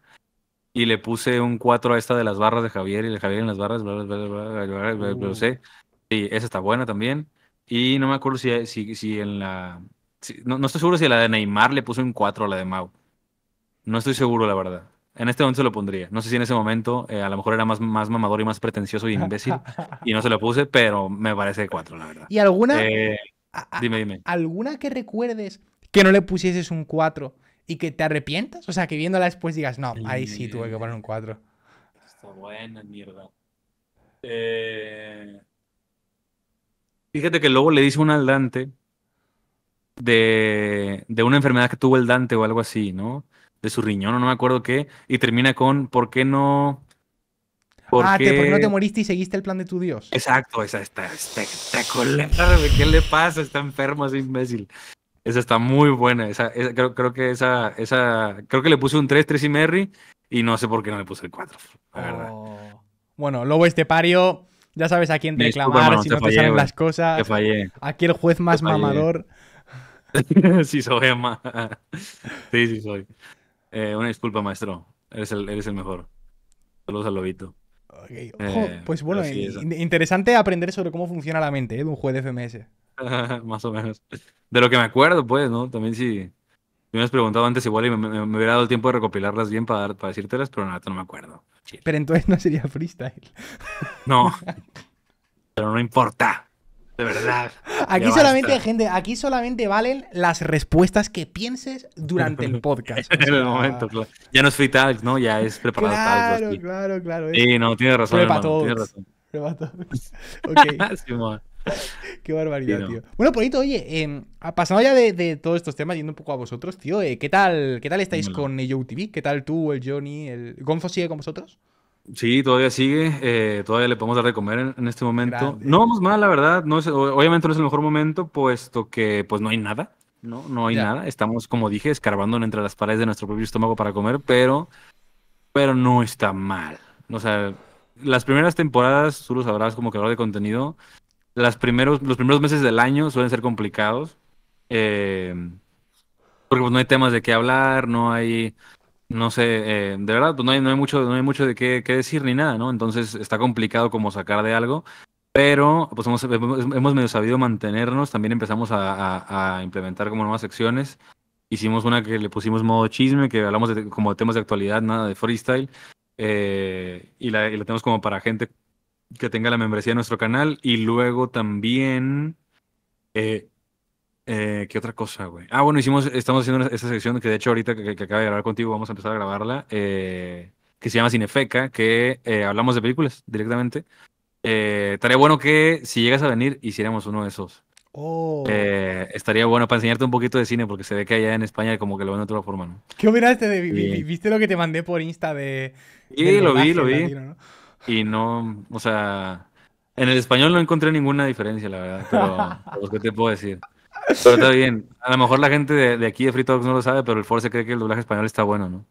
y le puse un 4 a esta de las barras de Javier y el Javier en las barras, bla, bla, bla, lo oh. sé. esa está buena también. Y no me acuerdo si, si, si en la... no, no, estoy seguro si la de Neymar le puse un 4 a la de Mau. No estoy seguro, la verdad. En este momento se lo pondría. No sé si en ese momento eh, a lo mejor era más, más mamador y más pretencioso y imbécil y no se lo puse, pero me parece 4, la
verdad. ¿Y alguna?
Eh, dime, dime.
¿Alguna que recuerdes que no le pusieses un 4 y que te arrepientas? O sea, que viéndola después digas, no, ahí sí tuve que poner un 4.
Está buena, mierda. Eh, fíjate que luego le dice una al Dante de, de, una enfermedad que tuvo el Dante o algo así, ¿no? De su riñón, o no me acuerdo qué. Y termina con, ¿por qué no?
Porque... Ah, porque no te moriste y seguiste el plan de tu Dios.
Exacto, esa está espectacular. ¿Qué le pasa? Está enfermo ese imbécil. Esa está muy buena. Esa, creo, creo, que esa, esa. Creo que le puse un 3, 3 y Merry. Y no sé por qué no le puse el 4. La verdad.
Oh. Bueno, Lobo Estepario. Ya sabes a quién reclamar si no te salen las cosas. Aquí el juez más mamador. sí, soy,
Emma. sí, sí, soy. Eh, una disculpa, maestro. Eres el, eres el mejor. Saludos al lobito. Eh, pues bueno,
interesante aprender sobre cómo funciona la mente ¿eh? de un juez de FMS.
Más o menos. De lo que me acuerdo, pues, ¿no? También si me has preguntado antes igual y me, hubiera dado el tiempo de recopilarlas bien para, para decírtelas, pero nada, no me acuerdo.
Pero entonces no sería freestyle.
No. pero no importa. De verdad. Aquí solamente,
gente, aquí solamente valen las respuestas que pienses durante el podcast. en el momento,
claro. Ya no es free ¿no? Ya es preparado claro,
Claro, claro, Sí,
no, tiene razón, Prepa hermano, tienes razón.
Prepa todos. Ok. Qué barbaridad, tío. Bueno, Polito, oye, em, ah, pasando ya de, todos estos temas, yendo un poco a vosotros, tío, eh, ¿qué tal qué tal estáis con Yo ¿Qué tal tú, el Johnny, el... ¿Gonzo sigue con vosotros?
Sí, todavía sigue, eh, todavía le podemos dar de comer en, este momento. No vamos mal, la verdad, no obviamente no es el mejor momento, puesto que pues no hay nada,
¿no? No hay nada,
estamos, como dije, escarbando entre las paredes de nuestro propio estómago para comer, pero, pero no está mal. O sea, las primeras temporadas, tú lo sabrás como que hablar de contenido, las primeros, los primeros meses del año suelen ser complicados, eh, porque pues no hay temas de qué hablar, no hay no sé, eh, de verdad, pues no hay, no hay mucho, no hay mucho de qué, decir ni nada, ¿no? Entonces está complicado como sacar de algo, pero pues hemos, medio sabido mantenernos, también empezamos a, implementar como nuevas secciones. Hicimos una que le pusimos modo chisme, que hablamos de, como temas de actualidad, nada de freestyle, eh, y, la, y la tenemos como para gente que tenga la membresía de nuestro canal, y luego también... Eh, eh, ¿Qué otra cosa, güey? Ah, bueno, hicimos, estamos haciendo esta sección que de hecho ahorita que, acabo de grabar contigo vamos a empezar a grabarla, eh, que se llama Cinefeca, que eh, hablamos de películas directamente. estaría bueno que si llegas a venir hiciéramos uno de esos. Oh. estaría bueno para enseñarte un poquito de cine porque se ve que allá en España como que lo ven de otra forma, ¿no?
¿Qué opinaste de, viste lo que te mandé por Insta de... Sí, lo vi, lo vi.
Y no, o sea, en el español no encontré ninguna diferencia, la verdad, pero, lo que te puedo decir? Pero está bien. A lo mejor la gente de, aquí de Free no lo sabe, pero el Force cree que el doblaje español está bueno, ¿no?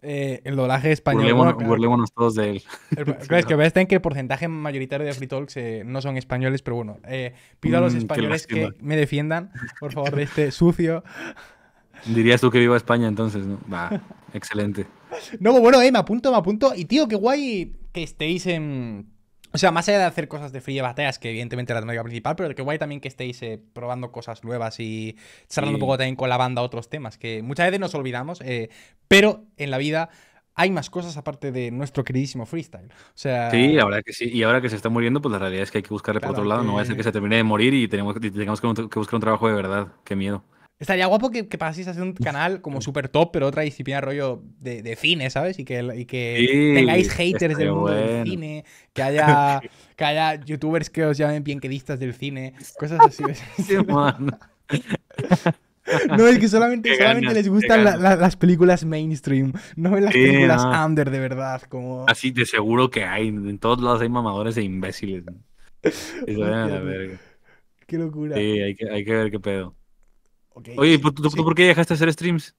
Eh, el doblaje español. Burlémonos, todos de él. es que que el porcentaje mayoritario de Free eh, no son españoles, pero bueno, eh, pido a los mm, españoles que me defiendan, por favor, de este sucio.
Dirías tú que viva España entonces, ¿no? Va,
excelente. No, bueno, me apunto, me apunto. Y tío, qué guay que estéis en o sea, más allá de hacer cosas de free bateas que evidentemente era la temática principal, pero que guay también que estéis eh, probando cosas nuevas y charlando un poco también con la banda otros temas, que muchas veces nos olvidamos, eh, pero en la vida hay más cosas aparte de nuestro queridísimo freestyle. O sea, sí,
que sí. Y ahora que se está muriendo, pues la realidad es que hay que buscarle por otro lado. No va a ser que se termine de morir y tengamos que, buscar un trabajo de verdad. Qué miedo.
Estaría guapo que, paséis a hacer un canal como super top, pero otra disciplina rollo de, cine, ¿sabes? Y que, tengáis haters del mundo del cine, que haya, haya youtubers que os llamen bienquedistas del cine, cosas así. no, es que solamente, les gustan las películas mainstream, no las películas under de verdad. Como...
Así de seguro que hay, en todos lados hay mamadores e imbéciles. Qué locura. Sí, hay que, hay que ver qué pedo. Oye, ¿tú, por qué dejaste de hacer streams?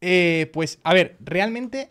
Eh, pues, a ver, realmente,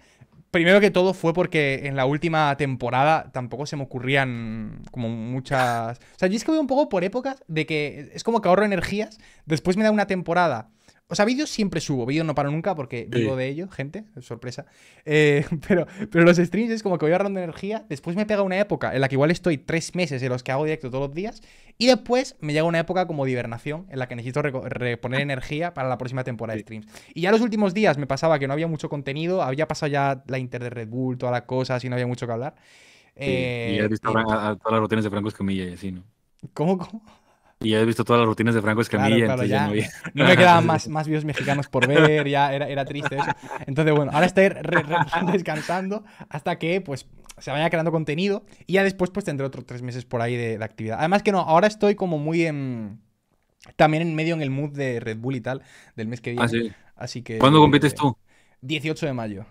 primero que todo fue porque en la última temporada tampoco se me ocurrían como muchas... O sea, yo es que voy un poco por épocas de que es como que ahorro energías, después me da una temporada o sea, vídeos siempre subo, vídeos no paro nunca porque vivo de ello, gente, sorpresa. Eh, pero, pero los streams es como que voy agarrando energía, después me pega una época en la que igual estoy tres meses en los que hago directo todos los días y después me llega una época como hibernación en la que necesito reponer energía para la próxima temporada de streams. Y ya los últimos días me pasaba que no había mucho contenido, había pasado ya la Inter de Red Bull, todas las cosas y no había mucho que hablar. Eh, y has visto todas
las rutinas de Franco Escamilla y así, ¿no? ¿Cómo, cómo? Y ya he visto todas las rutinas de Franco Escamilla, no, me quedaban más, más
videos mexicanos por ver, ya era, triste eso. Entonces, bueno, ahora estoy descansando hasta que, pues, se vaya creando contenido y ya después, pues, tendré otros tres meses por ahí de, de actividad. Además que no, ahora estoy como muy en... También en medio en el mood de Red Bull y tal, del mes que ah, viene. Así que... ¿Cuándo compites tú? 18 de mayo.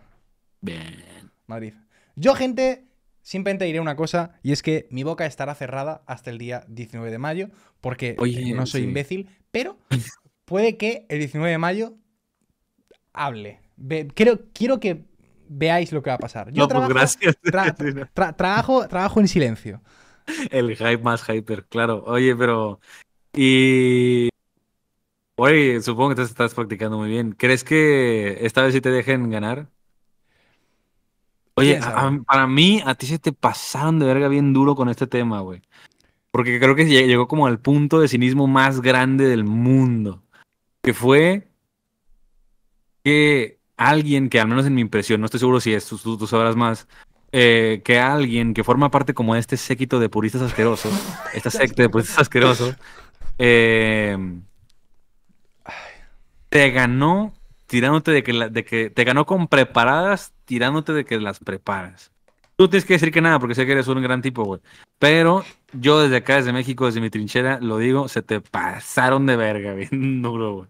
Bien. Madrid. Yo, gente, Simplemente diré una cosa y es que mi boca estará cerrada hasta el día 19 de mayo porque eh, no soy imbécil, pero puede que el 19 de mayo hable. quiero que veáis lo que va a pasar. Yo no, pues trabajo, pues gracias. trabajo, trabajo en silencio.
El hype más hyper, claro. Oye, pero... Y Oye, supongo que te estás practicando muy bien. ¿Crees que esta vez sí te dejen ganar? Oye, para mí, a ti se te pasaron de verga bien duro con este tema, güey. Porque creo que llegó como al punto de cinismo más grande del mundo. Que fue que alguien, que al menos en mi impresión, no estoy seguro si es, tú, tú sabrás más, eh, que alguien que forma parte como de este séquito de puristas asquerosos, esta secta de puristas asquerosos, eh, te ganó tirándote de que, de que te ganó con preparadas, tirándote de que las preparas. Tú tienes que decir que nada, porque sé que eres un gran tipo, güey. Pero yo desde acá, desde México, desde mi trinchera, lo digo, se te pasaron de verga, bien duro, güey.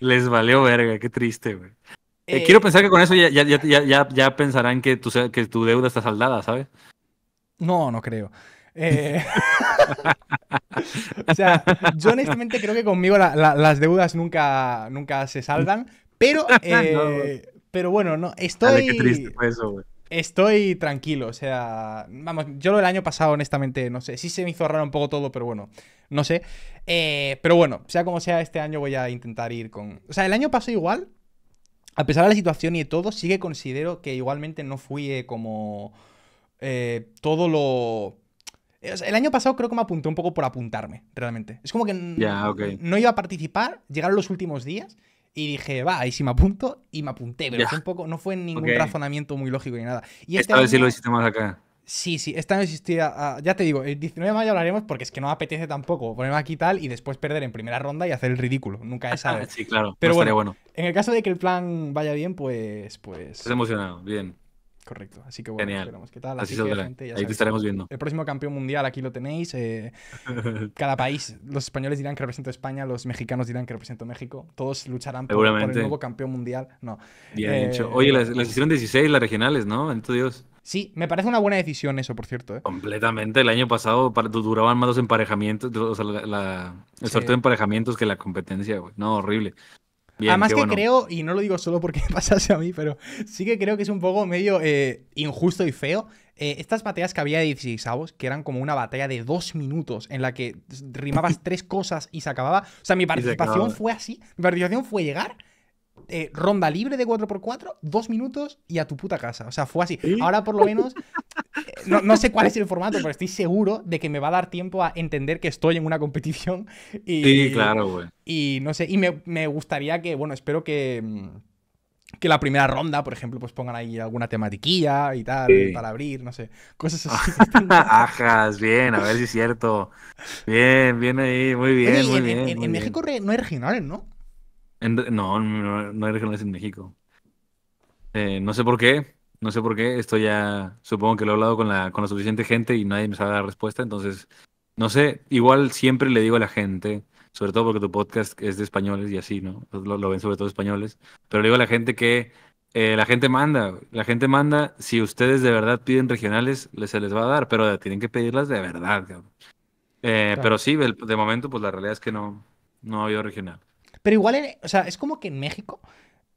Les valió verga, qué triste, güey. Eh, eh, quiero pensar que con eso ya, ya, pensarán que tu, que tu deuda está saldada, ¿sabes?
No, no creo.
Eh,
o sea, yo honestamente creo que conmigo las deudas nunca, nunca se saldan, pero, eh, pero bueno, no, estoy... Estoy tranquilo, o sea, vamos, yo lo del año pasado, honestamente, no sé, sí se me hizo raro un poco todo, pero bueno, no sé. Eh, pero bueno, sea como sea, este año voy a intentar ir con... O sea, el año pasado igual, a pesar de la situación y de todo, sí que considero que igualmente no fui eh, como todo lo... El año pasado creo que me apunté un poco por apuntarme, realmente. Es como que no iba a participar, llegaron los últimos días y dije, va, ahí sí me apunto. Y me apunté, pero no fue ningún razonamiento muy lógico ni nada. Y este Esta vez sí lo
hiciste más acá.
Sí, sí, esta no existía. ya te digo, el 19 de mayo hablaremos porque es que no apetece tampoco ponerme aquí tal y después perder en primera ronda y hacer el ridículo. Nunca es sabe. sí, claro. Pero bueno, en el caso de que el plan vaya bien, pues. pues... Estás emocionado, bien. Correcto. Así que bueno, tal. Así, que, gente, ya Ahí te estaremos viendo. El próximo campeón mundial, aquí lo tenéis. Eh, cada país, los españoles dirán que represento España, los mexicanos dirán que represento a México. Todos lucharán por, el nuevo campeón mundial. No. Bien hecho. Eh, Oye,
las, hicieron 16, las regionales, ¿no?
Sí, me parece una buena decisión eso, por cierto. Eh.
Completamente. El año pasado duraban más los emparejamientos, o sea, el sorteo de emparejamientos que la competencia, güey. No, horrible. Además que creo,
y no lo digo solo porque pasase a mí, pero sí que creo que es un poco medio eh, injusto y feo. Eh, estas batallas que había de 16 avos, que eran como una batalla de dos minutos en la que rimabas tres cosas y se acababa. O sea, mi participación fue así. Mi participación fue llegar, eh, ronda libre de 4x4, dos minutos y a tu puta casa. O sea, fue así. Ahora por lo menos, eh, no, sé cuál es el formato, pero estoy seguro de que me va a dar tiempo a entender que estoy en una competición. Y, sí, claro, güey. Y no sé, y me, gustaría que, bueno, espero que, que la primera ronda, por ejemplo, pues pongan ahí alguna tematiquilla y tal, para abrir, no sé, cosas así.
Ajas, bien, a ver si es cierto. Bien, bien ahí, muy bien. en, México
no hay regionales, ¿no?
no, no, hay regionales en México. Eh, no sé por qué, no sé por qué. Esto ya supongo que lo he hablado con la, con la suficiente gente y nadie me sabe dar respuesta. Entonces, no sé, igual siempre le digo a la gente, sobre todo porque tu podcast es de españoles y así, ¿no? Pues lo, ven sobre todo españoles. Pero le digo a la gente que eh, la gente manda, la gente manda. Si ustedes de verdad piden regionales, les, se les va a dar, pero tienen que pedirlas de verdad. Eh, pero sí, de, momento, pues la realidad es que no, no ha regional.
Pero igual, o sea, es como que en México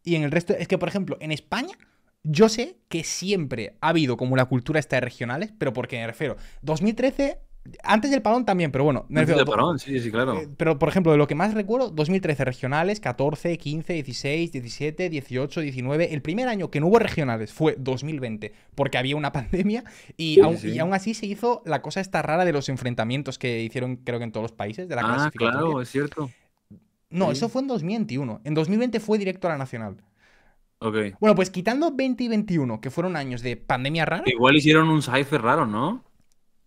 y en el resto, es que por ejemplo, en España, yo sé que siempre ha habido como la cultura esta de regionales, pero porque me refiero, 2013, antes del parón también, pero bueno, antes del
sí, sí, claro. Eh,
pero por ejemplo, de lo que más recuerdo, 2013 regionales, 14, 15, 16, 17, 18, 19, el primer año que no hubo regionales fue 2020, porque había una pandemia y, aún, así se hizo la cosa esta rara de los enfrentamientos que hicieron creo que en todos los países de la Ah, claro, es cierto. No, eso fue en 2021. En 2020 fue directo a la Nacional. Ok. Bueno, pues quitando 20 y 21, que fueron años de pandemia rara.
Igual hicieron un cipher raro, ¿no?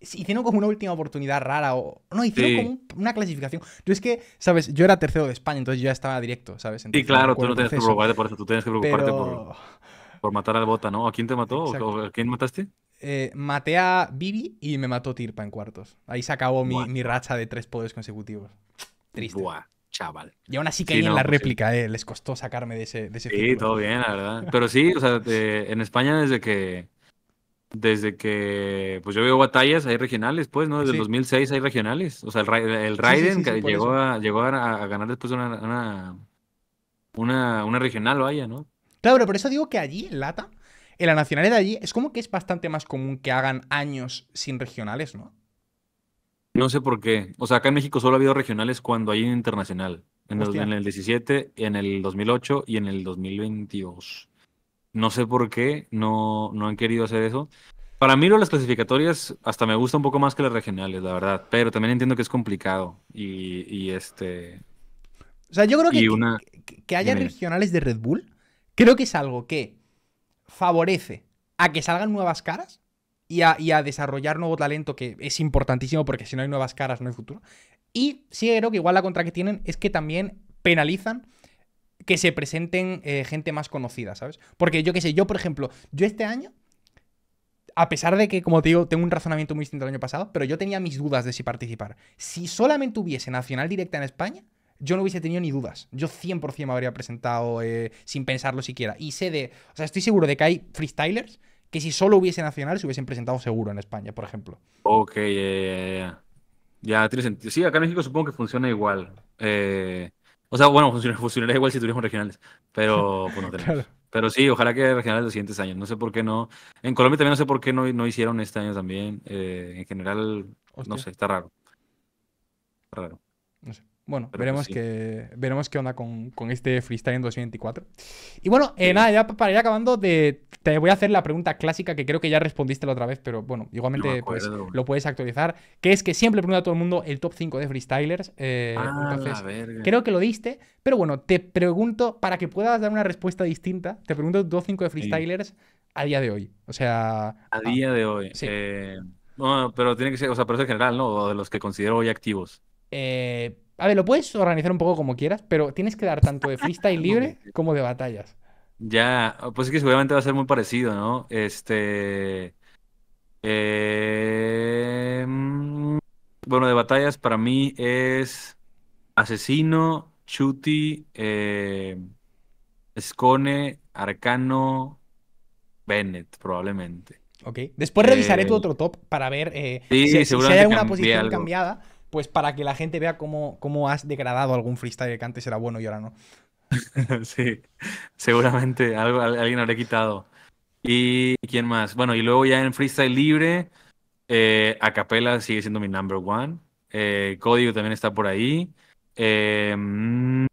Hicieron como una última oportunidad rara o... No, hicieron como una clasificación. Tú es que, ¿sabes? Yo era tercero de España, entonces yo ya estaba directo, ¿sabes? Y claro, tú no tienes que preocuparte por eso. Tú tienes que preocuparte por,
por, matar al bota, ¿no? ¿A quién te mató? ¿A quién mataste?
Eh, maté a Bibi y me mató Tirpa en cuartos. Ahí se acabó mi, racha de tres poderes consecutivos. Triste. Buah chaval. Y aún así que en la pues réplica, eh, les costó sacarme de ese, Sí,
todo bien, la verdad. Pero sí, o sea, en España desde que, desde que, pues yo veo batallas, hay regionales, pues, ¿no? Ah, desde el 2006 hay regionales. O sea, el, Raiden llegó, a, a, ganar después una, regional o haya, ¿no?
Claro, pero por eso digo que allí, en Lata, en la nacionalidad de allí, es como que es bastante más común que hagan años sin regionales, ¿no?
No sé por qué. O sea, acá en México solo ha habido regionales cuando hay un internacional. En el, 17, en el 2008 y en el 2022. No sé por qué no, no han querido hacer eso. Para mí, las clasificatorias hasta me gusta un poco más que las regionales, la verdad. Pero también entiendo que es complicado. Y, este. O
sea, yo creo que, que, haya regionales de Red Bull, creo que es algo que favorece a que salgan nuevas caras y a, desarrollar nuevo talento, que es importantísimo porque si no hay nuevas caras no hay futuro. Y sí creo que igual la contra que tienen es que también penalizan que se presenten eh, gente más conocida, ¿sabes? Porque yo qué sé, yo por ejemplo, yo este año, a pesar de que, como te digo, tengo un razonamiento muy distinto al año pasado, pero yo tenía mis dudas de si participar. Si solamente hubiese Nacional Directa en España, yo no hubiese tenido ni dudas. Yo 100% me habría presentado eh, sin pensarlo siquiera. Y sé de, o sea, estoy seguro de que hay freestylers que si solo hubiese nacionales, se hubiesen presentado seguro en España, por ejemplo.
Ok, ya tiene sentido. Sí, acá en México supongo que funciona igual. Eh, o sea, bueno, funcionaría, igual si tuviéramos regionales, pero pues, Pero sí, ojalá que regionales los siguientes años. No sé por qué no. En Colombia también no sé por qué no, no hicieron este año también. Eh, en general, no sé, está raro. Está
raro. Bueno, veremos, que, veremos qué onda con, este freestyle en 2024. Y bueno, eh, nada, ya para ir acabando, de, te voy a hacer la pregunta clásica que creo que ya respondiste la otra vez, pero bueno, igualmente pues, lo puedes actualizar, que es que siempre pregunta a todo el mundo el top 5 de freestylers. Eh, ah, entonces, creo que lo diste, pero bueno, te pregunto, para que puedas dar una respuesta distinta, te pregunto el top 5 de freestylers a día de hoy. O sea... A
ah, día de hoy. Eh, pero tiene que ser, o sea, pero es en general, ¿no? O de los que considero hoy activos.
Eh, a ver, lo puedes organizar un poco como quieras, pero tienes que dar tanto de freestyle libre como de batallas.
Ya, pues es que seguramente va a ser muy parecido, ¿no? Este. Eh, mm, bueno, de batallas para mí es Asesino, Chuti, eh... Arcano, Bennett, probablemente. Ok. Después revisaré tu eh, otro top para ver eh, si, hay alguna posición cambiada
pues para que la gente vea cómo, cómo has degradado algún freestyle que antes era bueno y ahora no.
sí, seguramente algo, alguien habré quitado. ¿Y quién más? Bueno, y luego ya en freestyle libre, eh, Acapela sigue siendo mi number one. Eh, Código también está por ahí. Eh, mm,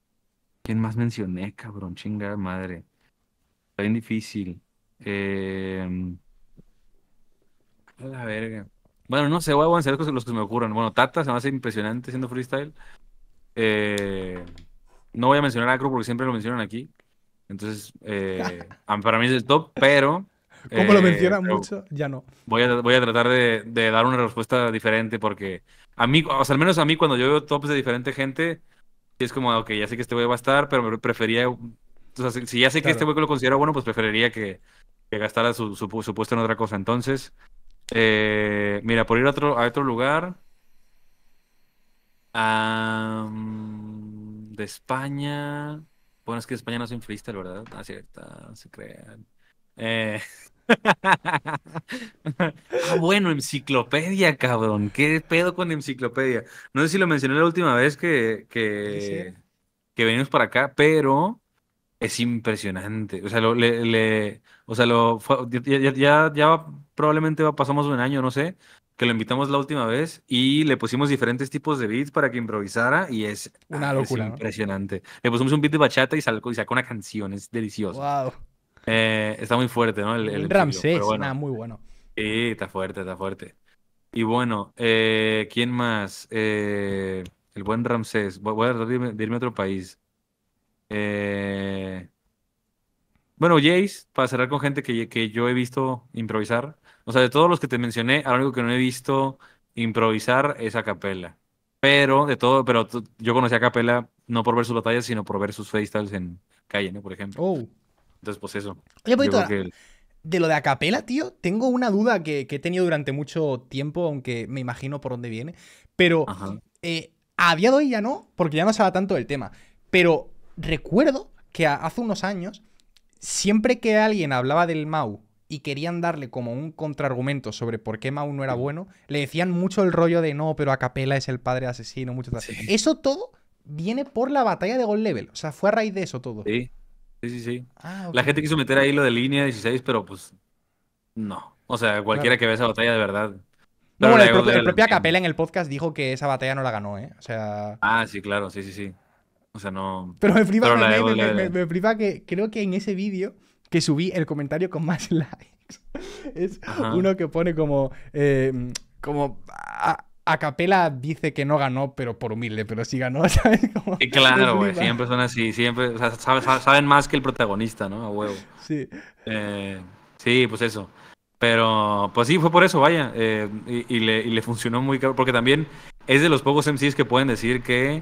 ¿Quién más mencioné, cabrón? Chinga madre. Está bien difícil. Mm, a la verga. Bueno, no sé, voy a ser los que me ocurren. Bueno, Tata se me hace impresionante siendo freestyle. Eh, no voy a mencionar a Acro porque siempre lo mencionan aquí. Entonces, eh, para mí es top, pero. Como lo eh, mencionan mucho, ya no. Voy a, voy a tratar de, dar una respuesta diferente porque a mí, al menos a mí, cuando yo veo tops de diferente gente, es como, ah, ok, ya sé que este güey va a estar, pero prefería. si ya sé que este güey lo considero bueno, pues preferiría que, gastara su, su puesto en otra cosa. Entonces, eh, mira, por ir a otro, lugar. de España. Bueno, es que España no es un freestyle, ¿verdad? Ah, cierto, no se crean. Eh, ah, bueno, enciclopedia, cabrón. ¿Qué pedo con enciclopedia? No sé si lo mencioné la última vez que, que, venimos para acá, pero es impresionante. O sea, le, o sea, lo ya, probablemente pasamos un año, no sé, que lo invitamos la última vez y le pusimos diferentes tipos de beats para que improvisara y es, una ah, impresionante. Le pusimos un beat de bachata y, sacó, una canción, es delicioso. Eh, está muy fuerte, ¿no? El, Ramsés, nada, muy bueno. Sí, está fuerte, está fuerte. Y bueno, eh, ¿quién más? Eh, el buen Ramsés. Voy a tratar irme, a otro país. Eh, bueno, Jace, para cerrar con gente que, que yo he visto improvisar, o sea, de todos los que te mencioné, lo único que no he visto improvisar es a capela. Pero de todo, pero yo conocí a capela no por ver sus batallas, sino por ver sus freestyles en calle, ¿no? Por ejemplo. Oh. Entonces, pues eso. de
lo de a capela, tío, tengo una duda que, he tenido durante mucho tiempo, aunque me imagino por dónde viene. Pero eh, a día de ya no, porque ya no se habla tanto del tema. Pero recuerdo que hace unos años Siempre que alguien hablaba del Mau y querían darle como un contraargumento sobre por qué Mau no era bueno, le decían mucho el rollo de no, pero Acapela es el padre asesino, mucho Eso todo viene por la batalla de Gold Level. O sea, fue a raíz de eso todo. Sí, sí, sí.
Ah, la gente quiso meter ahí lo de línea 16, pero pues no. O sea, cualquiera que vea esa batalla de verdad. No, bueno, el, propio,
el en el podcast dijo que esa batalla no la ganó, ¿eh? O sea.
Ah, sí, claro, sí, sí, sí. O sea, no.
Pero me flipa, me, que creo que en ese vídeo que subí el comentario con más likes es uno que pone como. Eh, como. A, capela dice que no ganó, pero por humilde, pero sí ganó, claro, güey, siempre
son así, siempre. saben, más que el protagonista, ¿no? A huevo. Sí. Eh, sí, pues eso. Pero, pues sí, fue por eso, vaya. Eh, y, le, funcionó muy caro Porque también es de los pocos MCs que pueden decir que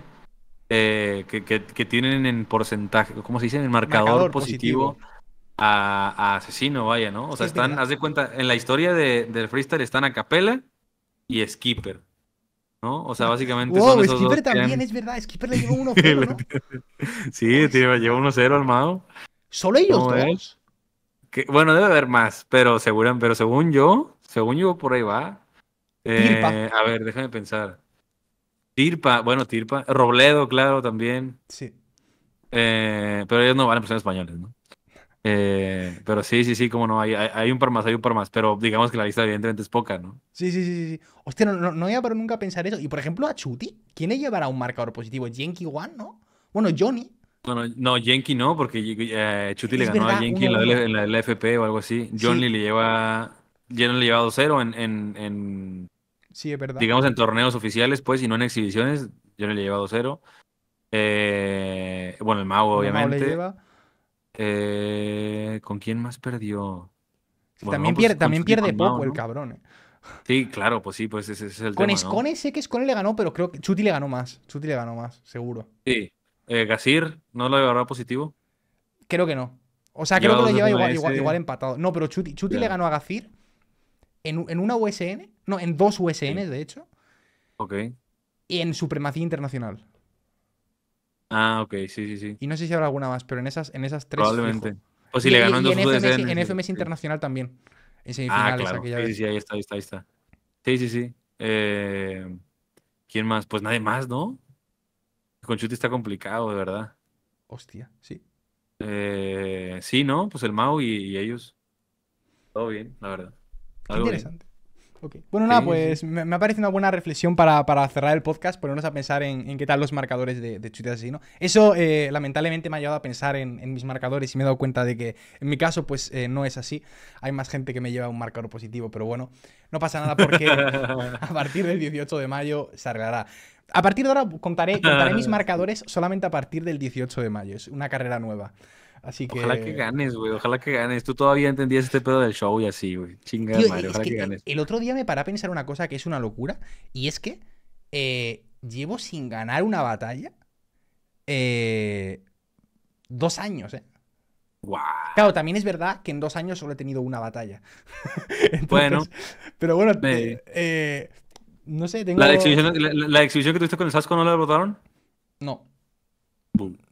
eh, que, tienen en porcentaje, ¿cómo se dice? En marcador, marcador positivo, A, asesino, vaya, ¿no? O sea, están, haz de cuenta, en la historia de, del freestyle están a capela y skipper. ¿no? O sea, básicamente. Wow, son esos Skipper también, es
verdad. Skipper le llevó uno
sí, tío, lleva 1-0 al Mao.
¿Solo ellos dos?
bueno, debe haber más, pero, pero según yo, según yo, por ahí va. Eh, a ver, déjame pensar. Tirpa, bueno, Tirpa. Robledo, claro, también. Sí. Eh, pero ellos no van a ser españoles, ¿no? Eh, pero sí, sí, sí, como no, hay, hay, un par más, hay un par más, pero digamos que la lista evidentemente es poca, ¿no?
Sí, sí, sí, sí. Hostia, no, no, no he nunca pensar eso. Y por ejemplo, a Chuti, ¿quién le llevará un marcador positivo? ¿Yankee Juan, no? Bueno, Johnny.
No, no, no no, porque eh, Chuti le ganó a Yankee en la, en FP o algo así. Johnny le lleva, Johnny le lleva 2-0 en Sí, es verdad. Digamos en torneos oficiales, pues, y no en exhibiciones. Yo no le he llevado cero. Eh, bueno, el mago, obviamente. le lleva... Eh, ¿Con quién más perdió? también, pues, pierde, también pierde poco el cabrón. Eh. Sí, claro, pues sí, pues ese, es el con tema. Con
sé que Scone le ganó, pero creo que Chuti le ganó más. Chuti le ganó más, seguro.
Sí. Eh, ¿no lo agarró positivo?
Creo que no. O sea, creo que lo lleva igual, empatado. No, pero Chuti, Chuti le ganó a Gazir en, una USN, no, en dos USN, de hecho. Ok. Y en Supremacía Internacional.
Ah, ok, sí, sí, sí.
Y no sé si habrá alguna más, pero en esas, en esas tres. Probablemente. O si le ganó en dos FMS, en FMS Internacional también. ah, claro. sí,
ahí está, ahí está, Sí, sí, sí. Eh, ¿Quién más? Pues nadie más, ¿no? Con Chuti está complicado, de verdad. Hostia, sí. Eh, sí, ¿no? Pues el Mau y ellos. Todo bien, la verdad interesante.
Bueno, nada, pues me, ha parecido una buena reflexión para, cerrar el podcast, ponernos a pensar en, qué tal los marcadores de, de así, ¿no? Eso eh, lamentablemente me ha llevado a pensar en, mis marcadores y me he dado cuenta de que en mi caso pues eh, no es así. Hay más gente que me lleva un marcador positivo, pero bueno, no pasa nada porque a partir del 18 de mayo se arreglará. A partir de ahora contaré, contaré mis marcadores solamente a partir del 18 de mayo. Es una carrera nueva. Así que... Ojalá que
ganes, güey. Ojalá que ganes. Tú todavía entendías este pedo del show y así, güey. Chinga, Mario. Ojalá que, ganes.
El otro día me paré a pensar una cosa que es una locura. Y es que eh, llevo sin ganar una batalla eh, dos años, ¿eh? Wow. Claro, también es verdad que en dos años solo he tenido una batalla. bueno. Pero bueno, eh, no sé, tengo... ¿La, exhibición,
la exhibición que tuviste con el Sasco no la votaron?
No.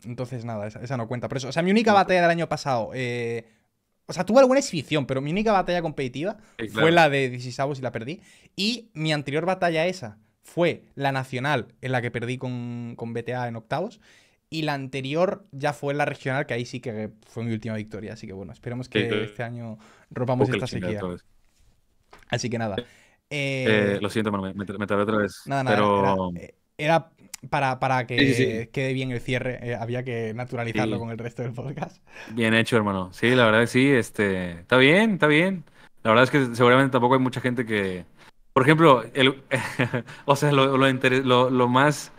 Entonces, nada, esa, no cuenta. Por eso, o sea, mi única batalla del año pasado. Eh, o sea, tuve alguna exhibición, pero mi única batalla competitiva fue la de 16 y la perdí. Y mi anterior batalla esa fue la nacional, en la que perdí con, con BTA en octavos. Y la anterior ya fue la regional, que ahí sí que fue mi última victoria. Así que bueno, esperemos que este año rompamos esta sequía. Así que nada. Eh, eh,
lo siento, me, trae otra vez. Nada, nada, pero...
era, para, que quede bien el cierre, eh, había que naturalizarlo con el resto del podcast.
Bien hecho, hermano. Sí, la verdad que sí, este, está bien, está bien. La verdad es que seguramente tampoco hay mucha gente que, por ejemplo, el, o sea, lo, lo, más,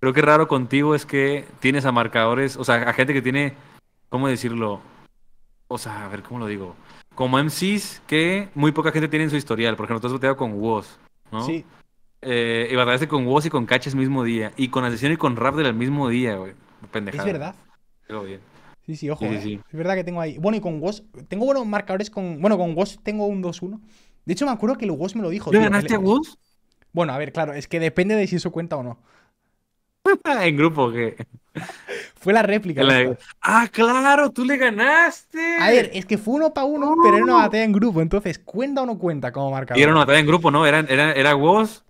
creo que raro contigo es que tienes a marcadores, o sea, a gente que tiene, ¿cómo decirlo? O sea, a ver, ¿cómo lo digo? Como MCs que muy poca gente tiene en su historial, porque tú has boteado con Woz, ¿no? Sí. Eh, y batallaste con Woz y con Caches el mismo día. Y con Asesino y con Rap del mismo día, güey. Pendejada. Es verdad.
Sí, sí, ojo. Eh. Es verdad que tengo ahí. Bueno, y con Woz. Tengo buenos marcadores con. Bueno, con Woz tengo un 2-1. De hecho, me acuerdo que el Woz me lo dijo. ganaste a Woz? Bueno, a ver, claro, es que depende de si eso cuenta o no. en grupo, ¿qué? fue la réplica. Ah, claro, tú le ganaste. A ver, es que fue uno para uno, pero era una oh. batalla en grupo. Entonces, ¿cuenta o no cuenta como marcador? Y era una
batalla en grupo, ¿no? Era, era, era Woz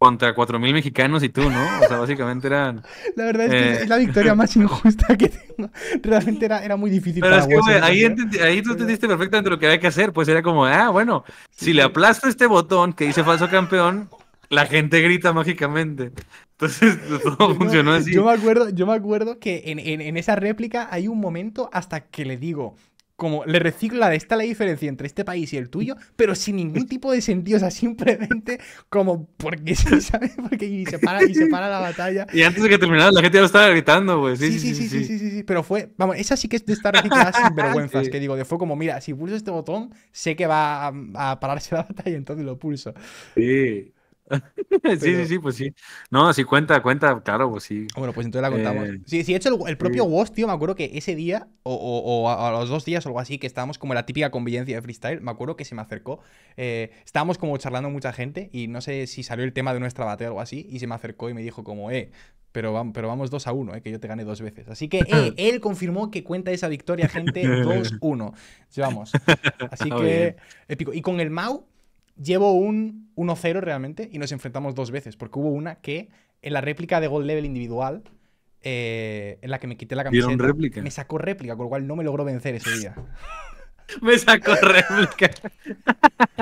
contra 4.000 mexicanos y tú, ¿no? O sea, básicamente eran...
La verdad es que eh, es la victoria más injusta que tengo. Realmente era, era muy difícil. Pero es que, güey, ahí,
¿eh? tú entendiste perfectamente lo que había que hacer. Pues era como, ah, bueno, si le aplasto este botón que dice falso campeón, la gente grita mágicamente. Entonces todo funcionó así. Yo me
acuerdo, yo me acuerdo que en, en esa réplica hay un momento hasta que le digo, como le recicla, esta la diferencia entre este país y el tuyo, pero sin ningún tipo de sentido, o sea, simplemente como porque se ¿sabes? Porque y se para, y se para la batalla. Y antes de que terminara, la gente ya lo estaba gritando, pues. Sí sí sí sí sí, sí, sí, pero fue, vamos, esa sí que es de estar reciclada sin vergüenzas, que digo, de fue como, mira, si pulso este botón, sé que va a, a pararse la batalla, entonces lo pulso.
Sí. Sí, sí, sí, pues sí. No, sí cuenta, cuenta, claro, pues sí. Bueno, pues entonces la contamos. Eh, sí, sí, de hecho, el, propio
eh. sí. tío, me acuerdo que ese día, o, a los dos días o algo así, que estábamos como en la típica convivencia de freestyle, me acuerdo que se me acercó. Eh, estábamos como charlando mucha gente y no sé si salió el tema de nuestra batalla o algo así, y se me acercó y me dijo como, eh, pero, vamos, pero vamos 2 a 1, que yo te gané dos veces. Así que eh, él confirmó que cuenta esa victoria, gente, 2-1. Llevamos. Así ah, que épico. Y con el Mau, llevo un 1-0 realmente y nos enfrentamos dos veces, porque hubo una que en la réplica de Gold Level individual, eh, en la que me quité la camiseta, me sacó réplica, con lo cual no me logró vencer ese día. me sacó réplica.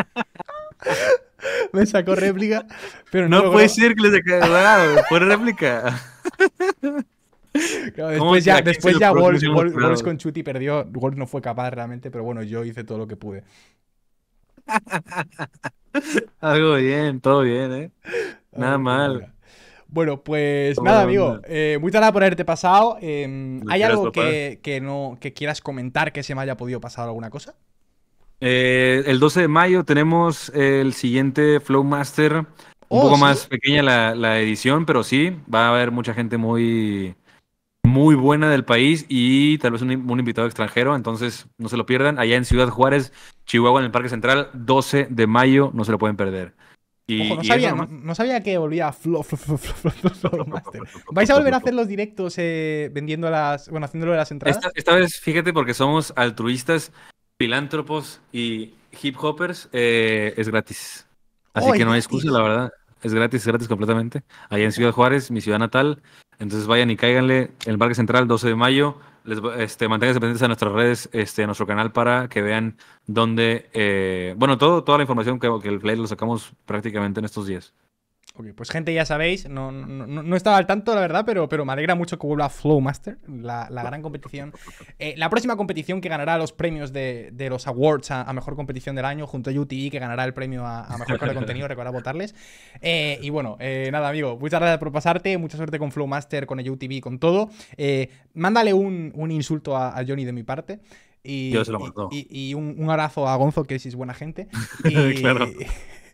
me sacó réplica, pero no. puede ser
que le sacara. fue réplica.
después ya, después ya con Chuti perdió. Wolves no fue capaz realmente, pero bueno, yo hice todo lo que pude.
Algo bien, todo bien, ¿eh?
Nada mal. Bueno, pues nada, amigo. Eh, muy tarde por haberte pasado. Em, ¿Hay algo que, no, quieras comentar que se me haya podido pasar alguna cosa?
Eh, el 12 de mayo tenemos el siguiente Flowmaster. Un oh, poco más pequeña la, la, edición, pero sí, va a haber mucha gente muy, muy buena del país y tal vez un, invitado extranjero, entonces no se lo pierdan. Allá en Ciudad Juárez, Chihuahua, en el Parque Central, 12 de mayo, no se lo pueden perder. Y, no,
sabía, que volvía a ¿Vais a volver a hacer los directos eh, vendiendo las, bueno, haciéndolo de las entradas?
Esta, vez, fíjate, porque somos altruistas, filántropos y hip hoppers, es gratis. Así que no hay excusa, la verdad. Es gratis, es gratis completamente. Allá en Ciudad Juárez, mi ciudad natal, entonces vayan y cáiganle el Parque Central, 12 de mayo. Les, este, manténganse pendientes a nuestras redes, este, a nuestro canal para que vean dónde, eh, bueno, todo, toda la información que, que el Play lo sacamos prácticamente en estos días
pues gente, ya sabéis, no, no, no, estaba al tanto, la verdad, pero, pero me alegra mucho que vuelva Flowmaster, la, la gran competición. Eh, la próxima competición que ganará los premios de, de los awards a, mejor competición del año, junto a UTV, e, que ganará el premio a, mejor creador de contenido, recordad votarles. Eh, y bueno, eh, nada, amigo, muchas gracias por pasarte, mucha suerte con Flowmaster, con el UTV, e con todo. mándale un, un insulto a, Johnny de mi parte. Y, Y, un, un, abrazo a Gonzo, que es buena gente. Y, claro.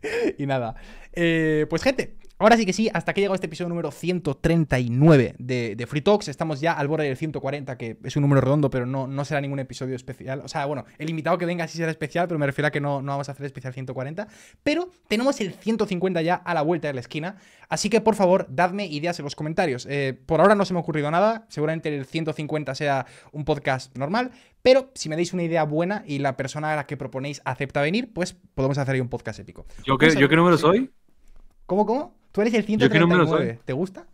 y nada. Eh, pues gente, Ahora sí que sí, hasta que llegado este episodio número 139 de, Free Talks. Estamos ya al borde del 140, que es un número redondo, pero no, no será ningún episodio especial. O sea, bueno, el invitado que venga sí será especial, pero me refiero a que no, no vamos a hacer especial 140. Pero tenemos el 150 ya a la vuelta de la esquina. Así que, por favor, dadme ideas en los comentarios. Eh, por ahora no se me ha ocurrido nada. Seguramente el 150 sea un podcast normal. Pero si me dais una idea buena y la persona a la que proponéis acepta venir, pues podemos hacer ahí un podcast épico. ¿Yo ¿yo qué número soy? ¿Cómo, cómo? Tú eres el 139. ¿Te gusta?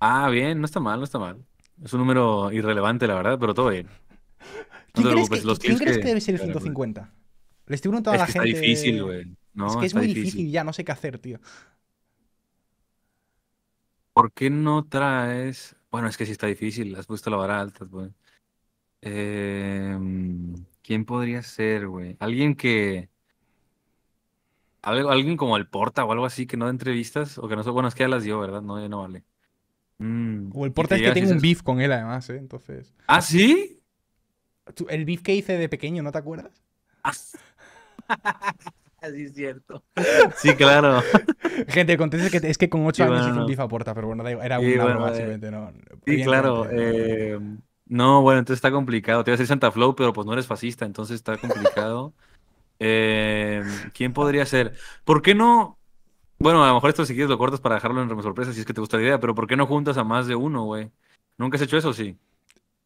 Ah, bien, no está mal, no está mal. Es un número irrelevante, la verdad, pero todo bien. No ¿Quién, crees que, Los ¿quién crees que, debe ser el
150? Le estoy preguntando es a la que gente. Está difícil, güey. es que es muy difícil. ya, no sé qué hacer, tío.
¿Por qué no traes.? Bueno, es que sí está difícil, has puesto la vara alta, güey. Pues. Em, ¿Quién podría ser, güey? Alguien que alguien como el Porta o algo así que no da entrevistas o que no bueno, es que ya las dio, ¿verdad? No, ya no vale.
Mm, o el Porta es que tiene un beef con él además, ¿eh? Entonces. ¿Ah, sí? El beef que hice de pequeño, ¿no te acuerdas? Así ah.
es cierto. Sí, claro.
Gente, conteste que es que con 8 años hice un beef a Porta, pero bueno, era un una eh, ¿no?
Sí, claro. Eh, no, bueno, entonces está complicado. Te iba a decir Santa Flow, pero pues no eres fascista, entonces está complicado. Eh, ¿Quién podría ser? ¿Por qué no? Bueno, a lo mejor esto si quieres lo cortas para dejarlo en sorpresa, si es que te gusta la idea, pero ¿por qué no juntas a más de uno, güey? ¿Nunca has hecho eso, sí?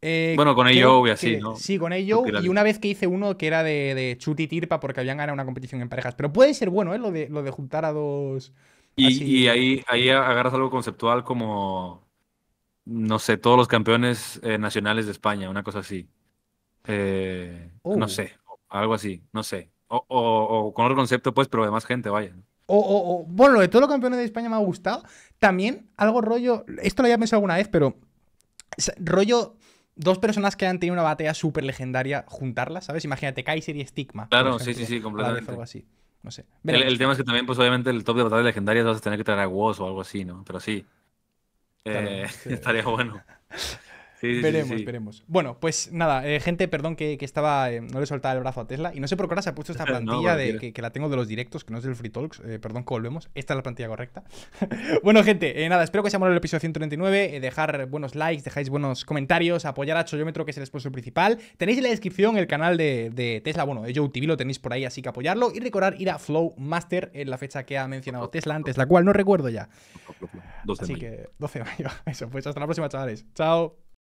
Eh, bueno, con ello y así, Sí, con ello. Y una vez que hice uno que era de, Chuti Tirpa porque habían ganado una competición en parejas. Pero puede ser bueno, ¿eh? Lo de, juntar a dos.
Y, ahí, ahí agarras algo conceptual como, no sé, todos los campeones eh, nacionales de España, una cosa así. No oh. sé, algo así, no sé o, con otro concepto, pues, pero de más gente, vaya.
O, bueno, lo de todos los campeones de España me ha gustado. También algo rollo, esto lo había pensado alguna vez, pero rollo dos personas que han tenido una batalla súper legendaria, juntarlas, ¿sabes? Imagínate Kaiser y Stigma. Claro, sí, sí, sí, completamente. No sé. El,
tema es que también, pues obviamente, el top de batallas legendarias vas a tener que traer a Woz o algo así, ¿no? Pero sí. Eh, sí. Estaría bueno.
veremos, veremos. Bueno, pues nada, eh, gente, perdón que, estaba. Eh, no le soltaba el brazo a Tesla. Y no sé por qué ahora se ha puesto esta plantilla de, que, la tengo de los directos, que no es del Free Talks. Eh, perdón que volvemos. Esta es la plantilla correcta. bueno, gente, nada, espero que os haya molado el episodio 139. dejar buenos likes, dejáis buenos comentarios, apoyar a Choyómetro, que es el esposo principal. Tenéis en la descripción el canal de, Tesla, bueno, de Joe TV lo tenéis por ahí, así que apoyarlo. Y recordar ir a Flow Master en la fecha que ha mencionado Tesla antes, la cual no recuerdo ya. así que 12 de mayo. Eso, pues hasta la próxima, chavales. Chao.